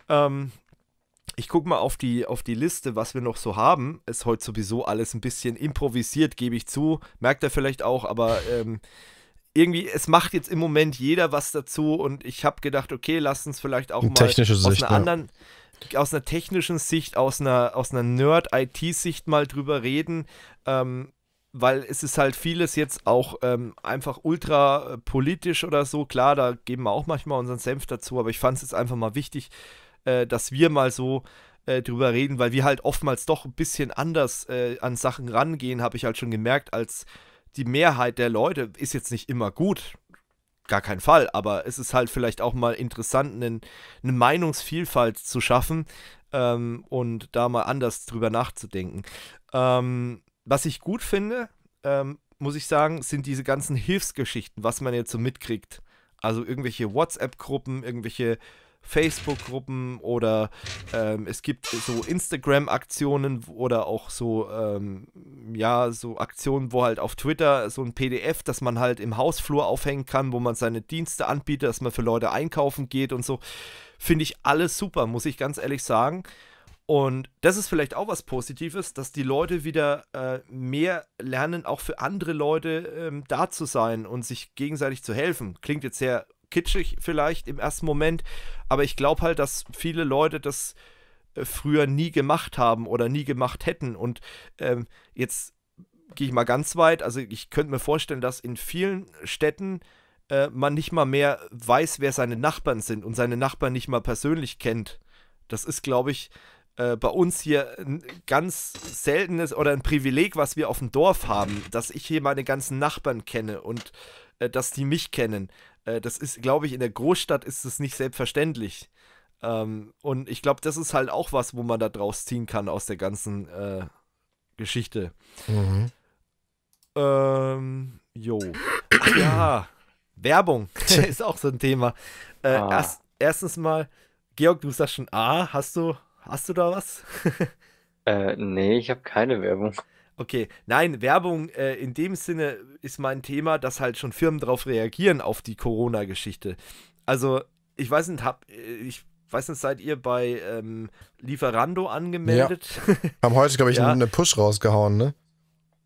[SPEAKER 1] ähm, ich gucke mal auf die, auf die Liste, was wir noch so haben. Ist heute sowieso alles ein bisschen improvisiert, gebe ich zu. Merkt er vielleicht auch, aber ähm, irgendwie, es macht jetzt im Moment jeder was dazu und ich habe gedacht, okay, lass uns vielleicht auch mal Technische aus Sicht, einer ja. aus einer technischen Sicht, aus einer, aus einer Nerd-IT-Sicht mal drüber reden, ähm, weil es ist halt vieles jetzt auch ähm, einfach ultra äh, politisch oder so. Klar, da geben wir auch manchmal unseren Senf dazu, aber ich fand es jetzt einfach mal wichtig, äh, dass wir mal so äh, drüber reden, weil wir halt oftmals doch ein bisschen anders äh, an Sachen rangehen, habe ich halt schon gemerkt, als die Mehrheit der Leute ist jetzt nicht immer gut, gar kein Fall, aber es ist halt vielleicht auch mal interessant, einen, eine Meinungsvielfalt zu schaffen ähm, und da mal anders drüber nachzudenken. Ähm, was ich gut finde, ähm, muss ich sagen, sind diese ganzen Hilfsgeschichten, was man jetzt so mitkriegt. Also irgendwelche WhatsApp-Gruppen, irgendwelche Facebook-Gruppen oder ähm, es gibt so Instagram-Aktionen oder auch so, ähm, ja, so Aktionen, wo halt auf Twitter so ein PDF, das man halt im Hausflur aufhängen kann, wo man seine Dienste anbietet, dass man für Leute einkaufen geht und so. Finde ich alles super, muss ich ganz ehrlich sagen. Und das ist vielleicht auch was Positives, dass die Leute wieder äh, mehr lernen, auch für andere Leute ähm, da zu sein und sich gegenseitig zu helfen. Klingt jetzt sehr kitschig vielleicht im ersten Moment, aber ich glaube halt, dass viele Leute das äh, früher nie gemacht haben oder nie gemacht hätten. Und ähm, jetzt gehe ich mal ganz weit. Also ich könnte mir vorstellen, dass in vielen Städten äh, man nicht mal mehr weiß, wer seine Nachbarn sind und seine Nachbarn nicht mal persönlich kennt. Das ist, glaube ich, äh, bei uns hier ein ganz seltenes oder ein Privileg, was wir auf dem Dorf haben, dass ich hier meine ganzen Nachbarn kenne und äh, dass die mich kennen. Äh, das ist, glaube ich, in der Großstadt ist es nicht selbstverständlich. Ähm, und ich glaube, das ist halt auch was, wo man da draus ziehen kann aus der ganzen äh, Geschichte. Mhm. Ähm, jo. Ach, ja, Werbung ist auch so ein Thema. Äh, ah. erst, erstens mal, Georg, du sagst schon, ah, hast du, hast du da was? äh, nee, ich habe keine Werbung. Okay, nein, Werbung äh, in dem Sinne ist mein Thema, dass halt schon Firmen darauf reagieren, auf die Corona-Geschichte. Also, ich weiß nicht, hab, äh, ich weiß nicht, seid ihr bei ähm, Lieferando angemeldet? Ja. Haben heute, glaube ich, ja. eine
[SPEAKER 2] Push rausgehauen, ne?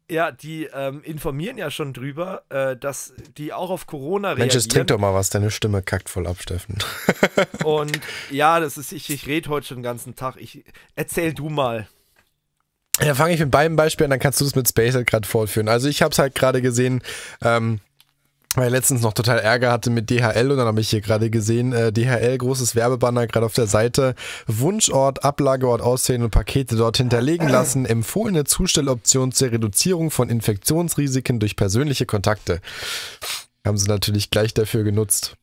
[SPEAKER 1] Ja, die ähm, informieren ja schon drüber, äh, dass die auch auf Corona reagieren. Mensch, jetzt trink doch
[SPEAKER 2] mal was, deine Stimme kackt voll ab, Steffen.
[SPEAKER 1] Und ja, das ist, ich, ich rede heute schon den ganzen Tag. Ich, erzähl du mal.
[SPEAKER 2] Ja, fange ich mit beiden Beispielen an, dann kannst du das mit Space halt gerade fortführen. Also ich habe es halt gerade gesehen, ähm, weil ich letztens noch total Ärger hatte mit DHL und dann habe ich hier gerade gesehen, äh, DHL, großes Werbebanner gerade auf der Seite, Wunschort, Ablageort auswählen und Pakete dort hinterlegen lassen, empfohlene Zustelloption zur Reduzierung von Infektionsrisiken durch persönliche Kontakte. Haben sie natürlich gleich dafür genutzt.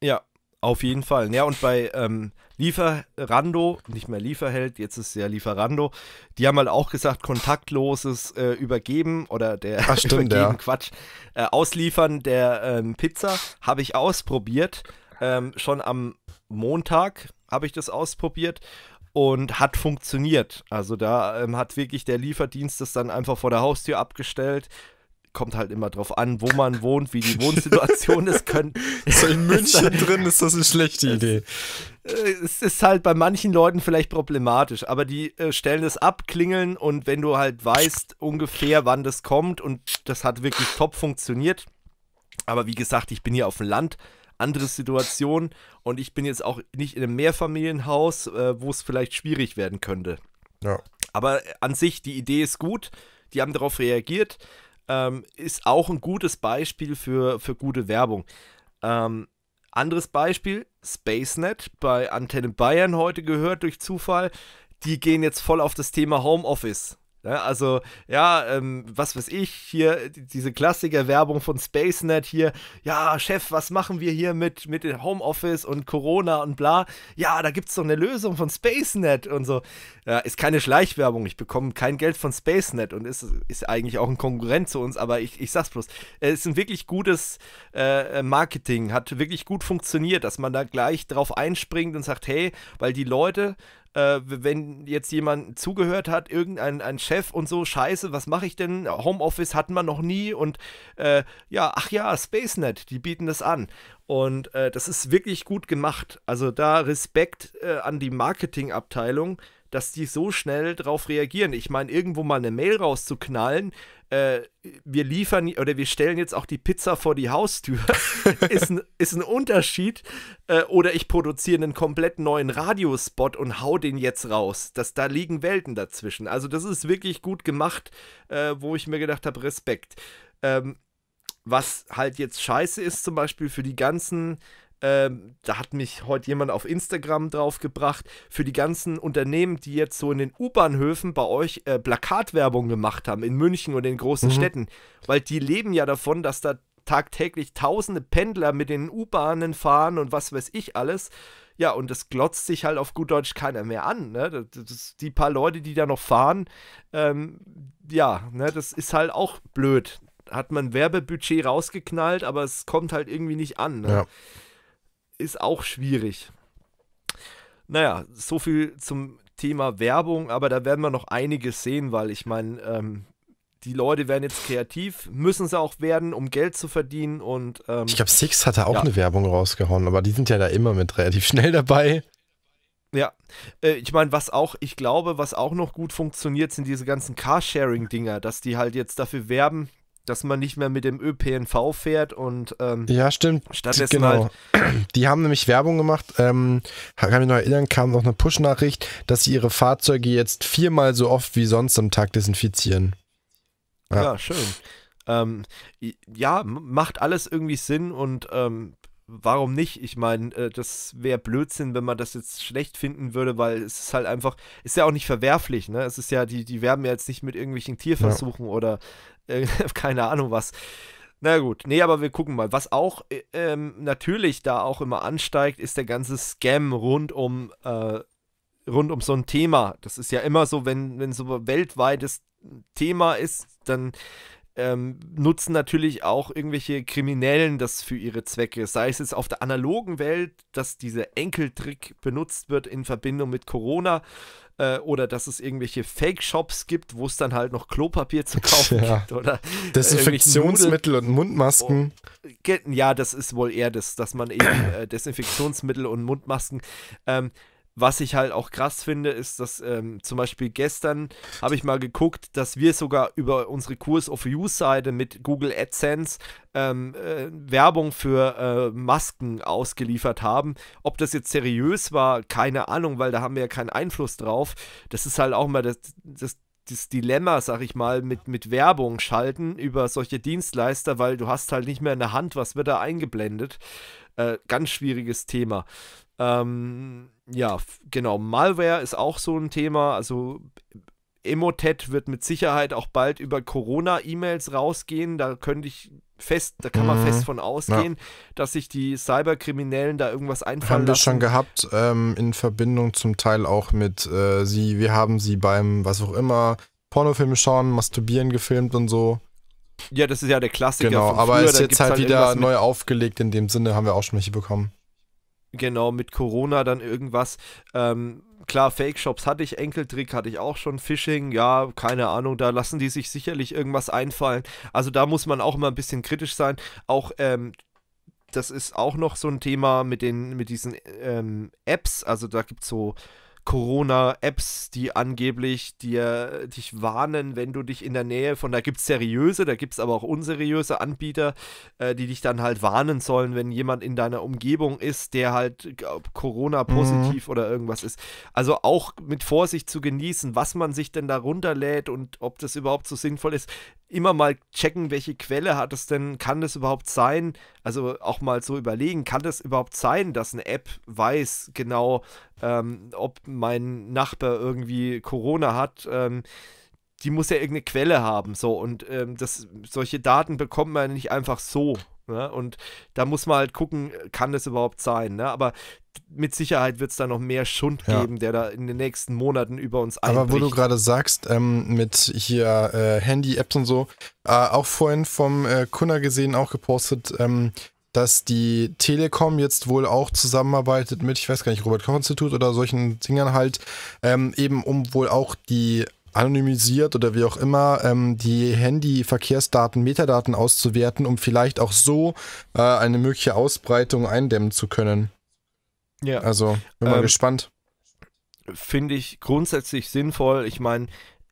[SPEAKER 1] Ja, auf jeden Fall. Ja, und bei, ähm, Lieferando, nicht mehr Lieferheld, jetzt ist es ja Lieferando, die haben halt auch gesagt, kontaktloses äh, Übergeben oder der Ach, stimmt, Übergeben, ja. Quatsch, äh, Ausliefern der ähm, Pizza habe ich ausprobiert. Ähm, schon am Montag habe ich das ausprobiert und hat funktioniert. Also da ähm, hat wirklich der Lieferdienst das dann einfach vor der Haustür abgestellt kommt halt immer drauf an, wo man wohnt, wie die Wohnsituation ist. Können, so in München ist, drin
[SPEAKER 2] ist das eine schlechte Idee.
[SPEAKER 1] Es, äh, es ist halt bei manchen Leuten vielleicht problematisch, aber die äh, stellen es ab, klingeln und wenn du halt weißt ungefähr, wann das kommt und das hat wirklich top funktioniert. Aber wie gesagt, ich bin hier auf dem Land, andere Situation und ich bin jetzt auch nicht in einem Mehrfamilienhaus, äh, wo es vielleicht schwierig werden könnte. Ja. Aber an sich, die Idee ist gut, die haben darauf reagiert ähm, ist auch ein gutes Beispiel für, für gute Werbung. Ähm, anderes Beispiel, SpaceNet, bei Antenne Bayern heute gehört durch Zufall. Die gehen jetzt voll auf das Thema Homeoffice ja, ne? also, ja, ähm, was weiß ich, hier diese Klassiker-Werbung von SpaceNet hier. Ja, Chef, was machen wir hier mit, mit dem Homeoffice und Corona und bla? Ja, da gibt es doch eine Lösung von SpaceNet und so. Ja, ist keine Schleichwerbung. Ich bekomme kein Geld von SpaceNet und ist, ist eigentlich auch ein Konkurrent zu uns, aber ich, ich sag's bloß. Es äh, ist ein wirklich gutes äh, Marketing, hat wirklich gut funktioniert, dass man da gleich drauf einspringt und sagt, hey, weil die Leute äh, wenn jetzt jemand zugehört hat, irgendein ein Chef und so, scheiße, was mache ich denn? Homeoffice hatten wir noch nie und äh, ja, ach ja, SpaceNet, die bieten das an. Und äh, das ist wirklich gut gemacht. Also da Respekt äh, an die Marketingabteilung, dass die so schnell drauf reagieren. Ich meine, irgendwo mal eine Mail rauszuknallen, äh, wir liefern oder wir stellen jetzt auch die Pizza vor die Haustür, ist, ein, ist ein Unterschied. Äh, oder ich produziere einen komplett neuen Radiospot und hau den jetzt raus. Das, da liegen Welten dazwischen. Also, das ist wirklich gut gemacht, äh, wo ich mir gedacht habe: Respekt. Ähm, was halt jetzt scheiße ist, zum Beispiel für die ganzen ähm, da hat mich heute jemand auf Instagram draufgebracht, für die ganzen Unternehmen, die jetzt so in den U-Bahnhöfen bei euch äh, Plakatwerbung gemacht haben, in München und in großen mhm. Städten. Weil die leben ja davon, dass da tagtäglich tausende Pendler mit den U-Bahnen fahren und was weiß ich alles. Ja, und das glotzt sich halt auf gut Deutsch keiner mehr an. Ne? Das, das, die paar Leute, die da noch fahren, ähm, ja, ne, das ist halt auch blöd. Hat man Werbebudget rausgeknallt, aber es kommt halt irgendwie nicht an. Ne? Ja ist auch schwierig. Naja, so viel zum Thema Werbung, aber da werden wir noch einiges sehen, weil ich meine, ähm, die Leute werden jetzt kreativ, müssen sie auch werden, um Geld zu verdienen und ähm, Ich glaube, Six hatte auch ja. eine
[SPEAKER 2] Werbung rausgehauen, aber die sind ja da immer mit relativ schnell dabei.
[SPEAKER 1] Ja, äh, ich meine, was auch, ich glaube, was auch noch gut funktioniert, sind diese ganzen Carsharing-Dinger, dass die halt jetzt dafür werben, dass man nicht mehr mit dem ÖPNV fährt und ähm, ja stimmt
[SPEAKER 2] stattdessen genau. halt die haben nämlich Werbung gemacht ähm, kann mich noch erinnern kam noch eine Push-Nachricht dass sie ihre Fahrzeuge jetzt viermal so oft wie sonst am Tag desinfizieren ja, ja schön
[SPEAKER 1] ähm, ja macht alles irgendwie Sinn und ähm, warum nicht? Ich meine, äh, das wäre Blödsinn, wenn man das jetzt schlecht finden würde, weil es ist halt einfach, ist ja auch nicht verwerflich, ne? Es ist ja, die, die werben ja jetzt nicht mit irgendwelchen Tierversuchen ja. oder äh, keine Ahnung was. Na gut, nee, aber wir gucken mal. Was auch äh, ähm, natürlich da auch immer ansteigt, ist der ganze Scam rund um, äh, rund um so ein Thema. Das ist ja immer so, wenn, wenn so ein weltweites Thema ist, dann ähm, nutzen natürlich auch irgendwelche Kriminellen das für ihre Zwecke. Sei es jetzt auf der analogen Welt, dass dieser Enkeltrick benutzt wird in Verbindung mit Corona äh, oder dass es irgendwelche Fake-Shops gibt, wo es dann halt noch Klopapier zu kaufen ja. gibt oder Desinfektionsmittel und Mundmasken. Oh, ja, das ist wohl eher das, dass man eben äh, Desinfektionsmittel und Mundmasken. Ähm, was ich halt auch krass finde, ist, dass ähm, zum Beispiel gestern habe ich mal geguckt, dass wir sogar über unsere Kurs of Use-Seite mit Google AdSense ähm, äh, Werbung für äh, Masken ausgeliefert haben. Ob das jetzt seriös war, keine Ahnung, weil da haben wir ja keinen Einfluss drauf. Das ist halt auch mal das, das, das Dilemma, sag ich mal, mit, mit Werbung schalten über solche Dienstleister, weil du hast halt nicht mehr in der Hand, was wird da eingeblendet. Äh, ganz schwieriges Thema. Ähm, ja, genau. Malware ist auch so ein Thema. Also Emotet wird mit Sicherheit auch bald über Corona-E-Mails rausgehen. Da könnte ich fest, da kann man mhm. fest von ausgehen, ja. dass sich die Cyberkriminellen da irgendwas einfallen haben lassen. Haben wir schon
[SPEAKER 2] gehabt, ähm, in Verbindung zum Teil auch mit äh, sie, wir haben sie beim, was auch immer, Pornofilme schauen, masturbieren gefilmt und so.
[SPEAKER 1] Ja, das ist ja der Klassiker. Genau, aber ist jetzt halt, halt wieder neu
[SPEAKER 2] aufgelegt, in dem Sinne haben wir auch schon welche bekommen.
[SPEAKER 1] Genau, mit Corona dann irgendwas. Ähm, klar, Fake-Shops hatte ich, Enkeltrick hatte ich auch schon, Phishing, ja, keine Ahnung, da lassen die sich sicherlich irgendwas einfallen. Also da muss man auch immer ein bisschen kritisch sein. Auch ähm, das ist auch noch so ein Thema mit den, mit diesen ähm, Apps. Also da gibt es so Corona-Apps, die angeblich dir, dich warnen, wenn du dich in der Nähe von, da gibt es seriöse, da gibt es aber auch unseriöse Anbieter, äh, die dich dann halt warnen sollen, wenn jemand in deiner Umgebung ist, der halt Corona-positiv mhm. oder irgendwas ist. Also auch mit Vorsicht zu genießen, was man sich denn da runterlädt und ob das überhaupt so sinnvoll ist immer mal checken, welche Quelle hat es denn, kann das überhaupt sein? Also auch mal so überlegen, kann das überhaupt sein, dass eine App weiß genau, ähm, ob mein Nachbar irgendwie Corona hat? Ähm, die muss ja irgendeine Quelle haben, so und ähm, das, solche Daten bekommt man nicht einfach so Ne? Und da muss man halt gucken, kann das überhaupt sein. Ne? Aber mit Sicherheit wird es da noch mehr Schund ja. geben, der da in den nächsten Monaten über uns einbricht. Aber wo du
[SPEAKER 2] gerade sagst, ähm, mit hier äh, Handy-Apps und so, äh, auch vorhin vom äh, Kunner gesehen, auch gepostet, ähm, dass die Telekom jetzt wohl auch zusammenarbeitet mit, ich weiß gar nicht, Robert Koch Institut oder solchen Dingern halt, ähm, eben um wohl auch die anonymisiert oder wie auch immer ähm, die Handy-Verkehrsdaten, Metadaten auszuwerten, um vielleicht auch so äh, eine mögliche Ausbreitung eindämmen zu können. Ja. Also, bin mal ähm,
[SPEAKER 1] gespannt. Finde ich grundsätzlich sinnvoll. Ich meine,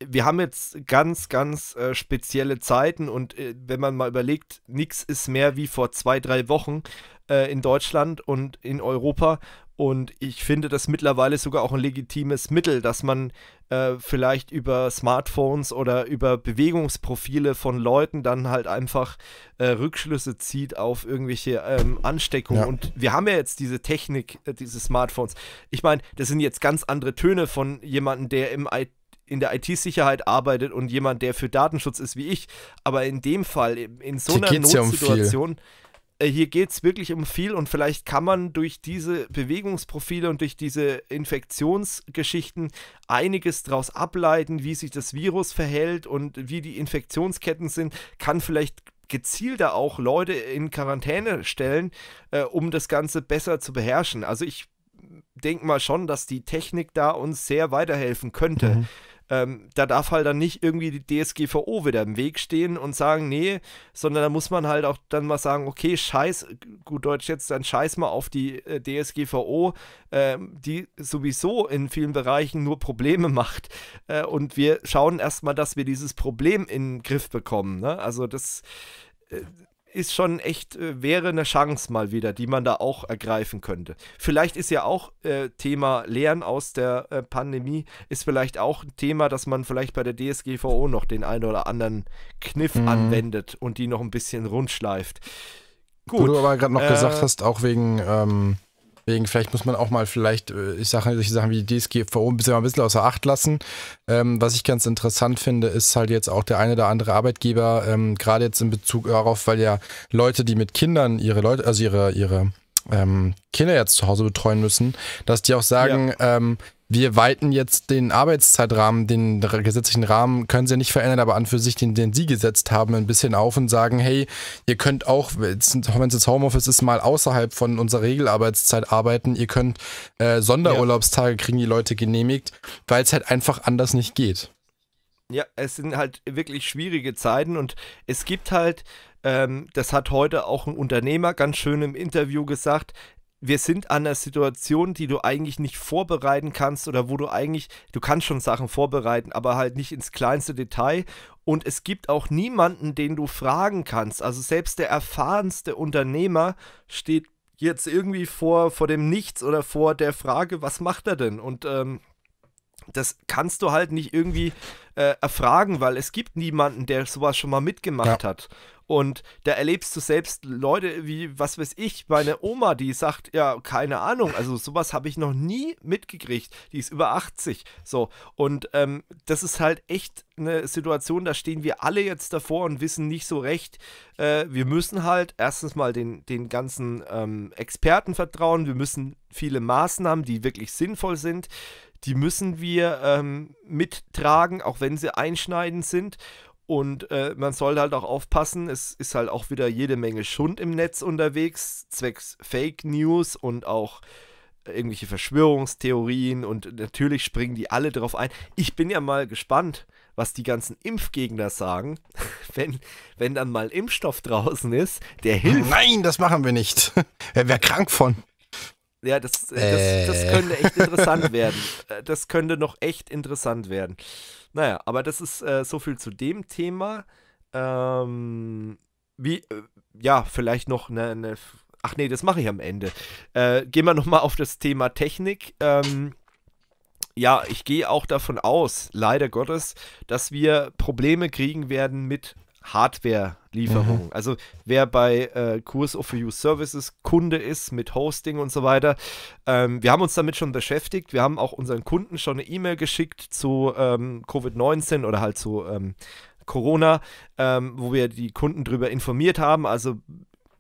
[SPEAKER 1] wir haben jetzt ganz, ganz äh, spezielle Zeiten und äh, wenn man mal überlegt, nichts ist mehr wie vor zwei, drei Wochen äh, in Deutschland und in Europa und ich finde das mittlerweile sogar auch ein legitimes Mittel, dass man äh, vielleicht über Smartphones oder über Bewegungsprofile von Leuten dann halt einfach äh, Rückschlüsse zieht auf irgendwelche ähm, Ansteckungen. Ja. Und wir haben ja jetzt diese Technik, äh, diese Smartphones. Ich meine, das sind jetzt ganz andere Töne von jemandem, der im IT in der IT-Sicherheit arbeitet und jemand, der für Datenschutz ist wie ich. Aber in dem Fall, in, in so einer Notsituation, ja um äh, hier geht es wirklich um viel und vielleicht kann man durch diese Bewegungsprofile und durch diese Infektionsgeschichten einiges daraus ableiten, wie sich das Virus verhält und wie die Infektionsketten sind, kann vielleicht gezielter auch Leute in Quarantäne stellen, äh, um das Ganze besser zu beherrschen. Also ich denke mal schon, dass die Technik da uns sehr weiterhelfen könnte. Mhm ähm, da darf halt dann nicht irgendwie die DSGVO wieder im Weg stehen und sagen, nee, sondern da muss man halt auch dann mal sagen, okay, scheiß, gut Deutsch jetzt, dann scheiß mal auf die äh, DSGVO, äh, die sowieso in vielen Bereichen nur Probleme macht. Äh, und wir schauen erstmal, dass wir dieses Problem in den Griff bekommen. Ne? Also das äh, ist schon echt, äh, wäre eine Chance mal wieder, die man da auch ergreifen könnte. Vielleicht ist ja auch äh, Thema Lehren aus der äh, Pandemie, ist vielleicht auch ein Thema, dass man vielleicht bei der DSGVO noch den einen oder anderen Kniff mhm. anwendet und die noch ein bisschen rundschleift.
[SPEAKER 2] Gut. Wo du aber gerade noch äh, gesagt hast, auch wegen ähm, Deswegen, vielleicht muss man auch mal vielleicht, äh, ich sage solche Sachen wie die DSGVO ein bisschen, ein bisschen außer Acht lassen. Ähm, was ich ganz interessant finde, ist halt jetzt auch der eine oder andere Arbeitgeber, ähm, gerade jetzt in Bezug darauf, weil ja Leute, die mit Kindern ihre Leute, also ihre, ihre ähm, Kinder jetzt zu Hause betreuen müssen, dass die auch sagen, ja. Ähm, wir weiten jetzt den Arbeitszeitrahmen, den gesetzlichen Rahmen, können sie nicht verändern, aber an für sich, den, den sie gesetzt haben, ein bisschen auf und sagen, hey, ihr könnt auch, wenn es jetzt Homeoffice ist, mal außerhalb von unserer Regelarbeitszeit arbeiten, ihr könnt äh, Sonderurlaubstage kriegen, die Leute genehmigt, weil es halt einfach anders nicht geht.
[SPEAKER 1] Ja, es sind halt wirklich schwierige Zeiten und es gibt halt, ähm, das hat heute auch ein Unternehmer ganz schön im Interview gesagt, wir sind an einer Situation, die du eigentlich nicht vorbereiten kannst oder wo du eigentlich, du kannst schon Sachen vorbereiten, aber halt nicht ins kleinste Detail. Und es gibt auch niemanden, den du fragen kannst. Also selbst der erfahrenste Unternehmer steht jetzt irgendwie vor, vor dem Nichts oder vor der Frage, was macht er denn? Und ähm, das kannst du halt nicht irgendwie äh, erfragen, weil es gibt niemanden, der sowas schon mal mitgemacht ja. hat. Und da erlebst du selbst Leute wie, was weiß ich, meine Oma, die sagt, ja, keine Ahnung, also sowas habe ich noch nie mitgekriegt. Die ist über 80. So. Und ähm, das ist halt echt eine Situation, da stehen wir alle jetzt davor und wissen nicht so recht. Äh, wir müssen halt erstens mal den, den ganzen ähm, Experten vertrauen. Wir müssen viele Maßnahmen, die wirklich sinnvoll sind, die müssen wir ähm, mittragen, auch wenn sie einschneidend sind. Und äh, man sollte halt auch aufpassen, es ist halt auch wieder jede Menge Schund im Netz unterwegs, zwecks Fake News und auch irgendwelche Verschwörungstheorien und natürlich springen die alle drauf ein. Ich bin ja mal gespannt, was die ganzen Impfgegner sagen, wenn, wenn dann mal Impfstoff draußen ist,
[SPEAKER 2] der hilft. Nein, das machen wir nicht. Wer wäre krank von?
[SPEAKER 1] Ja, das, äh. das, äh. könnte echt interessant werden. Äh, das könnte noch echt interessant werden. Naja, aber das ist äh, so viel zu dem Thema. Ähm, wie, äh, ja, vielleicht noch eine, eine ach nee, das mache ich am Ende. Äh, gehen wir nochmal auf das Thema Technik. Ähm, ja, ich gehe auch davon aus, leider Gottes, dass wir Probleme kriegen werden mit Hardware-Lieferung. Mhm. Also wer bei äh, Kurs of Use Services Kunde ist mit Hosting und so weiter, ähm, wir haben uns damit schon beschäftigt. Wir haben auch unseren Kunden schon eine E-Mail geschickt zu ähm, Covid-19 oder halt zu ähm, Corona, ähm, wo wir die Kunden darüber informiert haben. Also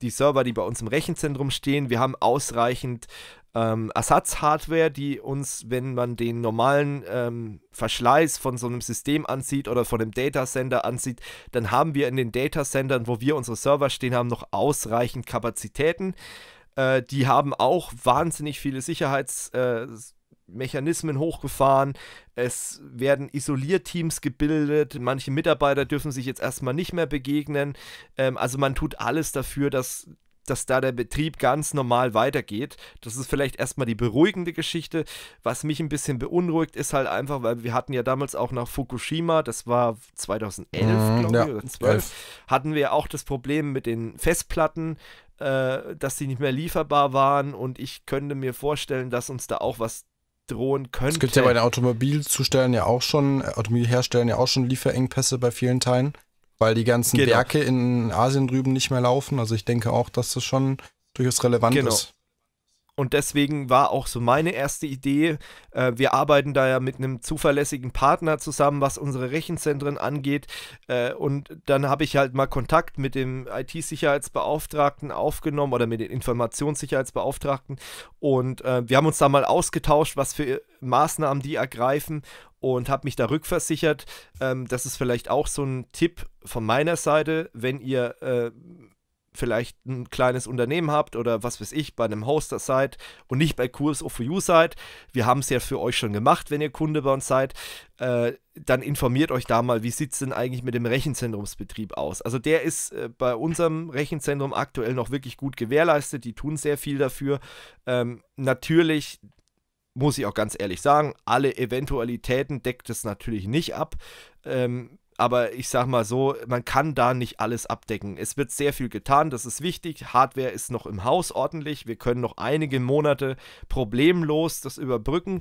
[SPEAKER 1] die Server, die bei uns im Rechenzentrum stehen. Wir haben ausreichend ähm, Ersatzhardware, die uns, wenn man den normalen ähm, Verschleiß von so einem System ansieht oder von einem Datacenter ansieht, dann haben wir in den Datacentern, wo wir unsere Server stehen haben, noch ausreichend Kapazitäten. Äh, die haben auch wahnsinnig viele Sicherheitsmechanismen Äh, hochgefahren. Es werden Isolierteams gebildet. Manche Mitarbeiter dürfen sich jetzt erstmal nicht mehr begegnen. Ähm, also man tut alles dafür, dass dass da der Betrieb ganz normal weitergeht. Das ist vielleicht erstmal die beruhigende Geschichte. Was mich ein bisschen beunruhigt, ist halt einfach, weil wir hatten ja damals auch nach Fukushima, das war 2011, mm, glaube ja, ich, oder 12, hatten wir auch das Problem mit den Festplatten, äh, dass sie nicht mehr lieferbar waren und ich könnte mir vorstellen, dass uns da auch was drohen könnte. Es gibt ja bei den
[SPEAKER 2] Automobilzustellern ja auch schon, äh, Automobilherstellern ja auch schon Lieferengpässe bei vielen Teilen weil die ganzen genau. Werke in Asien drüben nicht mehr laufen. Also ich denke auch, dass das schon durchaus relevant genau. ist.
[SPEAKER 1] Und deswegen war auch so meine erste Idee, äh, wir arbeiten da ja mit einem zuverlässigen Partner zusammen, was unsere Rechenzentren angeht. Äh, und dann habe ich halt mal Kontakt mit dem IT-Sicherheitsbeauftragten aufgenommen oder mit den Informationssicherheitsbeauftragten. Und äh, wir haben uns da mal ausgetauscht, was für Maßnahmen die ergreifen und habe mich da rückversichert. Ähm, das ist vielleicht auch so ein Tipp von meiner Seite, wenn ihr äh, vielleicht ein kleines Unternehmen habt oder was weiß ich, bei einem Hoster seid und nicht bei Kurs for You seid, wir haben es ja für euch schon gemacht, wenn ihr Kunde bei uns seid, äh, dann informiert euch da mal, wie sieht es denn eigentlich mit dem Rechenzentrumsbetrieb aus. Also der ist äh, bei unserem Rechenzentrum aktuell noch wirklich gut gewährleistet, die tun sehr viel dafür. Ähm, natürlich muss ich auch ganz ehrlich sagen, alle Eventualitäten deckt es natürlich nicht ab. Ähm, aber ich sag mal so, man kann da nicht alles abdecken. Es wird sehr viel getan, das ist wichtig. Hardware ist noch im Haus ordentlich. Wir können noch einige Monate problemlos das überbrücken.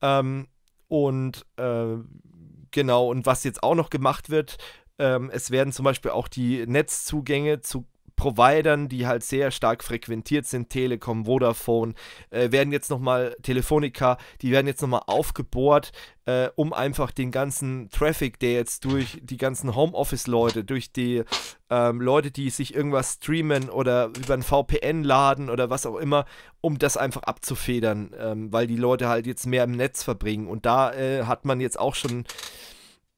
[SPEAKER 1] Ähm, und äh, genau, und was jetzt auch noch gemacht wird, ähm, es werden zum Beispiel auch die Netzzugänge zu Providern, die halt sehr stark frequentiert sind, Telekom, Vodafone, äh, werden jetzt nochmal, Telefonica, die werden jetzt nochmal aufgebohrt, äh, um einfach den ganzen Traffic, der jetzt durch die ganzen Homeoffice-Leute, durch die ähm, Leute, die sich irgendwas streamen oder über ein VPN laden oder was auch immer, um das einfach abzufedern, ähm, weil die Leute halt jetzt mehr im Netz verbringen. Und da äh, hat man jetzt auch schon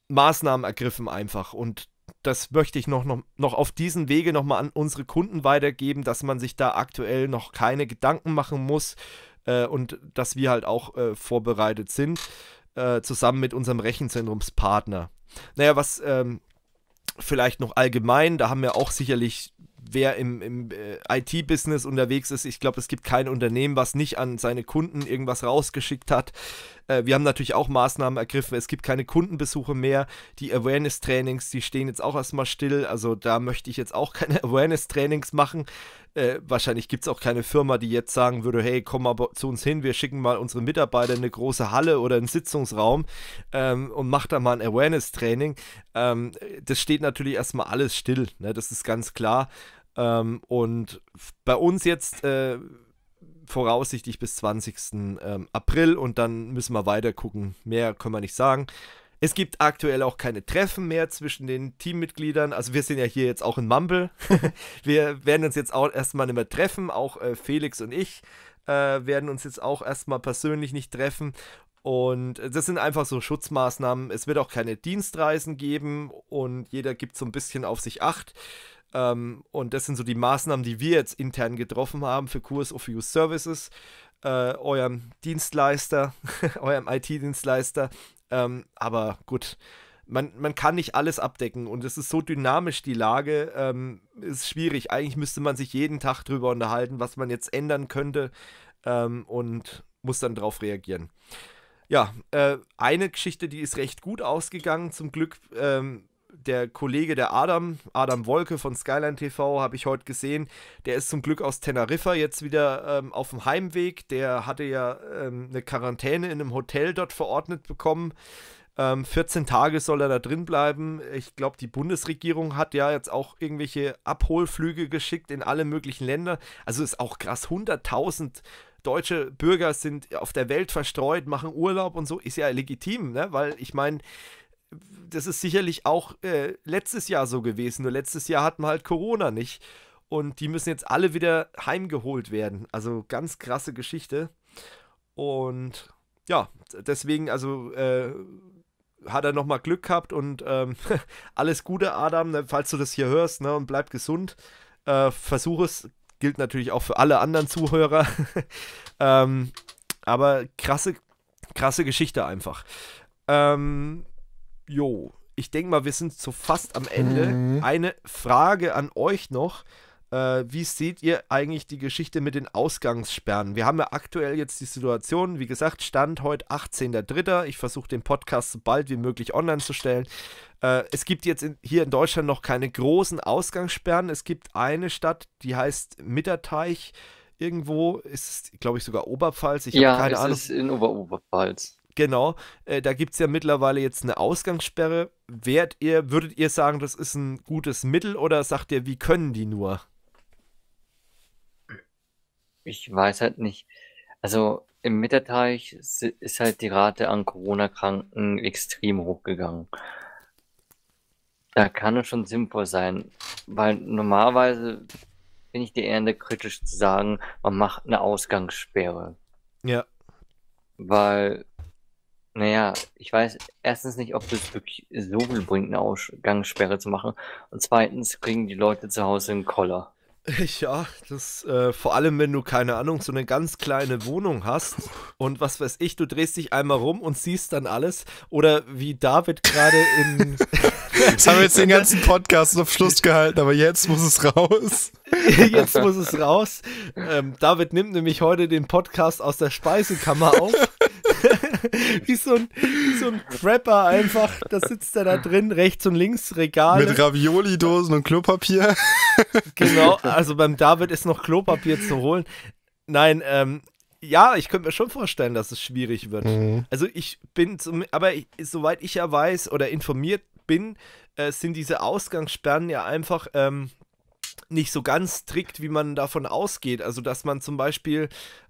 [SPEAKER 1] Maßnahmen ergriffen einfach. Und das möchte ich noch, noch, noch auf diesem Wege nochmal an unsere Kunden weitergeben, dass man sich da aktuell noch keine Gedanken machen muss äh, und dass wir halt auch äh, vorbereitet sind, äh, zusammen mit unserem Rechenzentrumspartner. Naja, was ähm, vielleicht noch allgemein, da haben wir auch sicherlich wer im, im äh, IT-Business unterwegs ist, ich glaube, es gibt kein Unternehmen, was nicht an seine Kunden irgendwas rausgeschickt hat. Äh, wir haben natürlich auch Maßnahmen ergriffen. Es gibt keine Kundenbesuche mehr. Die Awareness-Trainings, die stehen jetzt auch erstmal still. Also da möchte ich jetzt auch keine Awareness-Trainings machen. Äh, wahrscheinlich gibt es auch keine Firma, die jetzt sagen würde, hey, komm mal zu uns hin, wir schicken mal unsere Mitarbeiter in eine große Halle oder einen Sitzungsraum ähm, und macht da mal ein Awareness-Training. Ähm, das steht natürlich erstmal alles still, ne? das ist ganz klar. Ähm, und bei uns jetzt... Äh, voraussichtlich bis 20. Ähm, April und dann müssen wir weiter gucken. Mehr können wir nicht sagen. Es gibt aktuell auch keine Treffen mehr zwischen den Teammitgliedern. Also wir sind ja hier jetzt auch in Mumble. wir werden uns jetzt auch erstmal nicht mehr treffen. Auch äh, Felix und ich äh, werden uns jetzt auch erstmal persönlich nicht treffen. Und äh, das sind einfach so Schutzmaßnahmen. Es wird auch keine Dienstreisen geben und jeder gibt so ein bisschen auf sich acht. Ähm, und das sind so die Maßnahmen, die wir jetzt intern getroffen haben für Kurs of Use Services, äh, eurem Dienstleister, eurem IT-Dienstleister. Ähm, aber gut, man, man kann nicht alles abdecken und es ist so dynamisch, die Lage, ähm, ist schwierig. Eigentlich müsste man sich jeden Tag drüber unterhalten, was man jetzt ändern könnte ähm, und muss dann darauf reagieren. Ja, äh, eine Geschichte, die ist recht gut ausgegangen. Zum Glück ähm, der Kollege der Adam, Adam Wolke von Skyline TV, habe ich heute gesehen. Der ist zum Glück aus Teneriffa jetzt wieder ähm, auf dem Heimweg. Der hatte ja ähm, eine Quarantäne in einem Hotel dort verordnet bekommen. Ähm, 14 Tage soll er da drin bleiben. Ich glaube, die Bundesregierung hat ja jetzt auch irgendwelche Abholflüge geschickt in alle möglichen Länder. Also ist auch krass, 100.000 deutsche Bürger sind auf der Welt verstreut, machen Urlaub und so. Ist ja legitim, ne? weil ich meine, das ist sicherlich auch äh, letztes Jahr so gewesen. Nur letztes Jahr hatten wir halt Corona nicht. Und die müssen jetzt alle wieder heimgeholt werden. Also ganz krasse Geschichte. Und ja, deswegen, also äh, hat er nochmal Glück gehabt und ähm, alles Gute, Adam, ne, falls du das hier hörst, ne, und bleib gesund. Äh, versuch es, gilt natürlich auch für alle anderen Zuhörer. ähm, aber krasse, krasse Geschichte einfach. Ähm, jo, ich denke mal, wir sind so fast am Ende. Mhm. Eine Frage an euch noch. Äh, wie seht ihr eigentlich die Geschichte mit den Ausgangssperren? Wir haben ja aktuell jetzt die Situation, wie gesagt, Stand heute 18.03. Ich versuche den Podcast so bald wie möglich online zu stellen. Äh, es gibt jetzt in, hier in Deutschland noch keine großen Ausgangssperren. Es gibt eine Stadt, die heißt Mitterteich. Irgendwo ist glaube ich, sogar Oberpfalz. Ich ja, habe keine es Ahnung. Ist
[SPEAKER 3] in Ober Oberpfalz.
[SPEAKER 1] Genau, äh, da gibt es ja mittlerweile jetzt eine Ausgangssperre. Werdet ihr, würdet ihr sagen, das ist ein gutes Mittel oder sagt ihr, wie können die nur?
[SPEAKER 3] Ich weiß halt nicht. Also im Mitterteich ist halt die Rate an Corona-Kranken extrem hochgegangen. Da kann es schon sinnvoll sein, weil normalerweise bin ich dir eher kritisch zu sagen, man macht eine Ausgangssperre. Ja. Weil naja, ich weiß erstens nicht, ob das wirklich so viel bringt, eine Ausgangssperre zu machen. Und zweitens kriegen die Leute zu Hause einen Koller.
[SPEAKER 1] Ja, das äh, vor allem, wenn du keine Ahnung, so eine ganz kleine Wohnung hast und was weiß ich, du drehst dich einmal rum und siehst dann alles. Oder wie David gerade in.
[SPEAKER 2] das haben wir jetzt den ganzen Podcast auf Schluss gehalten, aber jetzt muss es raus. jetzt muss
[SPEAKER 1] es raus. Ähm, David nimmt nämlich heute den Podcast aus der Speisekammer auf. wie so ein, wie so ein Prepper einfach. Da sitzt er da drin, rechts und links Regal. Mit
[SPEAKER 2] Ravioli-Dosen und Klopapier. genau, also beim
[SPEAKER 1] David ist noch Klopapier zu holen. Nein, ähm, ja, ich könnte mir schon vorstellen, dass es schwierig wird. Mhm. Also ich bin, zum, aber ich, soweit ich ja weiß oder informiert bin, äh, sind diese Ausgangssperren ja einfach ähm, nicht so ganz strikt, wie man davon ausgeht. Also, dass man zum Beispiel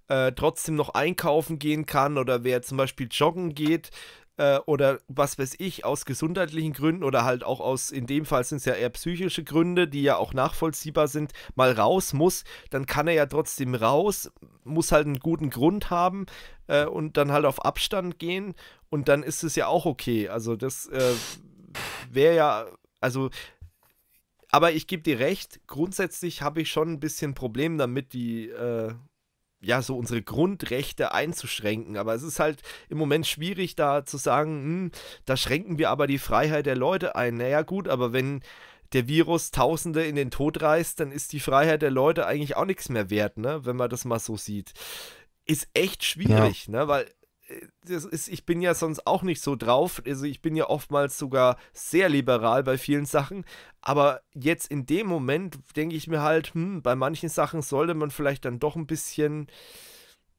[SPEAKER 1] äh, trotzdem noch einkaufen gehen kann oder wer zum Beispiel joggen geht äh, oder was weiß ich, aus gesundheitlichen Gründen oder halt auch aus, in dem Fall sind es ja eher psychische Gründe, die ja auch nachvollziehbar sind, mal raus muss, dann kann er ja trotzdem raus, muss halt einen guten Grund haben äh, und dann halt auf Abstand gehen und dann ist es ja auch okay. Also, das äh, wäre ja also aber ich gebe dir recht, grundsätzlich habe ich schon ein bisschen Problem damit, die, äh, ja, so unsere Grundrechte einzuschränken. Aber es ist halt im Moment schwierig, da zu sagen, hm, da schränken wir aber die Freiheit der Leute ein. Naja, gut, aber wenn der Virus Tausende in den Tod reißt, dann ist die Freiheit der Leute eigentlich auch nichts mehr wert, ne? wenn man das mal so sieht. Ist echt schwierig, ja. ne? weil das ist, ich bin ja sonst auch nicht so drauf. Also ich bin ja oftmals sogar sehr liberal bei vielen Sachen. Aber jetzt in dem Moment denke ich mir halt, hm, bei manchen Sachen sollte man vielleicht dann doch ein bisschen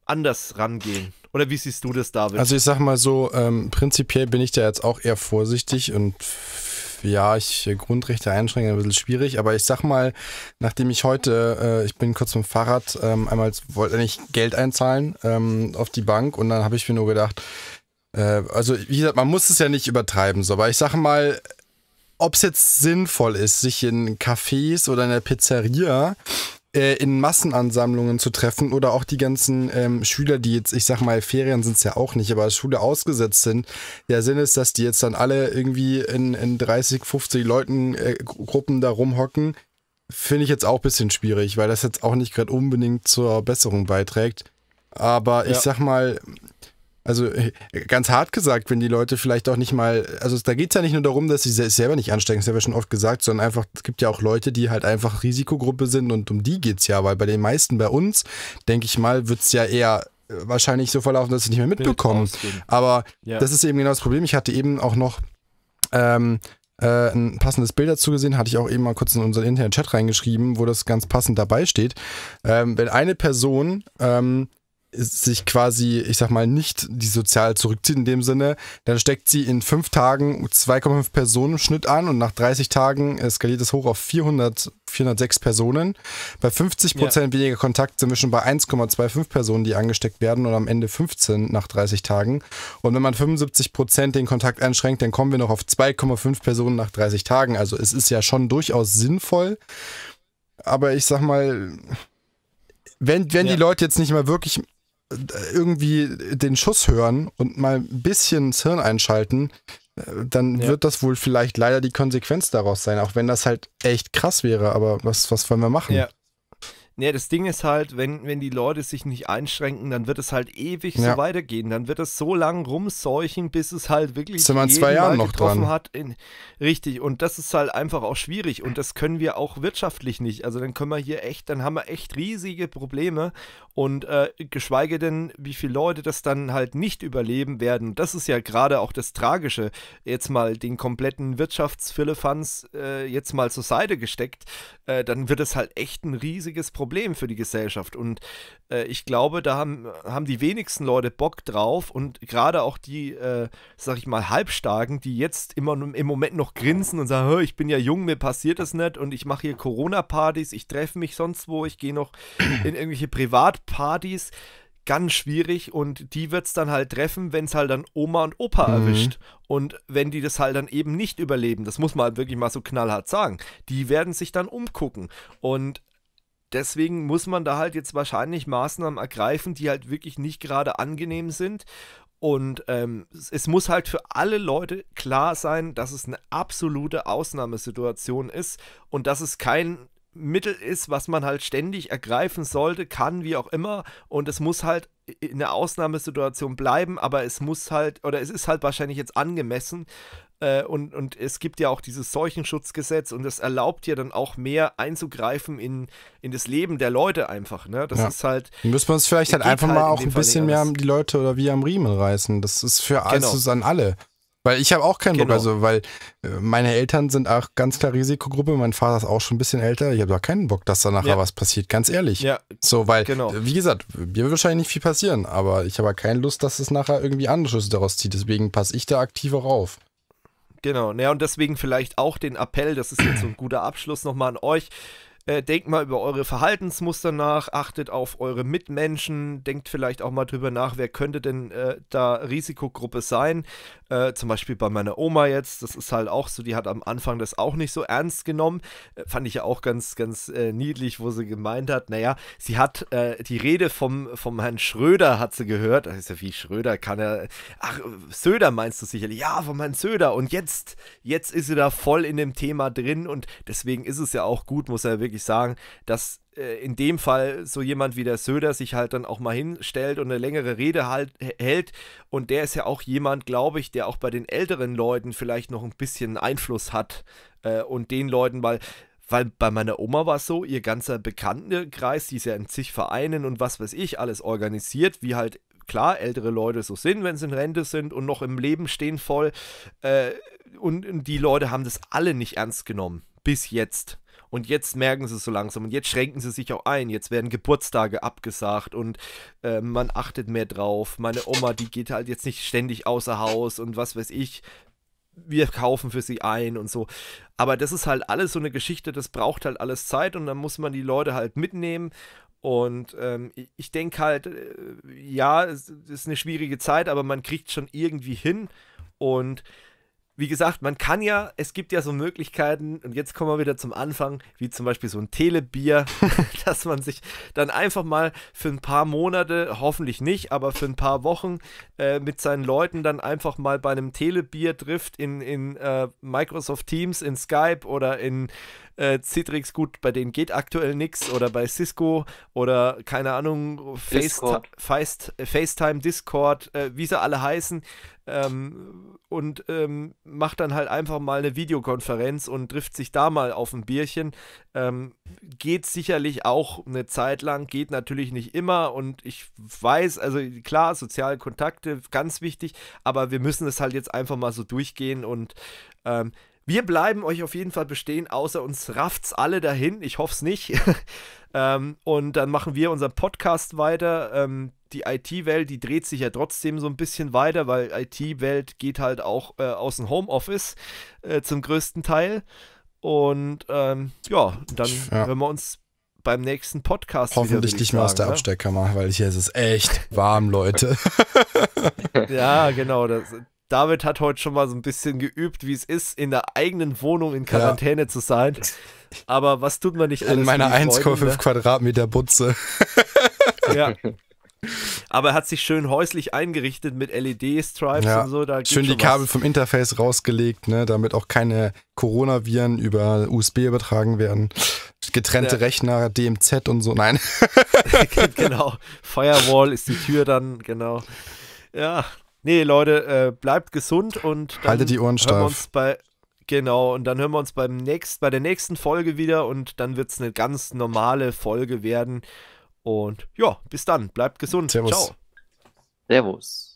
[SPEAKER 1] anders rangehen. Oder wie siehst du das, David? Also ich sag
[SPEAKER 2] mal so, ähm, prinzipiell bin ich da jetzt auch eher vorsichtig und ja, ich äh, Grundrechte einschränken, ein bisschen schwierig, aber ich sag mal, nachdem ich heute, äh, ich bin kurz vom Fahrrad, ähm, einmal wollte ich Geld einzahlen ähm, auf die Bank und dann habe ich mir nur gedacht, äh, also wie gesagt, man muss es ja nicht übertreiben, so, aber ich sag mal, ob es jetzt sinnvoll ist, sich in Cafés oder in der Pizzeria äh, in Massenansammlungen zu treffen oder auch die ganzen ähm, Schüler, die jetzt, ich sag mal, Ferien sind es ja auch nicht, aber Schule ausgesetzt sind. Der Sinn ist, dass die jetzt dann alle irgendwie in, in 30, 50 Leuten äh, Gruppen da rumhocken. Finde ich jetzt auch ein bisschen schwierig, weil das jetzt auch nicht gerade unbedingt zur Besserung beiträgt. Aber ich ja. sag mal, also äh, ganz hart gesagt, wenn die Leute vielleicht auch nicht mal, also da geht es ja nicht nur darum, dass sie es selber nicht anstecken, das haben wir schon oft gesagt, sondern einfach, es gibt ja auch Leute, die halt einfach Risikogruppe sind und um die geht es ja, weil bei den meisten bei uns, denke ich mal, wird es ja eher äh, wahrscheinlich so verlaufen, dass sie nicht mehr mitbekommen. Aber ja. das ist eben genau das Problem. Ich hatte eben auch noch ähm, äh, ein passendes Bild dazu gesehen, hatte ich auch eben mal kurz in unseren internen Chat reingeschrieben, wo das ganz passend dabei steht. Ähm, wenn eine Person ähm, sich quasi, ich sag mal, nicht die sozial zurückzieht in dem Sinne, dann steckt sie in fünf Tagen 2,5 Personen im Schnitt an und nach 30 Tagen skaliert es hoch auf 400, 406 Personen. Bei 50 Prozent ja. weniger Kontakt sind wir schon bei 1,25 Personen, die angesteckt werden und am Ende 15 nach 30 Tagen. Und wenn man 75 Prozent den Kontakt einschränkt, dann kommen wir noch auf 2,5 Personen nach 30 Tagen. Also es ist ja schon durchaus sinnvoll. Aber ich sag mal, wenn, wenn ja. die Leute jetzt nicht mal wirklich irgendwie den Schuss hören und mal ein bisschen das Hirn einschalten, äh, dann ja. wird das wohl vielleicht leider die Konsequenz daraus sein, auch wenn das halt echt krass wäre, aber was, was wollen wir machen? Ja.
[SPEAKER 1] Nee, das Ding ist halt, wenn, wenn die Leute sich nicht einschränken, dann wird es halt ewig ja. so weitergehen. Dann wird es so lang rumseuchen, bis es halt wirklich Sind wir zwei Jahren noch getroffen dran. hat. In, richtig, und das ist halt einfach auch schwierig und das können wir auch wirtschaftlich nicht. Also dann können wir hier echt, dann haben wir echt riesige Probleme und äh, geschweige denn, wie viele Leute das dann halt nicht überleben werden. Das ist ja gerade auch das Tragische. Jetzt mal den kompletten Wirtschaftsphilippans äh, jetzt mal zur Seite gesteckt, äh, dann wird es halt echt ein riesiges Problem. Problem für die Gesellschaft. Und äh, ich glaube, da haben, haben die wenigsten Leute Bock drauf und gerade auch die, äh, sag ich mal, Halbstarken, die jetzt immer im Moment noch grinsen und sagen, ich bin ja jung, mir passiert das nicht und ich mache hier Corona-Partys, ich treffe mich sonst wo, ich gehe noch in irgendwelche Privatpartys ganz schwierig und die wird es dann halt treffen, wenn es halt dann Oma und Opa mhm. erwischt. Und wenn die das halt dann eben nicht überleben, das muss man halt wirklich mal so knallhart sagen, die werden sich dann umgucken. Und deswegen muss man da halt jetzt wahrscheinlich Maßnahmen ergreifen, die halt wirklich nicht gerade angenehm sind. Und ähm, es muss halt für alle Leute klar sein, dass es eine absolute Ausnahmesituation ist und dass es kein Mittel ist, was man halt ständig ergreifen sollte, kann, wie auch immer. Und es muss halt in einer Ausnahmesituation bleiben, aber es muss halt, oder es ist halt wahrscheinlich jetzt angemessen äh, und, und es gibt ja auch dieses Seuchenschutzgesetz und das erlaubt ja dann auch mehr einzugreifen in, in das Leben der Leute einfach. Ne? Das ja. ist halt. Müssen
[SPEAKER 2] wir uns vielleicht halt einfach halt mal auch ein bisschen mehr die Leute oder wie am Riemen reißen. Das ist für alles genau. an alle. Weil ich habe auch keinen genau. Bock, also weil äh, meine Eltern sind auch ganz klar Risikogruppe, mein Vater ist auch schon ein bisschen älter, ich habe da keinen Bock, dass da nachher ja. was passiert, ganz ehrlich. Ja. So, weil, genau. wie gesagt, mir wird wahrscheinlich nicht viel passieren, aber ich habe halt keine Lust, dass es nachher irgendwie andere Schüsse daraus zieht, deswegen passe ich da aktiver rauf.
[SPEAKER 1] Genau, naja, und deswegen vielleicht auch den Appell, das ist jetzt so ein guter Abschluss nochmal an euch. Äh, denkt mal über eure Verhaltensmuster nach, achtet auf eure Mitmenschen, denkt vielleicht auch mal drüber nach, wer könnte denn äh, da Risikogruppe sein. Äh, zum Beispiel bei meiner Oma jetzt, das ist halt auch so, die hat am Anfang das auch nicht so ernst genommen. Äh, fand ich ja auch ganz, ganz äh, niedlich, wo sie gemeint hat, naja, sie hat die Rede vom, vom Herrn Schröder hat sie gehört. Das ist ja wie Schröder kann er. Ach, Söder meinst du sicherlich. Ja, von Herrn Söder. Und jetzt, jetzt ist sie da voll in dem Thema drin und deswegen ist es ja auch gut, muss er wirklich wirklich sagen, dass äh, in dem Fall so jemand wie der Söder sich halt dann auch mal hinstellt und eine längere Rede halt, hält. Und der ist ja auch jemand, glaube ich, der auch bei den älteren Leuten vielleicht noch ein bisschen Einfluss hat äh, und den Leuten mal. Weil bei meiner Oma war es so, ihr ganzer Bekanntenkreis, die ist ja in zig Vereinen und was weiß ich, alles organisiert, wie halt klar ältere Leute so sind, wenn sie in Rente sind und noch im Leben stehen voll. Äh, und, und, die Leute haben das alle nicht ernst genommen. Bis jetzt. Und jetzt merken sie es so langsam und jetzt schränken sie sich auch ein. Jetzt werden Geburtstage abgesagt und äh, man achtet mehr drauf. Meine Oma, die geht halt jetzt nicht ständig außer Haus und was weiß ich. Wir kaufen für sie ein und so. Aber das ist halt alles so eine Geschichte, das braucht halt alles Zeit und dann muss man die Leute halt mitnehmen. Und ähm, ich denke halt, äh, ja, es ist eine schwierige Zeit, aber man kriegt schon irgendwie hin. Und wie gesagt, man kann ja, es gibt ja so Möglichkeiten, und jetzt kommen wir wieder zum Anfang, wie zum Beispiel so ein Telebier, dass man sich dann einfach mal für ein paar Monate, hoffentlich nicht, aber für ein paar Wochen äh, mit seinen Leuten dann einfach mal bei einem Telebier trifft in, in äh, Microsoft Teams, in Skype oder in äh, Citrix, gut, bei denen geht aktuell nichts oder bei Cisco oder keine Ahnung, Face FaceTime, Discord, äh, wie sie alle heißen. Ähm, und ähm, macht dann halt einfach mal eine Videokonferenz und trifft sich da mal auf ein Bierchen. Ähm, geht sicherlich auch eine Zeit lang, geht natürlich nicht immer und ich weiß, also klar, soziale Kontakte, ganz wichtig, aber wir müssen es halt jetzt einfach mal so durchgehen und ähm, wir bleiben euch auf jeden Fall bestehen, außer uns rafft's alle dahin. Ich hoffe es nicht. ähm, und dann machen wir unseren Podcast weiter. Ähm, die IT-Welt, die dreht sich ja trotzdem so ein bisschen weiter, weil IT-Welt geht halt auch äh, aus dem Homeoffice äh, zum größten Teil. Und ähm, ja, dann ja. hören wir uns beim nächsten Podcast. Hoffentlich nicht mehr aus der ne?
[SPEAKER 2] Absteckkammer, weil hier ist es echt warm, Leute.
[SPEAKER 1] ja, genau. Das, David hat heute schon mal so ein bisschen geübt, wie es ist, in der eigenen Wohnung in Quarantäne ja. zu sein. Aber was tut man nicht alles? In meiner 1,5 ne?
[SPEAKER 2] Quadratmeter Butze.
[SPEAKER 1] Ja. Aber er hat sich schön häuslich eingerichtet mit LED-Stripes ja. und so. Da schön die Kabel was. vom
[SPEAKER 2] Interface rausgelegt, ne, damit auch keine Coronaviren über USB übertragen werden. Getrennte ja. Rechner, DMZ und so. Nein.
[SPEAKER 1] genau. Firewall ist die Tür dann, genau. Ja, Nee, Leute, äh, bleibt gesund und dann haltet die Ohren steif. Bei, genau, und dann hören wir uns beim nächst, bei der nächsten Folge wieder und dann wird es eine ganz normale Folge werden. Und ja, bis dann, bleibt gesund. Servus. Ciao.
[SPEAKER 3] Servus.